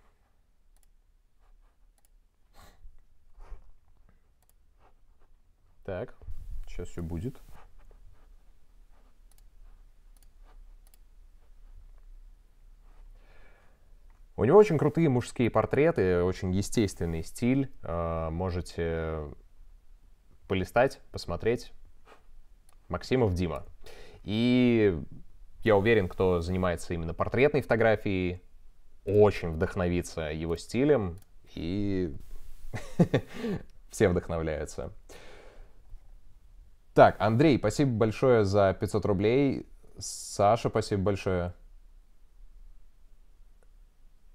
Так, сейчас все будет. У него очень крутые мужские портреты, очень естественный стиль. А, можете полистать, посмотреть. Максимов Дима. И я уверен, кто занимается именно портретной фотографией, очень вдохновится его стилем, и <laughs> все вдохновляются. Так, Андрей, спасибо большое за 500 рублей. Саша, спасибо большое.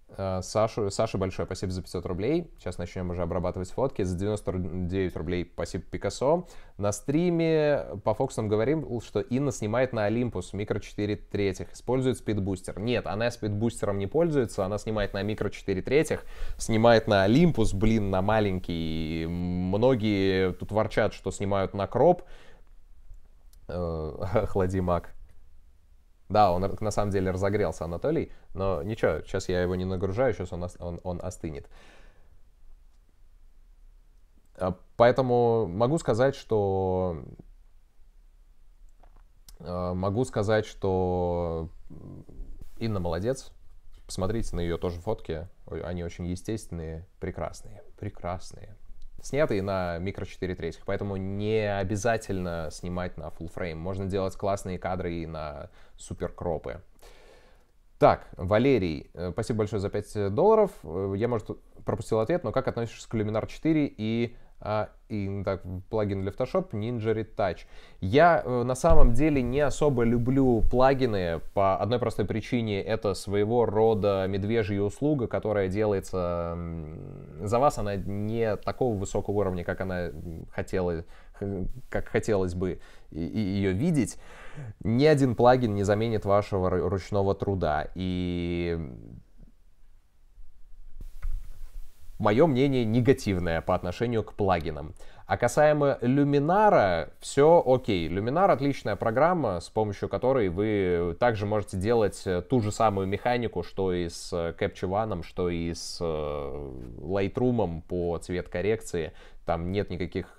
Э, Сашу, Саша, большое спасибо за 500 рублей. Сейчас начнем уже обрабатывать фотки. За 99 рублей спасибо Пикассо. На стриме по Фоксам говорим, что Инна снимает на Olympus микро 4 третьих. Использует спидбустер. Нет, она спидбустером не пользуется. Она снимает на микро 4 третьих. Снимает на Olympus, блин, на маленький. Многие тут ворчат, что снимают на кроп. Э, <laughs> Охлади маг. Да, он на самом деле разогрелся, Анатолий, но ничего, сейчас я его не нагружаю, сейчас он, он, он остынет. А, поэтому могу сказать, что э, могу сказать, что Инна молодец. Посмотрите на ее тоже фотки. Они очень естественные, прекрасные, прекрасные, снятый на микро 4 третьих, поэтому не обязательно снимать на full frame. Можно делать классные кадры и на супер кропы. Так, Валерий, э, спасибо большое за 5 э, долларов. Э, я, может, пропустил ответ, но как относишься к Luminar 4 и а, и ну, так, плагин для Photoshop Ninja Retouch. Я э, на самом деле не особо люблю плагины по одной простой причине. Это своего рода медвежья услуга, которая делается за вас. Она не такого высокого уровня, как она хотела, как хотелось бы ее видеть. Ни один плагин не заменит вашего ручного труда. И мое мнение негативное по отношению к плагинам. А касаемо Люминара, все окей. Люминар отличная программа, с помощью которой вы также можете делать э, ту же самую механику, что и с э, Capture One, что и с э, Lightroom по цвет коррекции. Там нет никаких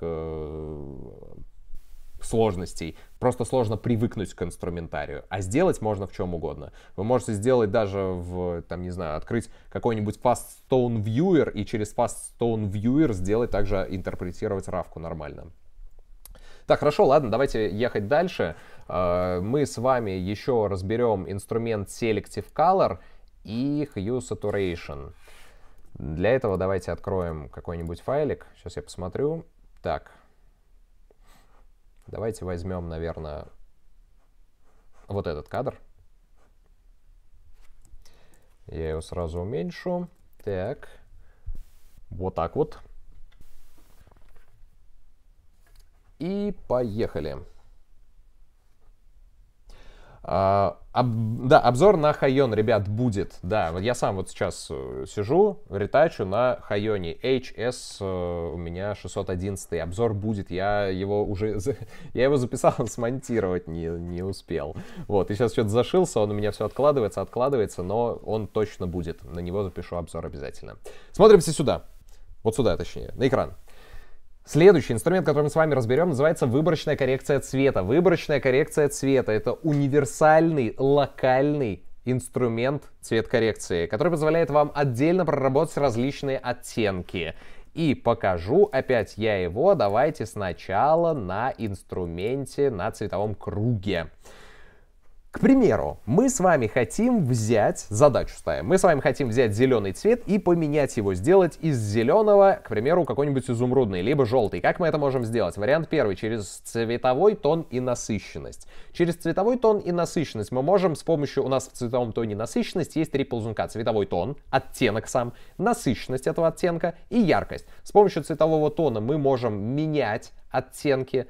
сложностей. Просто сложно привыкнуть к инструментарию. А сделать можно в чем угодно. Вы можете сделать даже в, там, не знаю, открыть какой-нибудь Faststone Viewer и через Faststone Viewer сделать также, интерпретировать равку нормально. Так, хорошо, ладно, давайте ехать дальше. Э, мы с вами еще разберем инструмент Selective Color и Hue Saturation. Для этого давайте откроем какой-нибудь файлик. Сейчас я посмотрю. Так, Давайте возьмем, наверное, вот этот кадр. Я его сразу уменьшу. Так. Вот так вот. И поехали. А, об, да, обзор на Хайон, ребят, будет. Да, вот я сам вот сейчас э, сижу, ретачу на Хайоне. HS э, у меня 611. Обзор будет. Я его уже... <laughs> Я его записал, <laughs> смонтировать не, не успел. Вот, и сейчас что-то зашился, он у меня все откладывается, откладывается, но он точно будет. На него запишу обзор обязательно. Смотримся сюда. Вот сюда, точнее, на экран. Следующий инструмент, который мы с вами разберем, называется выборочная коррекция цвета. Выборочная коррекция цвета — это универсальный, локальный инструмент цвет коррекции, который позволяет вам отдельно проработать различные оттенки. И покажу опять я его, давайте сначала на инструменте на цветовом круге. К примеру, мы с вами хотим взять, задачу ставим, мы с вами хотим взять зеленый цвет и поменять его, сделать из зеленого, к примеру, какой-нибудь изумрудный, либо желтый. Как мы это можем сделать? Вариант первый, через цветовой тон и насыщенность. Через цветовой тон и насыщенность мы можем с помощью, у нас в цветовом тоне насыщенность есть три ползунка. Цветовой тон, оттенок сам, насыщенность этого оттенка и яркость. С помощью цветового тона мы можем менять оттенки,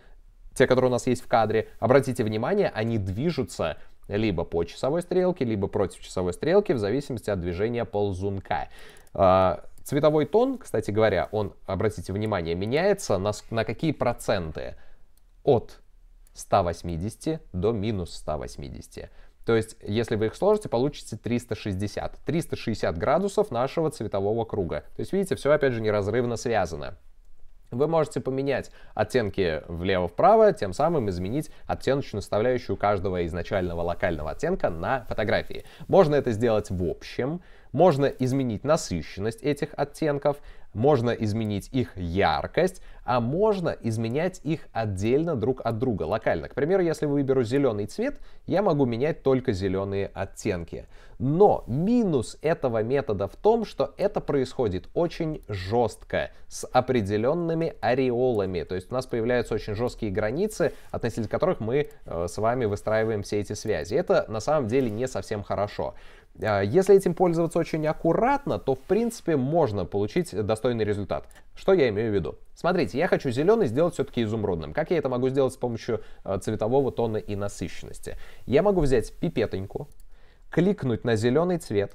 те, которые у нас есть в кадре. Обратите внимание, они движутся либо по часовой стрелке, либо против часовой стрелки, в зависимости от движения ползунка. А, цветовой тон, кстати говоря, он, обратите внимание, меняется на, на какие проценты? От 180 до минус 180. То есть, если вы их сложите, получите 360. 360 градусов нашего цветового круга. То есть, видите, все опять же неразрывно связано вы можете поменять оттенки влево-вправо, тем самым изменить оттеночную составляющую каждого изначального локального оттенка на фотографии. Можно это сделать в общем, можно изменить насыщенность этих оттенков, можно изменить их яркость, а можно изменять их отдельно друг от друга, локально. К примеру, если выберу зеленый цвет, я могу менять только зеленые оттенки. Но минус этого метода в том, что это происходит очень жестко, с определенными ореолами. То есть у нас появляются очень жесткие границы, относительно которых мы э, с вами выстраиваем все эти связи. Это на самом деле не совсем хорошо. А, если этим пользоваться очень аккуратно, то в принципе можно получить достойный результат. Что я имею в виду? Смотрите, я хочу зеленый сделать все-таки изумрудным. Как я это могу сделать с помощью а, цветового тона и насыщенности? Я могу взять пипетоньку, кликнуть на зеленый цвет,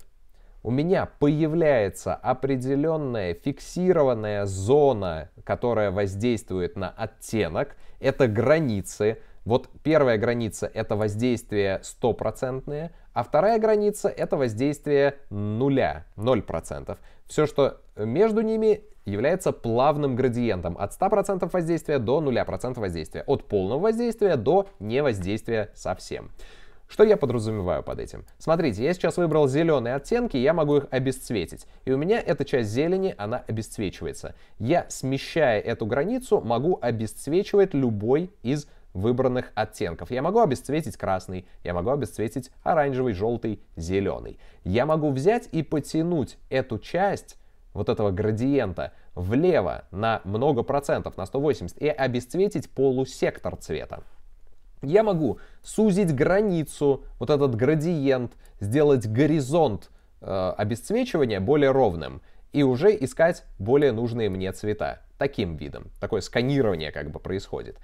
у меня появляется определенная фиксированная зона, которая воздействует на оттенок. Это границы, вот первая граница это воздействие стопроцентное, а вторая граница это воздействие нуля, ноль процентов. Все, что между ними является плавным градиентом от 100% воздействия до 0% воздействия, от полного воздействия до невоздействия совсем. Что я подразумеваю под этим? Смотрите, я сейчас выбрал зеленые оттенки, я могу их обесцветить. И у меня эта часть зелени, она обесцвечивается. Я, смещая эту границу, могу обесцвечивать любой из выбранных оттенков. Я могу обесцветить красный, я могу обесцветить оранжевый, желтый, зеленый. Я могу взять и потянуть эту часть вот этого градиента влево на много процентов, на 180, и обесцветить полусектор цвета. Я могу сузить границу, вот этот градиент, сделать горизонт э, обесцвечивания более ровным и уже искать более нужные мне цвета. Таким видом. Такое сканирование как бы происходит.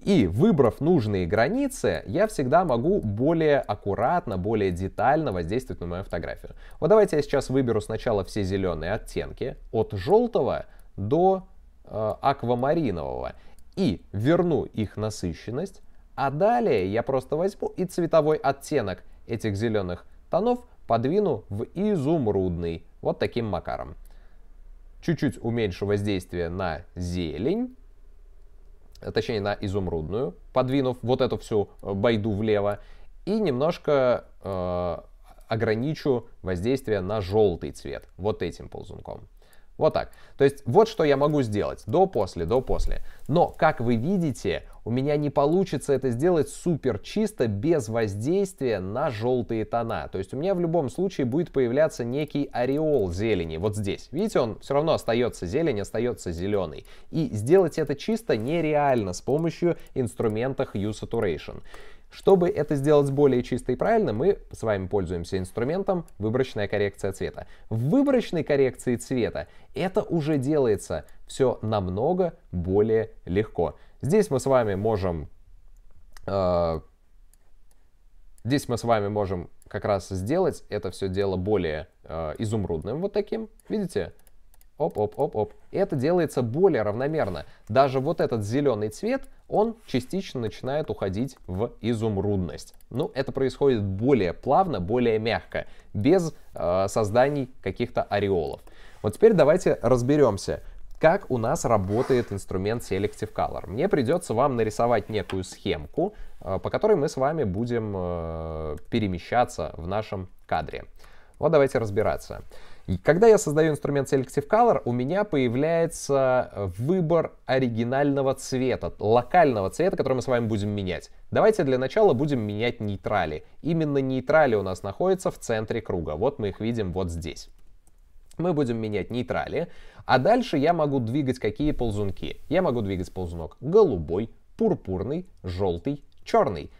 И выбрав нужные границы, я всегда могу более аккуратно, более детально воздействовать на мою фотографию. Вот давайте я сейчас выберу сначала все зеленые оттенки, от желтого до э, аквамаринового, и верну их насыщенность, а далее я просто возьму и цветовой оттенок этих зеленых тонов подвину в изумрудный, вот таким макаром. Чуть-чуть уменьшу воздействие на зелень, Э, точнее на изумрудную, подвинув вот эту всю э, байду влево, и немножко э, ограничу воздействие на желтый цвет вот этим ползунком. Вот так. То есть вот что я могу сделать. До, после, до, после. Но, как вы видите, у меня не получится это сделать супер чисто, без воздействия на желтые тона. То есть у меня в любом случае будет появляться некий ореол зелени. Вот здесь. Видите, он все равно остается зелень, остается зеленый. И сделать это чисто нереально с помощью инструмента Hue Saturation. Чтобы это сделать более чисто и правильно, мы с вами пользуемся инструментом выборочная коррекция цвета. В выборочной коррекции цвета это уже делается все намного более легко. Здесь мы с вами можем... Э, здесь мы с вами можем как раз сделать это все дело более э, изумрудным вот таким. Видите? Оп-оп-оп-оп. И это делается более равномерно. Даже вот этот зеленый цвет, он частично начинает уходить в изумрудность. Ну, это происходит более плавно, более мягко, без э, созданий каких-то ореолов. Вот теперь давайте разберемся, как у нас работает инструмент Selective Color. Мне придется вам нарисовать некую схемку, э, по которой мы с вами будем э, перемещаться в нашем кадре. Вот давайте разбираться. И когда я создаю инструмент Selective Color, у меня появляется выбор оригинального цвета, локального цвета, который мы с вами будем менять. Давайте для начала будем менять нейтрали. Именно нейтрали у нас находятся в центре круга. Вот мы их видим вот здесь. Мы будем менять нейтрали, а дальше я могу двигать какие ползунки. Я могу двигать ползунок голубой, пурпурный, желтый, черный,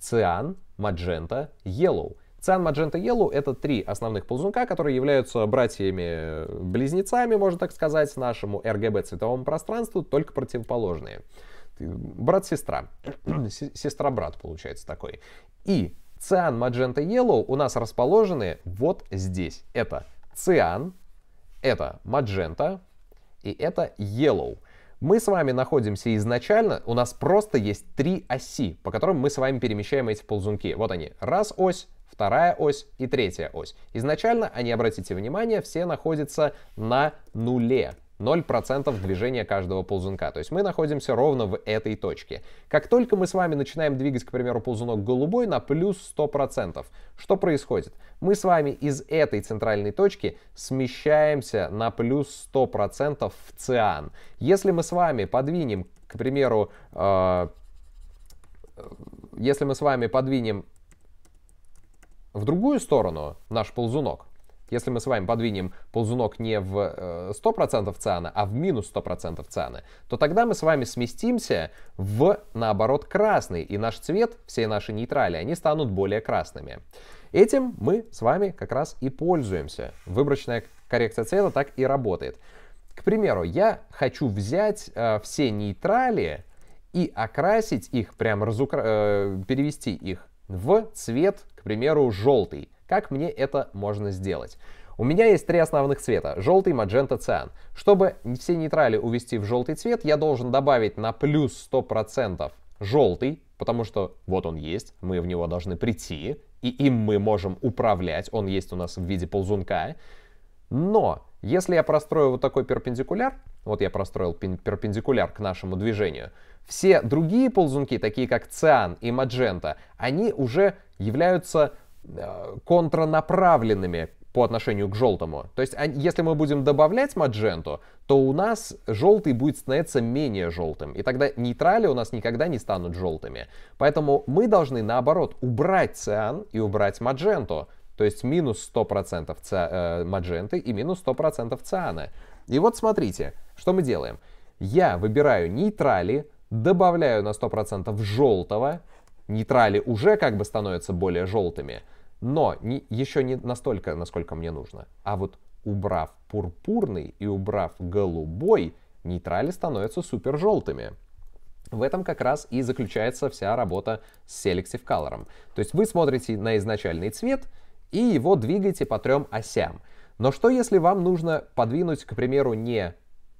циан, маджента, yellow. Циан, Маджента, Йеллу — это три основных ползунка, которые являются братьями-близнецами, э, можно так сказать, нашему RGB цветовому пространству, только противоположные. Брат-сестра. <clears throat> Сестра-брат, получается, такой. И циан, маджента, yellow у нас расположены вот здесь. Это циан, это маджента и это yellow. Мы с вами находимся изначально, у нас просто есть три оси, по которым мы с вами перемещаем эти ползунки. Вот они. Раз ось, вторая ось и третья ось. Изначально они, а обратите внимание, все находятся на нуле. 0% движения каждого ползунка. То есть мы находимся ровно в этой точке. Как только мы с вами начинаем двигать, к примеру, ползунок голубой на плюс 100%, что происходит? Мы с вами из этой центральной точки смещаемся на плюс 100% в циан. Если мы с вами подвинем, к примеру, э, э если мы с вами подвинем в другую сторону наш ползунок, если мы с вами подвинем ползунок не в 100% э, цены, а в минус 100% цены, то тогда мы с вами сместимся в, наоборот, красный, и наш цвет, все наши нейтрали, они станут более красными. Этим мы с вами как раз и пользуемся. Выборочная коррекция цвета так и работает. К примеру, я хочу взять э, все нейтрали и окрасить их, прям разукра... э, перевести их в цвет примеру, желтый. Как мне это можно сделать? У меня есть три основных цвета – желтый, маджента, циан. Чтобы все нейтрали увести в желтый цвет, я должен добавить на плюс 100% желтый, потому что вот он есть, мы в него должны прийти, и им мы можем управлять, он есть у нас в виде ползунка. Но если я прострою вот такой перпендикуляр, вот я простроил перпендикуляр к нашему движению – все другие ползунки, такие как циан и маджента, они уже являются э, контранаправленными по отношению к желтому. То есть, если мы будем добавлять мадженту, то у нас желтый будет становиться менее желтым, и тогда нейтрали у нас никогда не станут желтыми. Поэтому мы должны, наоборот, убрать циан и убрать мадженту, то есть минус 100% ци, э, мадженты и минус 100% циана. И вот смотрите, что мы делаем. Я выбираю нейтрали, добавляю на 100% желтого, нейтрали уже как бы становятся более желтыми, но не, еще не настолько, насколько мне нужно. А вот убрав пурпурный и убрав голубой, нейтрали становятся супер желтыми. В этом как раз и заключается вся работа с Selective Color. То есть вы смотрите на изначальный цвет и его двигаете по трем осям. Но что если вам нужно подвинуть, к примеру, не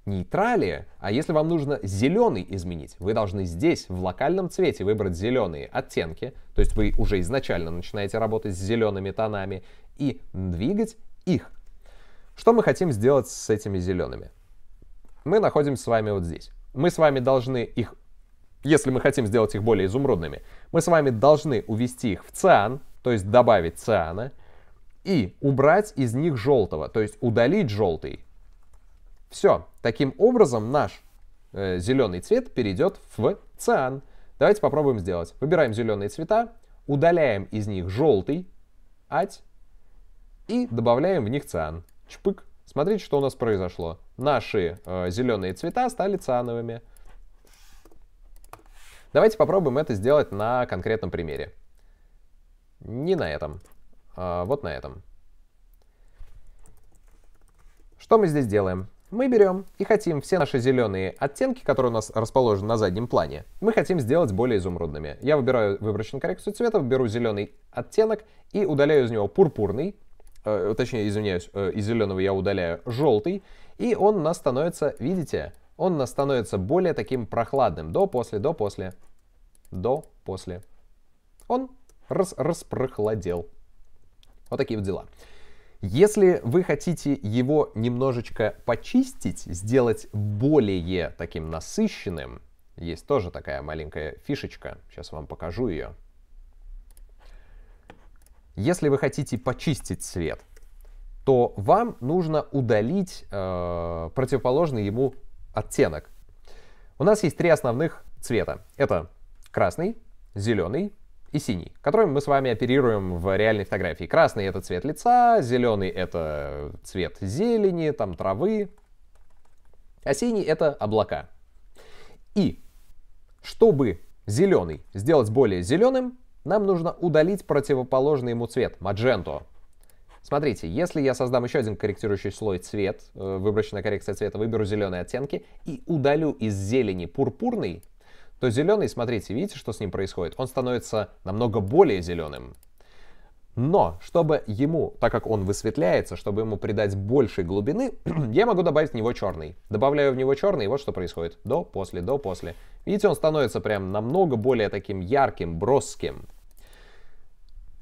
нейтрале, а если вам нужно зеленый изменить, вы должны здесь в локальном цвете выбрать зеленые оттенки, то есть вы уже изначально начинаете работать с зелеными тонами, и двигать их. Что мы хотим сделать с этими зелеными? Мы находимся с вами вот здесь. Мы с вами должны их, если мы хотим сделать их более изумрудными, мы с вами должны увести их в циан, то есть добавить циана, и убрать из них желтого, то есть удалить желтый, все. Таким образом наш э, зеленый цвет перейдет в циан. Давайте попробуем сделать. Выбираем зеленые цвета, удаляем из них желтый, ать, и добавляем в них циан. Чпык. Смотрите, что у нас произошло. Наши э, зеленые цвета стали циановыми. Давайте попробуем это сделать на конкретном примере. Не на этом, а вот на этом. Что мы здесь делаем? Мы берем и хотим все наши зеленые оттенки, которые у нас расположены на заднем плане, мы хотим сделать более изумрудными. Я выбираю выборочную коррекцию цветов, беру зеленый оттенок и удаляю из него пурпурный, э, точнее, извиняюсь, э, из зеленого я удаляю желтый, и он у нас становится, видите, он у нас становится более таким прохладным. До, после, до, после, до, после. Он рас распрохладел. Вот такие вот дела. Если вы хотите его немножечко почистить, сделать более таким насыщенным, есть тоже такая маленькая фишечка, сейчас вам покажу ее. Если вы хотите почистить цвет, то вам нужно удалить э, противоположный ему оттенок. У нас есть три основных цвета. Это красный, зеленый и синий, которыми мы с вами оперируем в реальной фотографии. Красный — это цвет лица, зеленый — это цвет зелени, там травы, а синий — это облака. И чтобы зеленый сделать более зеленым, нам нужно удалить противоположный ему цвет, мадженту. Смотрите, если я создам еще один корректирующий слой цвет, э, выброшенная коррекция цвета, выберу зеленые оттенки и удалю из зелени пурпурный, то зеленый, смотрите, видите, что с ним происходит? Он становится намного более зеленым. Но, чтобы ему, так как он высветляется, чтобы ему придать больше глубины, <clears throat> я могу добавить в него черный. Добавляю в него черный, и вот что происходит. До, после, до, после. Видите, он становится прям намного более таким ярким, броским.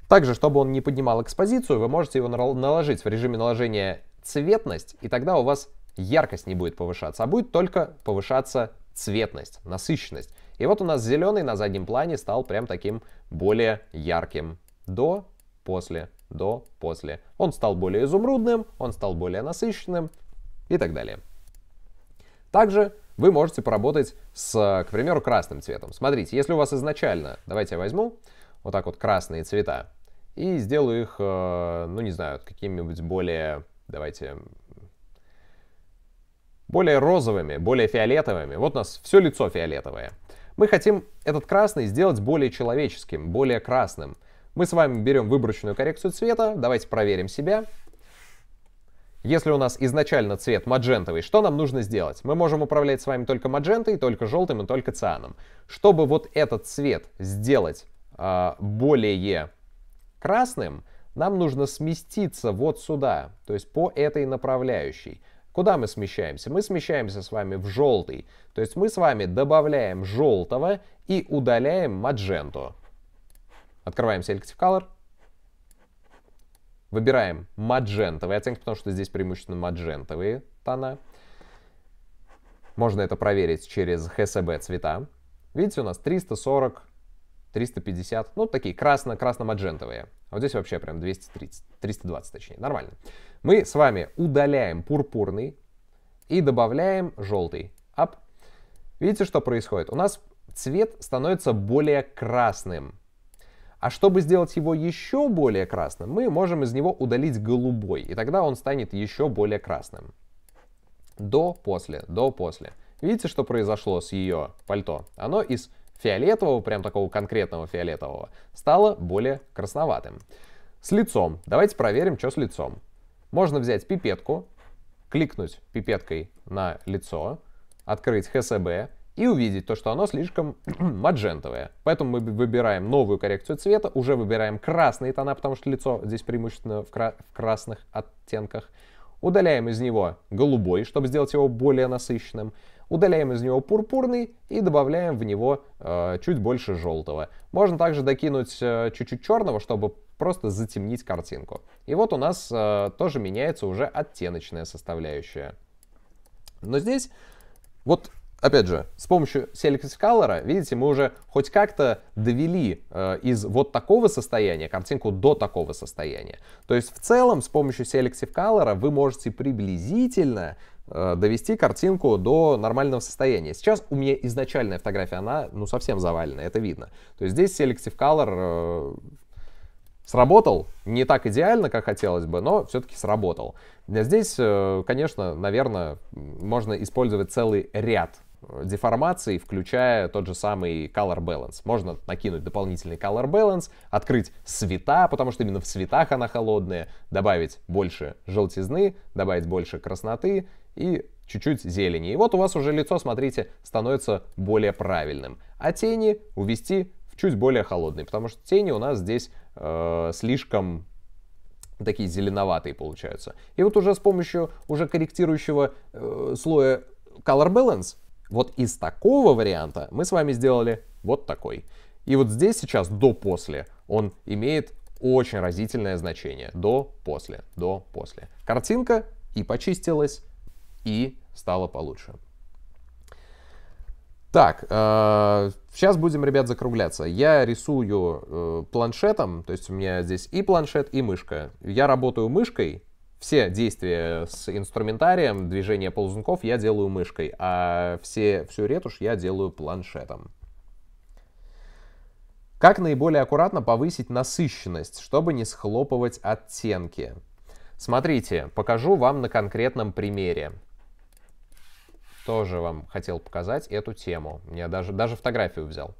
Также, чтобы он не поднимал экспозицию, вы можете его наложить в режиме наложения цветность, и тогда у вас яркость не будет повышаться, а будет только повышаться цветность, насыщенность. И вот у нас зеленый на заднем плане стал прям таким более ярким. До, после, до, после. Он стал более изумрудным, он стал более насыщенным и так далее. Также вы можете поработать с, к примеру, красным цветом. Смотрите, если у вас изначально, давайте я возьму вот так вот красные цвета и сделаю их, э, ну не знаю, какими-нибудь более, давайте, более розовыми, более фиолетовыми. Вот у нас все лицо фиолетовое. Мы хотим этот красный сделать более человеческим, более красным. Мы с вами берем выборочную коррекцию цвета, давайте проверим себя. Если у нас изначально цвет маджентовый, что нам нужно сделать? Мы можем управлять с вами только маджентой, только желтым и только цианом. Чтобы вот этот цвет сделать э, более красным, нам нужно сместиться вот сюда, то есть по этой направляющей. Куда мы смещаемся? Мы смещаемся с вами в желтый. То есть мы с вами добавляем желтого и удаляем мадженту. Открываем Selective Color. Выбираем маджентовые оттенки, потому что здесь преимущественно маджентовые тона. Можно это проверить через HSB цвета. Видите, у нас 340, 350, ну такие красно-красно-маджентовые вот здесь вообще прям 230, 320 точнее, нормально. Мы с вами удаляем пурпурный и добавляем желтый. Up. Видите, что происходит? У нас цвет становится более красным. А чтобы сделать его еще более красным, мы можем из него удалить голубой, и тогда он станет еще более красным. До, после, до, после. Видите, что произошло с ее пальто? Оно из фиолетового, прям такого конкретного фиолетового, стало более красноватым. С лицом. Давайте проверим, что с лицом. Можно взять пипетку, кликнуть пипеткой на лицо, открыть ХСБ и увидеть то, что оно слишком <clears throat> маджентовое. Поэтому мы выбираем новую коррекцию цвета, уже выбираем красные тона, потому что лицо здесь преимущественно в, кра в красных оттенках. Удаляем из него голубой, чтобы сделать его более насыщенным. Удаляем из него пурпурный и добавляем в него э, чуть больше желтого. Можно также докинуть э, чуть-чуть черного, чтобы просто затемнить картинку. И вот у нас э, тоже меняется уже оттеночная составляющая. Но здесь вот опять же, с помощью Select Color, видите, мы уже хоть как-то довели э, из вот такого состояния картинку до такого состояния. То есть в целом с помощью Selective Color вы можете приблизительно Э, довести картинку до нормального состояния. Сейчас у меня изначальная фотография, она ну совсем завалена, это видно. То есть здесь Selective Color э, сработал, не так идеально, как хотелось бы, но все-таки сработал. Э, здесь, конечно, наверное, можно использовать целый ряд деформаций, включая тот же самый color balance. Можно накинуть дополнительный color balance, открыть цвета, потому что именно в цветах она холодная, добавить больше желтизны, добавить больше красноты и чуть-чуть зелени. И вот у вас уже лицо, смотрите, становится более правильным. А тени увести в чуть более холодный, потому что тени у нас здесь э, слишком такие зеленоватые получаются. И вот уже с помощью уже корректирующего э, слоя Color Balance, вот из такого варианта мы с вами сделали вот такой. И вот здесь сейчас до-после он имеет очень разительное значение. До-после, до-после. Картинка и почистилась и стало получше. Так, сейчас э, будем, ребят, закругляться. Я рисую э, планшетом, то есть у меня здесь и планшет, и мышка. Я работаю мышкой, все действия с инструментарием, движение ползунков я делаю мышкой, а все, всю ретушь я делаю планшетом. Как наиболее аккуратно повысить насыщенность, чтобы не схлопывать оттенки? Смотрите, покажу вам на конкретном примере тоже вам хотел показать эту тему. Я даже, даже фотографию взял.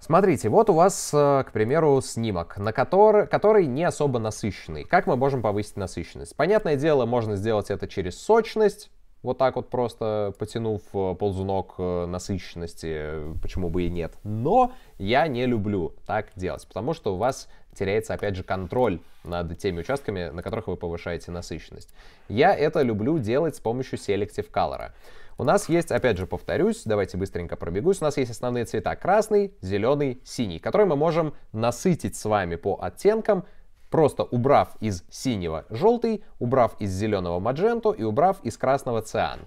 Смотрите, вот у вас, э, к примеру, снимок, на который, который не особо насыщенный. Как мы можем повысить насыщенность? Понятное дело, можно сделать это через сочность, вот так вот просто потянув э, ползунок э, насыщенности, э, почему бы и нет. Но я не люблю так делать, потому что у вас теряется, опять же, контроль над теми участками, на которых вы повышаете насыщенность. Я это люблю делать с помощью Selective Color. У нас есть, опять же, повторюсь, давайте быстренько пробегусь, у нас есть основные цвета красный, зеленый, синий, которые мы можем насытить с вами по оттенкам, просто убрав из синего желтый, убрав из зеленого мадженту и убрав из красного циан.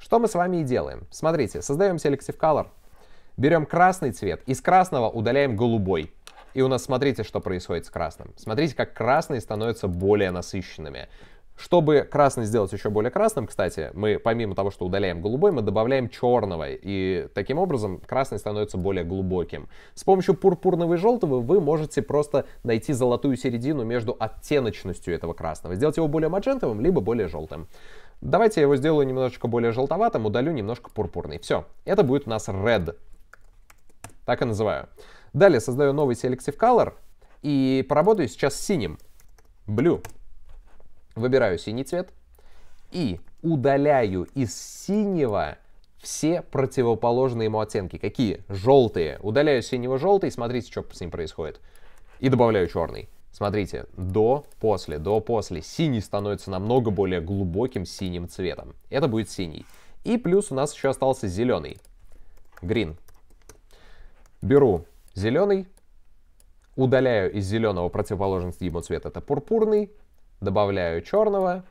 Что мы с вами и делаем. Смотрите, создаем Selective Color, берем красный цвет, из красного удаляем голубой. И у нас смотрите, что происходит с красным. Смотрите, как красные становятся более насыщенными. Чтобы красный сделать еще более красным, кстати, мы помимо того, что удаляем голубой, мы добавляем черного. И таким образом красный становится более глубоким. С помощью пурпурного и желтого вы можете просто найти золотую середину между оттеночностью этого красного. Сделать его более маджентовым, либо более желтым. Давайте я его сделаю немножечко более желтоватым, удалю немножко пурпурный. Все, это будет у нас red. Так и называю. Далее создаю новый Selective Color и поработаю сейчас с синим. Blue. Выбираю синий цвет и удаляю из синего все противоположные ему оттенки. Какие? Желтые. Удаляю синего-желтый, смотрите, что с ним происходит. И добавляю черный. Смотрите, до, после, до, после. Синий становится намного более глубоким синим цветом. Это будет синий. И плюс у нас еще остался зеленый. Green. Беру зеленый, удаляю из зеленого противоположность ему цвет, это пурпурный, добавляю черного,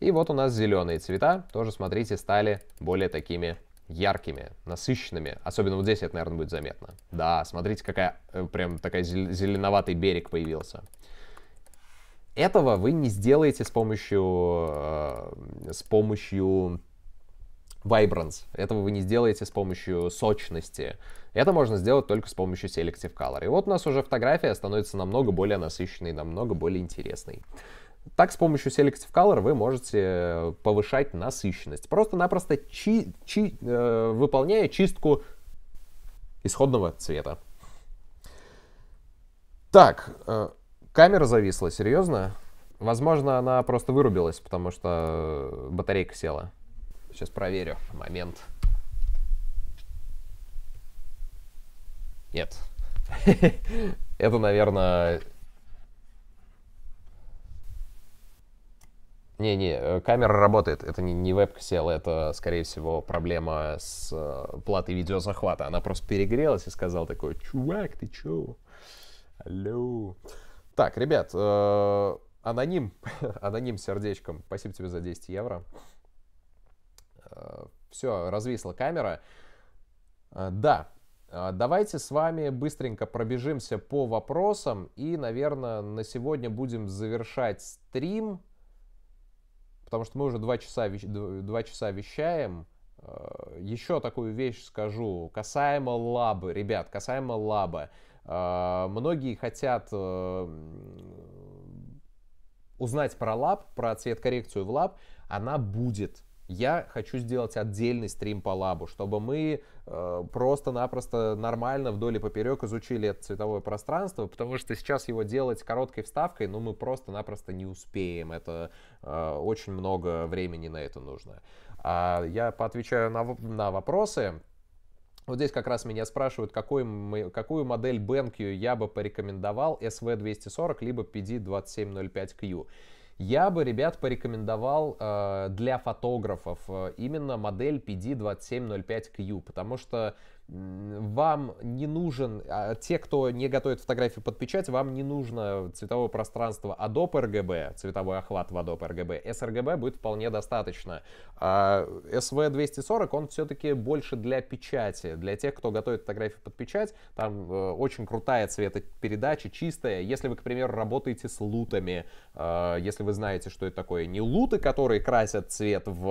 и вот у нас зеленые цвета, тоже, смотрите, стали более такими яркими, насыщенными. Особенно вот здесь это, наверное, будет заметно. Да, смотрите, какая э, прям такая зеленоватый берег появился. Этого вы не сделаете с помощью, э, с помощью vibrance. Этого вы не сделаете с помощью сочности. Это можно сделать только с помощью Selective Color. И вот у нас уже фотография становится намного более насыщенной, намного более интересной. Так, с помощью Selective Color вы можете э, повышать насыщенность, просто-напросто чи чи э, выполняя чистку исходного цвета. Так, э, камера зависла, серьезно? Возможно, она просто вырубилась, потому что э, батарейка села. Сейчас проверю. Момент. Нет. <laughs> Это, наверное, Не-не, э, камера работает. Это не, не веб-ксел, это, скорее всего, проблема с э, платой видеозахвата. Она просто перегрелась и сказала такой, чувак, ты чё? Алло. Так, ребят, э, аноним, <laughs> аноним сердечком. Спасибо тебе за 10 евро. Э, все, развисла камера. Э, да, э, Давайте с вами быстренько пробежимся по вопросам и, наверное, на сегодня будем завершать стрим потому что мы уже два часа, два часа вещаем. Э, Еще такую вещь скажу, касаемо лабы, ребят, касаемо лабы, э, Многие хотят э, узнать про лаб, про цвет коррекцию в лаб, она будет. Я хочу сделать отдельный стрим по лабу, чтобы мы э, просто-напросто нормально вдоль и поперек изучили это цветовое пространство, потому что сейчас его делать короткой вставкой, ну мы просто-напросто не успеем. Это э, очень много времени на это нужно. А я поотвечаю на, на вопросы. Вот здесь как раз меня спрашивают, какой, какую модель BenQ я бы порекомендовал, SV240 либо PD2705Q. Я бы, ребят, порекомендовал э, для фотографов э, именно модель PD2705Q, потому что вам не нужен, а, те, кто не готовит фотографию под печать, вам не нужно цветовое пространство Adobe RGB, цветовой охват в Adobe RGB. sRGB будет вполне достаточно. А SV240, он все-таки больше для печати, для тех, кто готовит фотографию под печать. Там э, очень крутая цветопередача, чистая. Если вы, к примеру, работаете с лутами, э, если вы знаете, что это такое, не луты, которые красят цвет в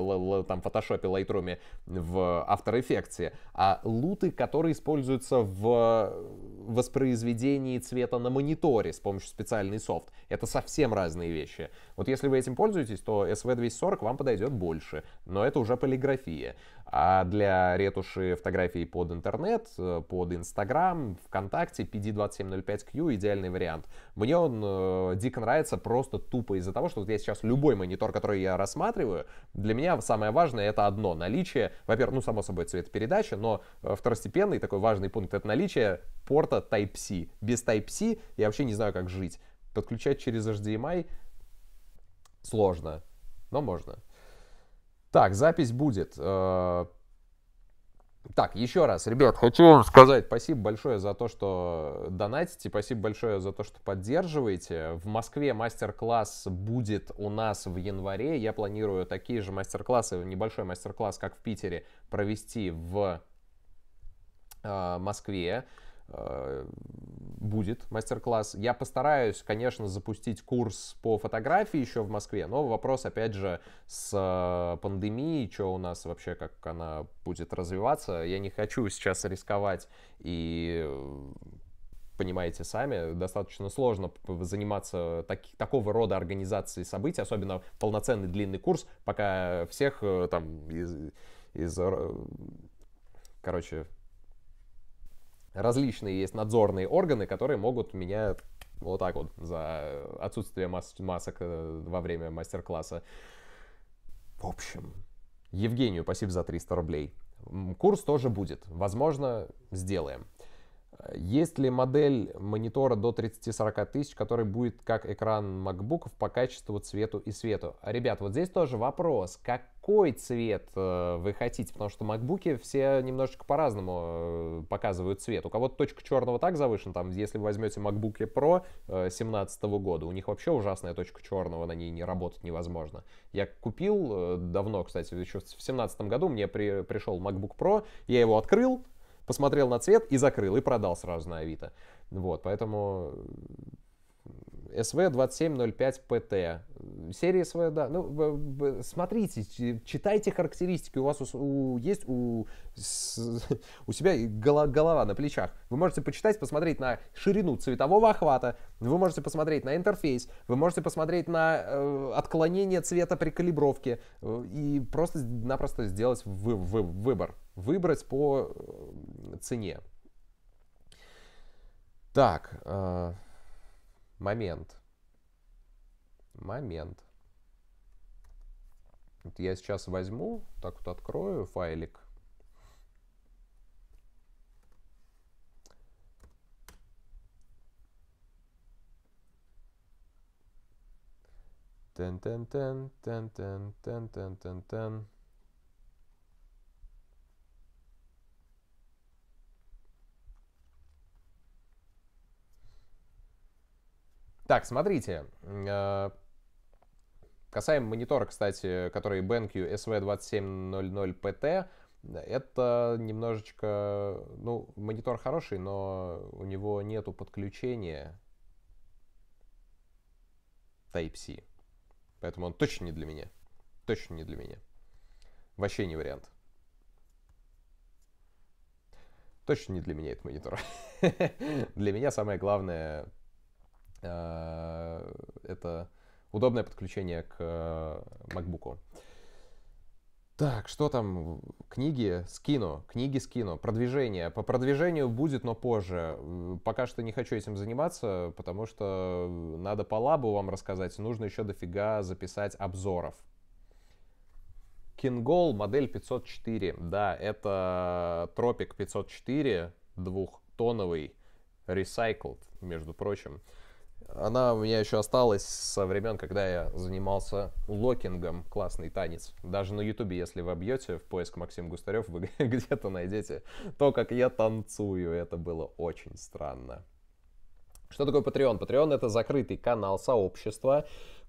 э, там, Photoshop, Lightroom, в After Effects, а луты, которые используются в э, воспроизведении цвета на мониторе с помощью специальной софт. Это совсем разные вещи. Вот если вы этим пользуетесь, то SV240 вам подойдет больше, но это уже полиграфия. А для ретуши фотографий под интернет, э, под Инстаграм, ВКонтакте, PD2705Q идеальный вариант. Мне он э, дико нравится просто тупо из-за того, что вот я сейчас любой монитор, который я рассматриваю, для меня самое важное это одно наличие, во-первых, ну само собой цвет но э, второстепенный такой важный пункт это наличие порта Type-C. Без Type-C я вообще не знаю, как жить. Подключать через HDMI сложно, но можно. Так, запись будет. Э, так, еще раз, ребят, хочу вам сказать спасибо большое за то, что донатите, спасибо большое за то, что поддерживаете. В Москве мастер-класс будет у нас в январе. Я планирую такие же мастер-классы, небольшой мастер-класс, как в Питере, провести в э, Москве. Э, будет мастер-класс. Я постараюсь, конечно, запустить курс по фотографии еще в Москве, но вопрос, опять же, с э, пандемией, что у нас вообще, как она будет развиваться. Я не хочу сейчас рисковать и э, понимаете сами, достаточно сложно заниматься так, такого рода организацией событий, особенно полноценный длинный курс, пока всех там из, из короче, различные есть надзорные органы, которые могут меня вот так вот за отсутствие мас- масок э, во время мастер-класса. В общем, Евгению спасибо за 300 рублей. Курс тоже будет. Возможно, сделаем. Есть ли модель монитора до 30-40 тысяч, который будет как экран MacBook по качеству, цвету и свету? Ребят, вот здесь тоже вопрос, какой цвет э, вы хотите, потому что MacBook все немножечко по-разному э, показывают цвет. У кого-то точка черного так завышен, там, если вы возьмете MacBook Pro 2017 э, года, у них вообще ужасная точка черного, на ней не работать невозможно. Я купил давно, кстати, еще в 2017 году мне при, пришел MacBook Pro, я его открыл, посмотрел на цвет и закрыл, и продал сразу на Авито. Вот, поэтому э, СВ2705ПТ. Серия СВ, да. Ну, смотрите, читайте характеристики. У вас у, у, есть у, с, у себя голова, на плечах. Вы можете почитать, посмотреть на ширину цветового охвата. Вы можете посмотреть на интерфейс. Вы можете посмотреть на э, отклонение цвета при калибровке. Э, и просто-напросто сделать вы, вы, выбор выбрать по э, цене. Так, э, момент. Момент. Вот я сейчас возьму, так вот открою файлик. Тен-тен-тен, тен-тен-тен-тен-тен-тен. Так, смотрите. Э, касаемо монитора, кстати, который BenQ SV2700PT, это немножечко... Ну, монитор хороший, но у него нету подключения Type-C. Поэтому он точно не для меня. Точно не для меня. Вообще не вариант. Точно не для меня этот монитор. <laughs> Для меня самое главное а, это удобное подключение к э, MacBook. Так, что там? Книги скину, книги скину. Продвижение. По продвижению будет, но позже. Пока что не хочу этим заниматься, потому что надо по лабу вам рассказать. Нужно еще дофига записать обзоров. Kingol модель 504. Да, это Тропик 504, двухтоновый, recycled, между прочим. Она у меня еще осталась со времен, когда я занимался локингом. Классный танец. Даже на ютубе, если вы бьете в поиск Максим Густарев, вы <laughs> где-то найдете то, как я танцую. Это было очень странно. Что такое Patreon? Patreon — это закрытый канал сообщества,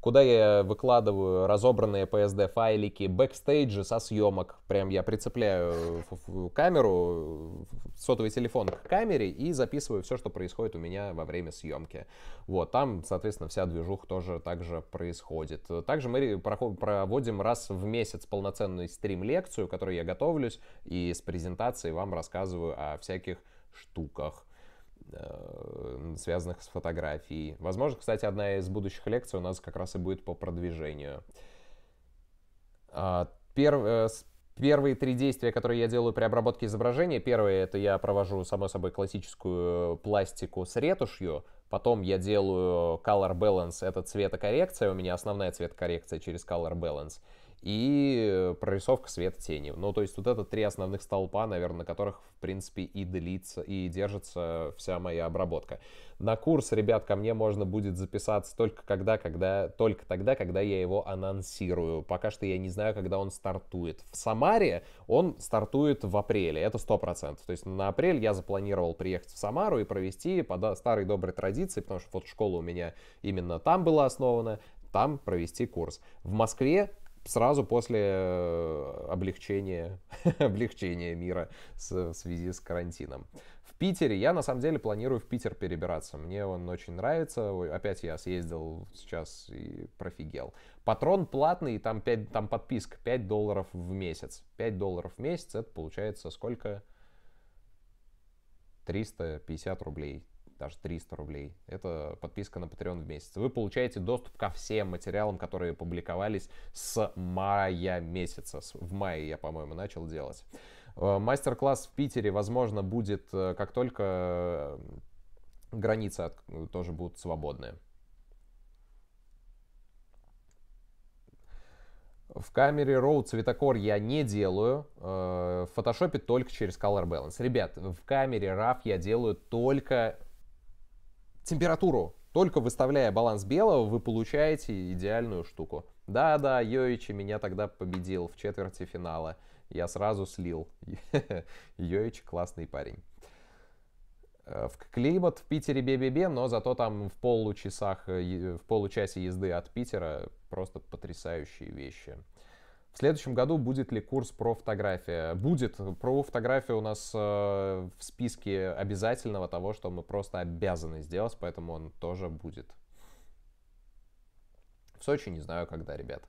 куда я выкладываю разобранные PSD-файлики, бэкстейджи со съемок. Прям я прицепляю камеру, сотовый телефон к камере и записываю все, что происходит у меня во время съемки. Вот, там, соответственно, вся движуха тоже так же происходит. Также мы проводим раз в месяц полноценную стрим-лекцию, которой я готовлюсь, и с презентацией вам рассказываю о всяких штуках. Э, связанных с фотографией. Возможно, кстати, одна из будущих лекций у нас как раз и будет по продвижению. А, э, первые три действия, которые я делаю при обработке изображения, первое это я провожу, само собой, классическую э, пластику с ретушью, потом я делаю color balance, это цветокоррекция, у меня основная цветокоррекция через color balance, и прорисовка света тени. Ну, то есть вот это три основных столпа, наверное, на которых, в принципе, и длится, и держится вся моя обработка. На курс, ребят, ко мне можно будет записаться только когда, когда, только тогда, когда я его анонсирую. Пока что я не знаю, когда он стартует. В Самаре он стартует в апреле, это 100%. То есть на апрель я запланировал приехать в Самару и провести по старой доброй традиции, потому что вот школа у меня именно там была основана, там провести курс. В Москве сразу после э, облегчения, <laughs> облегчения мира с, в связи с карантином. В Питере, я на самом деле планирую в Питер перебираться. Мне он очень нравится. Ой, опять я съездил сейчас и профигел. Патрон платный, там, 5, там подписка 5 долларов в месяц. 5 долларов в месяц, это получается сколько? 350 рублей даже 300 рублей. Это подписка на Patreon в месяц. Вы получаете доступ ко всем материалам, которые публиковались с мая месяца. В мае я, по-моему, начал делать. Э, мастер-класс в Питере, возможно, будет, э, как только э, границы тоже будут свободные. В камере RAW цветокор я не делаю, в фотошопе только через Color Balance. Ребят, в камере RAW я делаю только температуру. Только выставляя баланс белого, вы получаете идеальную штуку. Да-да, Йоичи меня тогда победил в четверти финала. Я сразу слил. <laughs> Йоичи классный парень. Э, в климат в Питере бе-бе-бе, но зато там в получасах, э, в получасе езды от Питера просто потрясающие вещи. В следующем году будет ли курс про фотографию? Будет. Про фотографию у нас э, в списке обязательного того, что мы просто обязаны сделать, поэтому он тоже будет. В Сочи не знаю, когда, ребят.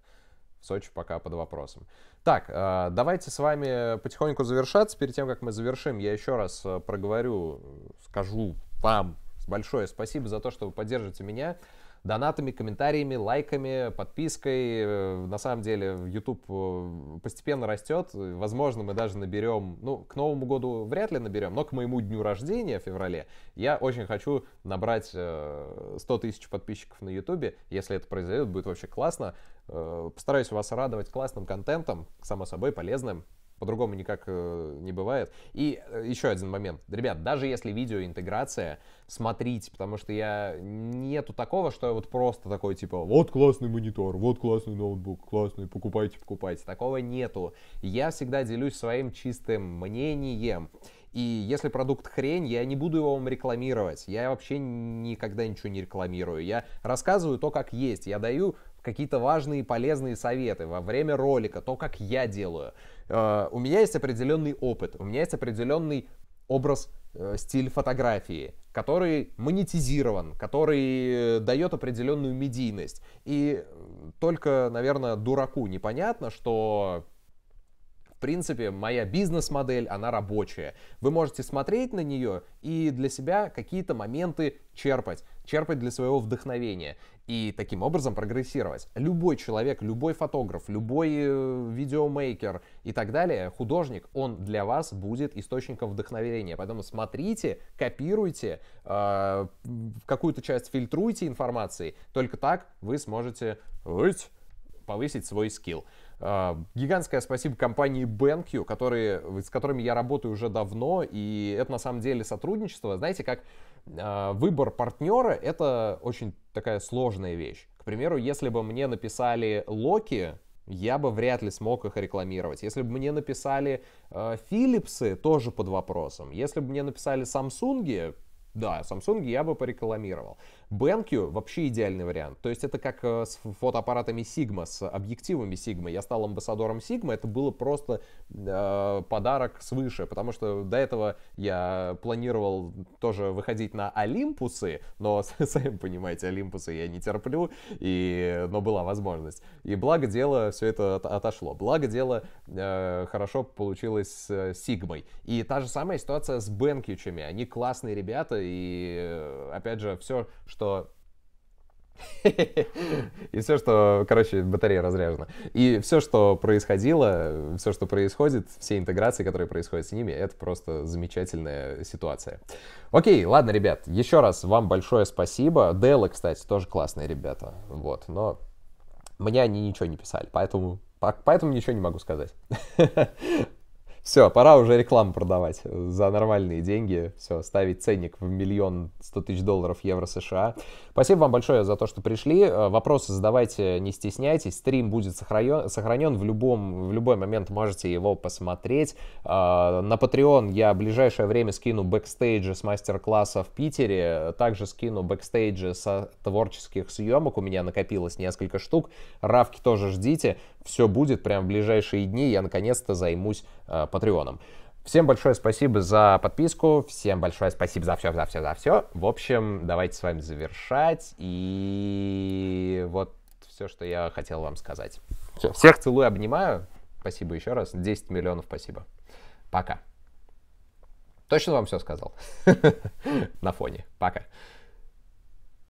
В Сочи пока под вопросом. Так, э, давайте с вами потихоньку завершаться. Перед тем, как мы завершим, я еще раз э, проговорю, э, скажу вам большое спасибо за то, что вы поддерживаете меня донатами, комментариями, лайками, подпиской. Э, на самом деле YouTube э, постепенно растет. Возможно, мы даже наберем, ну, к Новому году вряд ли наберем, но к моему дню рождения в феврале я очень хочу набрать 100 э, тысяч подписчиков на YouTube. Если это произойдет, будет вообще классно. Постараюсь вас радовать классным контентом, само собой полезным. По-другому никак э, не бывает. И э, еще один момент. Ребят, даже если видео-интеграция, смотрите, потому что я нету такого, что я вот просто такой, типа, вот классный монитор, вот классный ноутбук, классный, покупайте, покупайте. Такого нету. Я всегда делюсь своим чистым мнением. И если продукт хрень, я не буду его вам рекламировать. Я вообще никогда ничего не рекламирую. Я рассказываю то, как есть. Я даю какие-то важные и полезные советы во время ролика, то, как я делаю. Э, у меня есть определенный опыт, у меня есть определенный образ, э, стиль фотографии, который монетизирован, который дает определенную медийность. И только, наверное, дураку непонятно, что в принципе, моя бизнес-модель, она рабочая. Вы можете смотреть на нее и для себя какие-то моменты черпать, черпать для своего вдохновения и таким образом прогрессировать. Любой человек, любой фотограф, любой э, видеомейкер и так далее, художник, он для вас будет источником вдохновения. Поэтому смотрите, копируйте, э, какую-то часть фильтруйте информации. Только так вы сможете повысить свой скилл. А, гигантское спасибо компании BenQ, которые, с которыми я работаю уже давно, и это на самом деле сотрудничество. Знаете, как а, выбор партнера — это очень такая сложная вещь. К примеру, если бы мне написали Локи, я бы вряд ли смог их рекламировать. Если бы мне написали э, а, Philips, тоже под вопросом. Если бы мне написали Samsung, да, Samsung я бы порекламировал. BenQ вообще идеальный вариант. То есть это как э, с фотоаппаратами Sigma, с объективами Sigma. Я стал амбассадором Sigma, это было просто э, подарок свыше, потому что до этого я планировал тоже выходить на Олимпусы, но, <laughs> сами понимаете, Олимпусы я не терплю, и, но была возможность. И благо дело все это отошло. Благо дело э, хорошо получилось с э, Sigma. И та же самая ситуация с BenQ. Они классные ребята, и опять же, все, что <laughs> и все, что, короче, батарея разряжена. И все, что происходило, все, что происходит, все интеграции, которые происходят с ними, это просто замечательная ситуация. Окей, ладно, ребят, еще раз вам большое спасибо. Делы, кстати, тоже классные ребята. Вот, но мне они ничего не писали, поэтому, поэтому ничего не могу сказать. <laughs> Все, пора уже рекламу продавать за нормальные деньги. Все, ставить ценник в миллион сто тысяч долларов евро США. Спасибо вам большое за то, что пришли. Э, вопросы задавайте, не стесняйтесь. Стрим будет сохранен, сохранен в, любом, в любой момент можете его посмотреть. Э, на Patreon я в ближайшее время скину бэкстейджи с мастер-класса в Питере. Также скину бэкстейджи со творческих съемок. У меня накопилось несколько штук. Равки тоже ждите все будет прямо в ближайшие дни, я наконец-то займусь э, Патреоном. Всем большое спасибо за подписку, всем большое спасибо за все, за все, за все. В общем, давайте с вами завершать, и вот все, что я хотел вам сказать. Все. Всех целую, обнимаю. Спасибо еще раз. 10 миллионов спасибо. Пока. Точно вам все сказал? <laughs> На фоне. Пока.